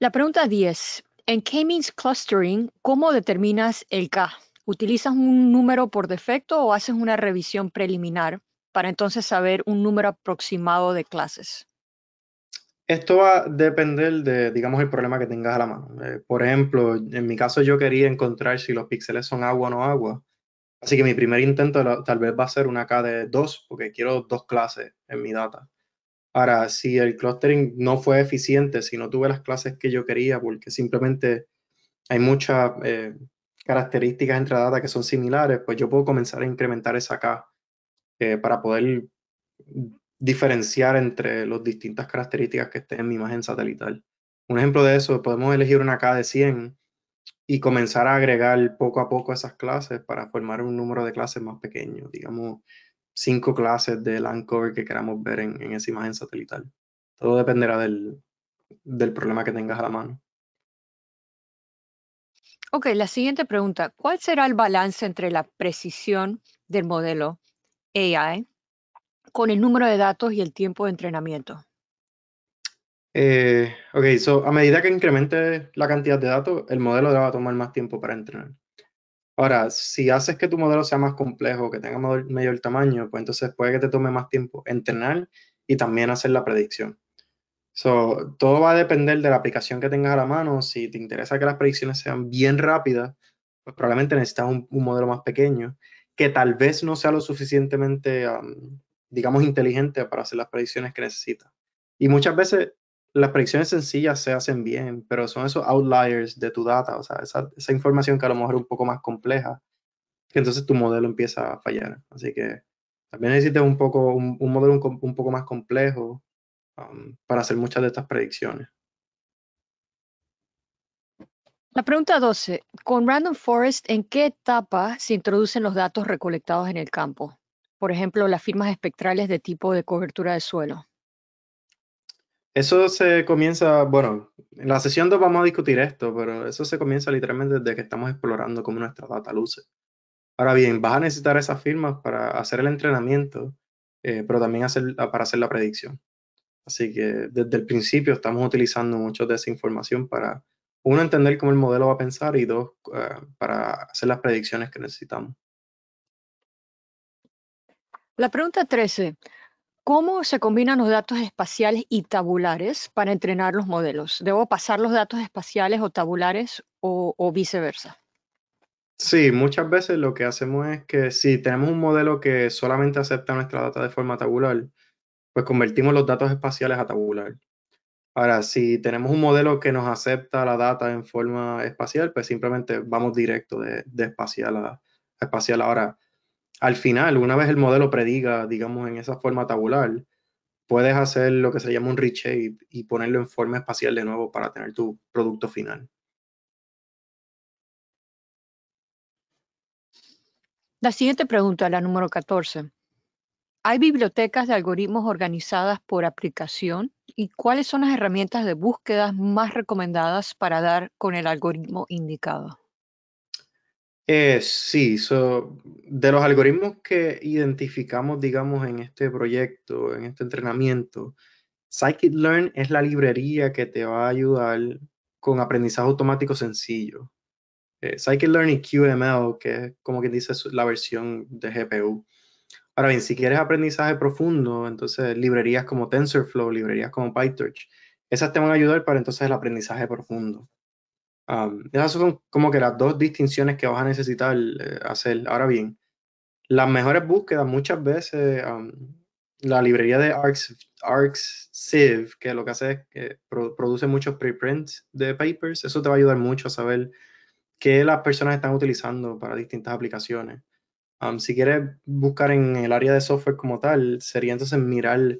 La pregunta 10. En K-Means Clustering, ¿cómo determinas el K? ¿Utilizas un número por defecto o haces una revisión preliminar? para entonces saber un número aproximado de clases? Esto va a depender de, digamos, el problema que tengas a la mano. Eh, por ejemplo, en mi caso yo quería encontrar si los píxeles son agua o no agua. Así que mi primer intento tal vez va a ser una K de 2, porque quiero dos clases en mi data. Ahora, si el clustering no fue eficiente, si no tuve las clases que yo quería, porque simplemente hay muchas eh, características entre data que son similares, pues yo puedo comenzar a incrementar esa K eh, para poder diferenciar entre las distintas características que estén en mi imagen satelital. Un ejemplo de eso, podemos elegir una K de 100 y comenzar a agregar poco a poco esas clases para formar un número de clases más pequeño, digamos cinco clases de land que queramos ver en, esa imagen satelital. Todo dependerá del, del problema que tengas a la mano. Ok, la siguiente pregunta. ¿Cuál será el balance entre la precisión del modelo AI con el número de datos y el tiempo de entrenamiento? Eh, ok, so a medida que incremente la cantidad de datos, el modelo va a tomar más tiempo para entrenar. Ahora, si haces que tu modelo sea más complejo, que tenga mayor, tamaño, pues entonces puede que te tome más tiempo entrenar y también hacer la predicción. So, todo va a depender de la aplicación que tengas a la mano. Si te interesa que las predicciones sean bien rápidas, pues probablemente necesitas un modelo más pequeño que tal vez no sea lo suficientemente, digamos, inteligente para hacer las predicciones que necesita. Y muchas veces las predicciones sencillas se hacen bien, pero son esos outliers de tu data, o sea, esa, información que a lo mejor es un poco más compleja, que entonces tu modelo empieza a fallar. Así que también necesitas un, poco, un, modelo un, poco más complejo para hacer muchas de estas predicciones. La pregunta 12. Con Random Forest, ¿en qué etapa se introducen los datos recolectados en el campo? Por ejemplo, las firmas espectrales de tipo de cobertura de suelo. Eso se comienza, bueno, en la sesión 2 vamos a discutir esto, pero eso se comienza literalmente desde que estamos explorando cómo nuestra data luce. Ahora bien, vas a necesitar esas firmas para hacer el entrenamiento, eh, pero también para hacer la predicción. Así que desde el principio estamos utilizando mucho de esa información para uno, entender cómo el modelo va a pensar y dos, eh, para hacer las predicciones que necesitamos. La pregunta 13. ¿Cómo se combinan los datos espaciales y tabulares para entrenar los modelos? ¿Debo pasar los datos espaciales o tabulares o, o viceversa? Sí, muchas veces lo que hacemos es que si tenemos un modelo que solamente acepta nuestra data de forma tabular, pues convertimos los datos espaciales a tabular. Ahora, si tenemos un modelo que nos acepta la data en forma espacial, pues simplemente vamos directo de, espacial a, espacial. Ahora, al final, una vez el modelo prediga, digamos, en esa forma tabular, puedes hacer lo que se llama un reshape y ponerlo en forma espacial de nuevo para tener tu producto final. La siguiente pregunta, la número 14. ¿Hay bibliotecas de algoritmos organizadas por aplicación? ¿Y cuáles son las herramientas de búsqueda más recomendadas para dar con el algoritmo indicado? Eh, sí, de los algoritmos que identificamos, digamos, en este proyecto, en este entrenamiento, Scikit-Learn es la librería que te va a ayudar con aprendizaje automático sencillo. Eh, Scikit-Learn y QML, que es como quien dice la versión de GPU Ahora bien, si quieres aprendizaje profundo, entonces librerías como TensorFlow, librerías como PyTorch, esas te van a ayudar para entonces el aprendizaje profundo. esas son como que las dos distinciones que vas a necesitar eh, hacer. Ahora bien, las mejores búsquedas muchas veces, la librería de ArcSiv, que lo que hace es que produce muchos preprints de papers, eso te va a ayudar mucho a saber qué las personas están utilizando para distintas aplicaciones si quieres buscar en el área de software como tal, sería entonces mirar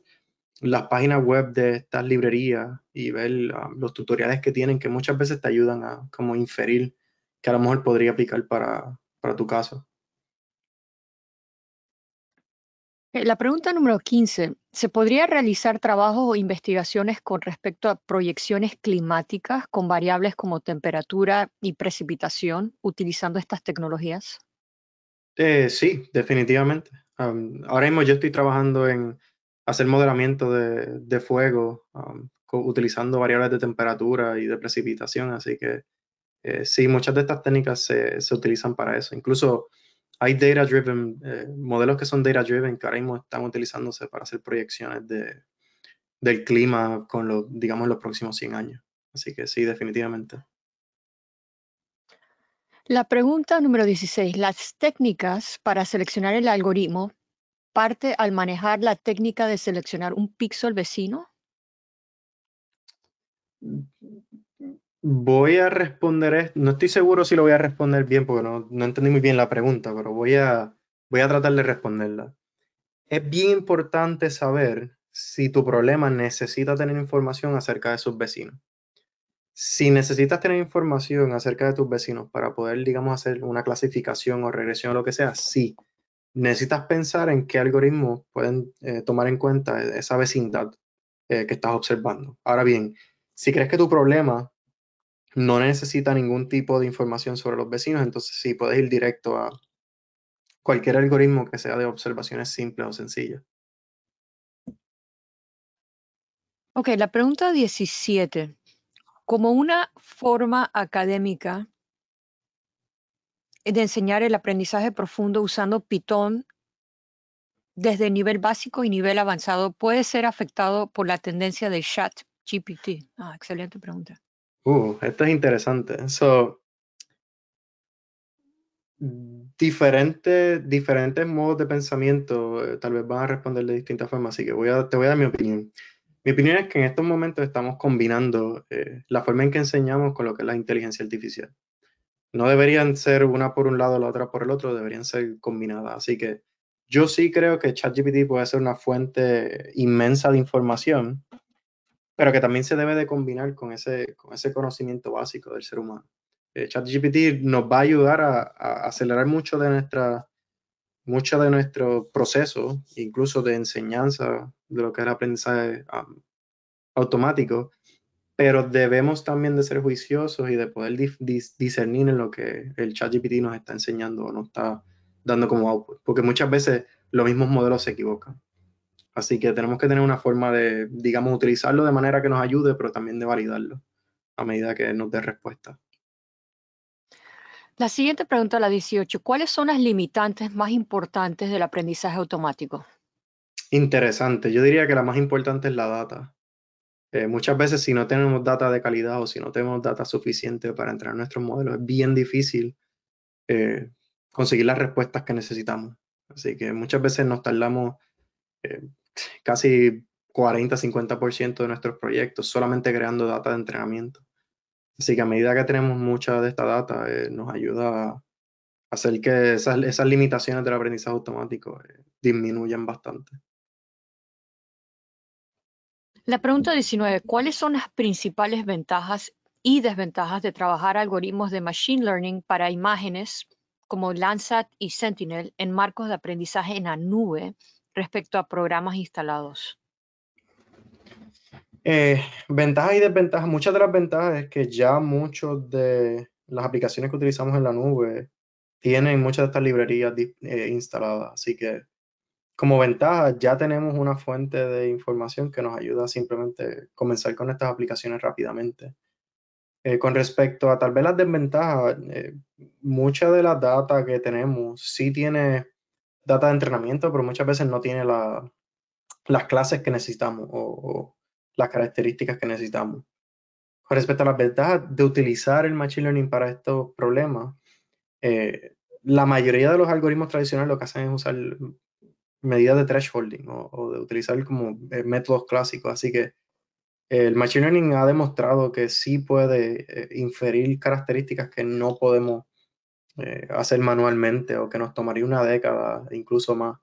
las páginas web de estas librerías y ver los tutoriales que tienen, que muchas veces te ayudan a como inferir que a lo mejor podría aplicar para, para tu caso. La pregunta número 15. ¿Se podría realizar trabajos o investigaciones con respecto a proyecciones climáticas con variables como temperatura y precipitación utilizando estas tecnologías? Eh, sí, definitivamente. ahora mismo yo estoy trabajando en hacer modelamiento de, fuego utilizando variables de temperatura y de precipitación, así que eh, sí, muchas de estas técnicas se, utilizan para eso. Incluso hay data driven, eh, modelos que son data driven que ahora mismo están utilizándose para hacer proyecciones del clima con los, digamos, los próximos 100 años. Así que sí, definitivamente. La pregunta número 16. Las técnicas para seleccionar el algoritmo parte al manejar la técnica de seleccionar un pixel vecino. Voy a responder, no estoy seguro si lo voy a responder bien porque no, no entendí muy bien la pregunta, pero voy a, voy a tratar de responderla. Es bien importante saber si tu problema necesita tener información acerca de sus vecinos. Si necesitas tener información acerca de tus vecinos para poder, digamos, hacer una clasificación o regresión o lo que sea, sí. Necesitas pensar en qué algoritmos pueden eh, tomar en cuenta esa vecindad eh, que estás observando. Ahora bien, si crees que tu problema no necesita ningún tipo de información sobre los vecinos, entonces sí puedes ir directo a cualquier algoritmo que sea de observaciones simples o sencillas. Ok, la pregunta 17 como una forma académica de enseñar el aprendizaje profundo usando Python desde nivel básico y nivel avanzado puede ser afectado por la tendencia de chat GPT? Ah, excelente pregunta. Uh, esto es interesante. So, diferentes, diferentes modos de pensamiento eh, tal vez van a responder de distintas formas, así que voy te voy a dar mi opinión. Mi opinión es que en estos momentos estamos combinando eh, la forma en que enseñamos con lo que es la inteligencia artificial. No deberían ser una por un lado, la otra por el otro, deberían ser combinadas. Así que yo sí creo que ChatGPT puede ser una fuente inmensa de información, pero que también se debe de combinar con ese, ese conocimiento básico del ser humano. Eh, ChatGPT nos va a ayudar a, a acelerar mucho de nuestra mucho de nuestro proceso, incluso de enseñanza, de lo que es el aprendizaje automático, pero debemos también de ser juiciosos y de poder discernir en lo que el ChatGPT nos está enseñando o nos está dando como output, porque muchas veces los mismos modelos se equivocan. Así que tenemos que tener una forma de, digamos, utilizarlo de manera que nos ayude, pero también de validarlo a medida que nos dé respuesta. La siguiente pregunta, la 18. ¿Cuáles son las limitantes más importantes del aprendizaje automático? Interesante. Yo diría que la más importante es la data. Eh, muchas veces si no tenemos data de calidad o si no tenemos data suficiente para entrenar nuestros modelos, es bien difícil eh, conseguir las respuestas que necesitamos. Así que muchas veces nos tardamos eh, casi 40-50% de nuestros proyectos solamente creando data de entrenamiento. Así que a medida que tenemos mucha de esta data, eh, nos ayuda a hacer que esas, limitaciones del aprendizaje automático eh, disminuyan bastante. La pregunta 19, ¿cuáles son las principales ventajas y desventajas de trabajar algoritmos de Machine Learning para imágenes como Landsat y Sentinel en marcos de aprendizaje en la nube respecto a programas instalados? Eh, ventajas y desventajas. Muchas de las ventajas es que ya muchos de las aplicaciones que utilizamos en la nube tienen muchas de estas librerías eh, instaladas. Así que como ventaja ya tenemos una fuente de información que nos ayuda a simplemente comenzar con estas aplicaciones rápidamente. Eh, con respecto a tal vez las desventajas, muchas de las data que tenemos sí tiene data de entrenamiento, pero muchas veces no tiene las clases que necesitamos o, las características que necesitamos. Con respecto a las ventajas de utilizar el Machine Learning para estos problemas, eh, la mayoría de los algoritmos tradicionales lo que hacen es usar medidas de thresholding o, de utilizar como eh, métodos clásicos. Así que el Machine Learning ha demostrado que sí puede eh, inferir características que no podemos hacer manualmente o que nos tomaría una década, incluso más,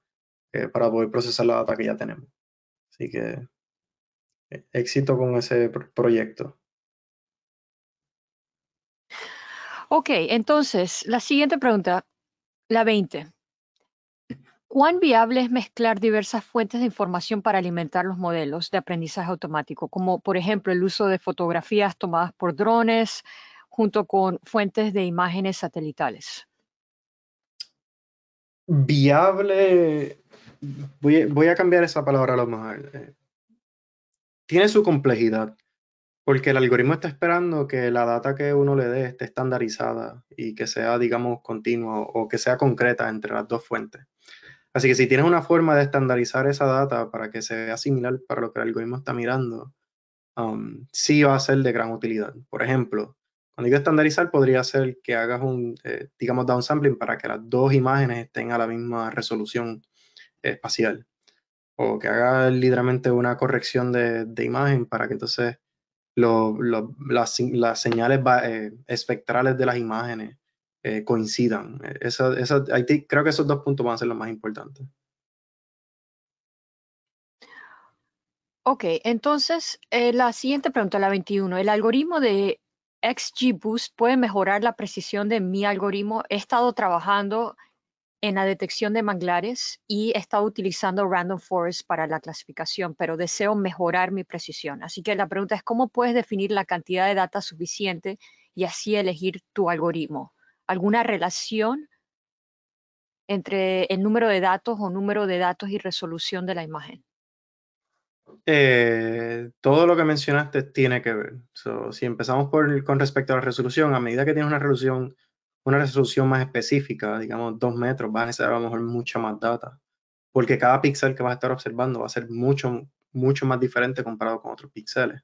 para poder procesar la data que ya tenemos. Así que éxito con ese proyecto. Ok, entonces, la siguiente pregunta, la 20. ¿Cuán viable es mezclar diversas fuentes de información para alimentar los modelos de aprendizaje automático, como por ejemplo el uso de fotografías tomadas por drones junto con fuentes de imágenes satelitales? Viable, voy, a cambiar esa palabra a lo mejor tiene su complejidad, porque el algoritmo está esperando que la data que uno le dé esté estandarizada y que sea, digamos, continua o que sea concreta entre las dos fuentes. Así que si tienes una forma de estandarizar esa data para que se similar para lo que el algoritmo está mirando, um, sí va a ser de gran utilidad. Por ejemplo, cuando digo estandarizar, podría ser que hagas un, eh, digamos, downsampling para que las dos imágenes estén a la misma resolución eh, espacial o que haga literalmente una corrección de, de imagen para que entonces las, señales eh, espectrales de las imágenes eh, coincidan. Eh, creo que esos dos puntos van a ser los más importantes. Ok, entonces la siguiente pregunta, la 21. ¿El algoritmo de XGBoost puede mejorar la precisión de mi algoritmo? He estado trabajando en la detección de manglares y he estado utilizando Random Forest para la clasificación, pero deseo mejorar mi precisión. Así que la pregunta es, ¿cómo puedes definir la cantidad de data suficiente y así elegir tu algoritmo? ¿Alguna relación entre el número de datos o número de datos y resolución de la imagen? Eh, todo lo que mencionaste tiene que ver. si empezamos por, con respecto a la resolución, a medida que tienes una resolución una resolución más específica, digamos dos metros, vas a necesitar a lo mejor mucha más data, porque cada píxel que vas a estar observando va a ser mucho, mucho más diferente comparado con otros píxeles.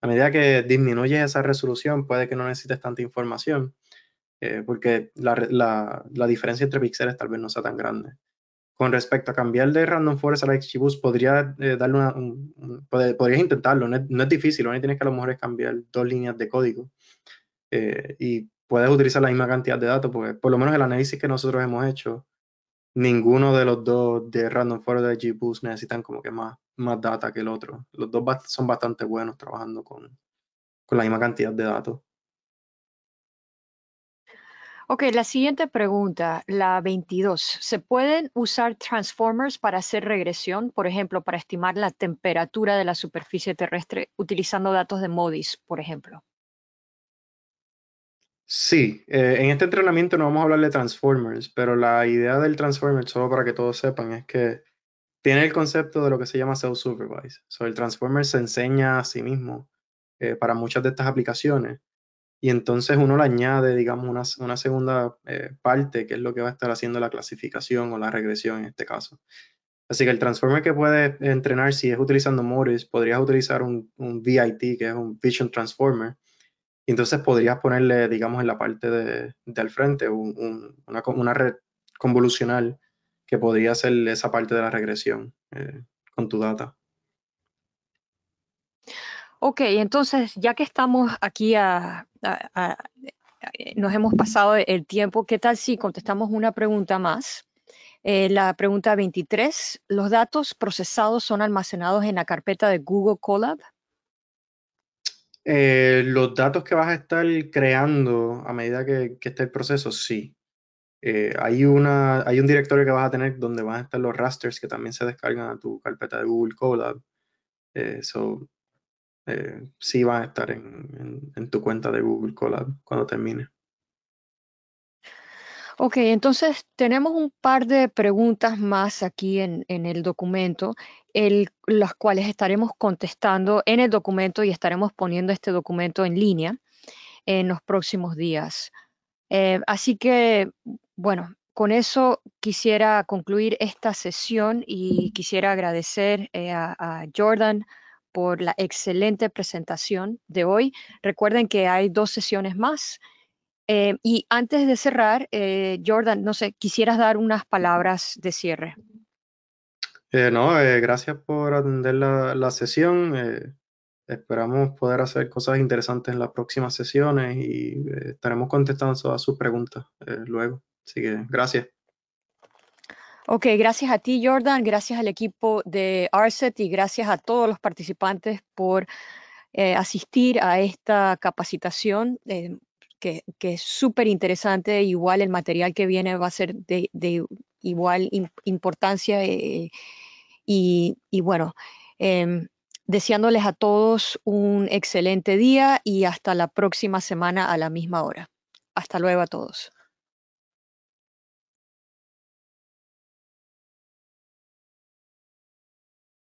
A medida que disminuyes esa resolución, puede que no necesites tanta información, eh, porque la, diferencia entre píxeles tal vez no sea tan grande. Con respecto a cambiar de Random Forest a XGBoost, podría, eh, darle podrías intentarlo, no es, difícil, lo único que tienes que a lo mejor es cambiar dos líneas de código. Eh, y puedes utilizar la misma cantidad de datos, porque por lo menos el análisis que nosotros hemos hecho, ninguno de los dos de Random Forest y GBoost necesitan como que más, más data que el otro. Los dos son bastante buenos trabajando con, con la misma cantidad de datos. Ok, la siguiente pregunta, la 22. ¿Se pueden usar transformers para hacer regresión, por ejemplo, para estimar la temperatura de la superficie terrestre utilizando datos de MODIS, por ejemplo? Sí, eh, en este entrenamiento no vamos a hablar de Transformers, pero la idea del Transformer, solo para que todos sepan, es que tiene el concepto de lo que se llama self-supervised. So, el Transformer se enseña a sí mismo eh, para muchas de estas aplicaciones y entonces uno le añade, digamos, una, una segunda eh, parte, que es lo que va a estar haciendo la clasificación o la regresión en este caso. Así que el transformer que puede entrenar, si es utilizando morris podrías utilizar un, un VIT, que es un Vision Transformer, entonces podrías ponerle, digamos, en la parte de, del frente una, red convolucional que podría ser esa parte de la regresión eh, con tu data. Ok, entonces ya que estamos aquí eh, nos hemos pasado el tiempo, ¿qué tal si contestamos una pregunta más? Eh, la pregunta 23, ¿los datos procesados son almacenados en la carpeta de Google Colab? Eh, los datos que vas a estar creando a medida que, esté el proceso, sí. Eh, hay, una, hay un directorio que vas a tener donde van a estar los rasters que también se descargan a tu carpeta de Google Colab. Eso eh, sí van a estar en tu cuenta de Google Colab cuando termine. Ok, entonces tenemos un par de preguntas más aquí en, el documento, las cuales estaremos contestando en el documento y estaremos poniendo este documento en línea en los próximos días. Eh, así que, bueno, con eso quisiera concluir esta sesión y quisiera agradecer eh, a, a Jordan por la excelente presentación de hoy. Recuerden que hay dos sesiones más. Eh, y antes de cerrar, eh, Jordan, no sé, quisieras dar unas palabras de cierre. Eh, no, gracias por atender la, sesión. esperamos poder hacer cosas interesantes en las próximas sesiones y estaremos contestando todas sus preguntas luego. Así que gracias. Ok, gracias a ti, Jordan, gracias al equipo de ARSET y gracias a todos los participantes por asistir a esta capacitación que, es súper interesante. Igual el material que viene va a ser de, de igual importancia. Eh, y, y, bueno, em, deseándoles a todos un excelente día y hasta la próxima semana a la misma hora. Hasta luego a todos.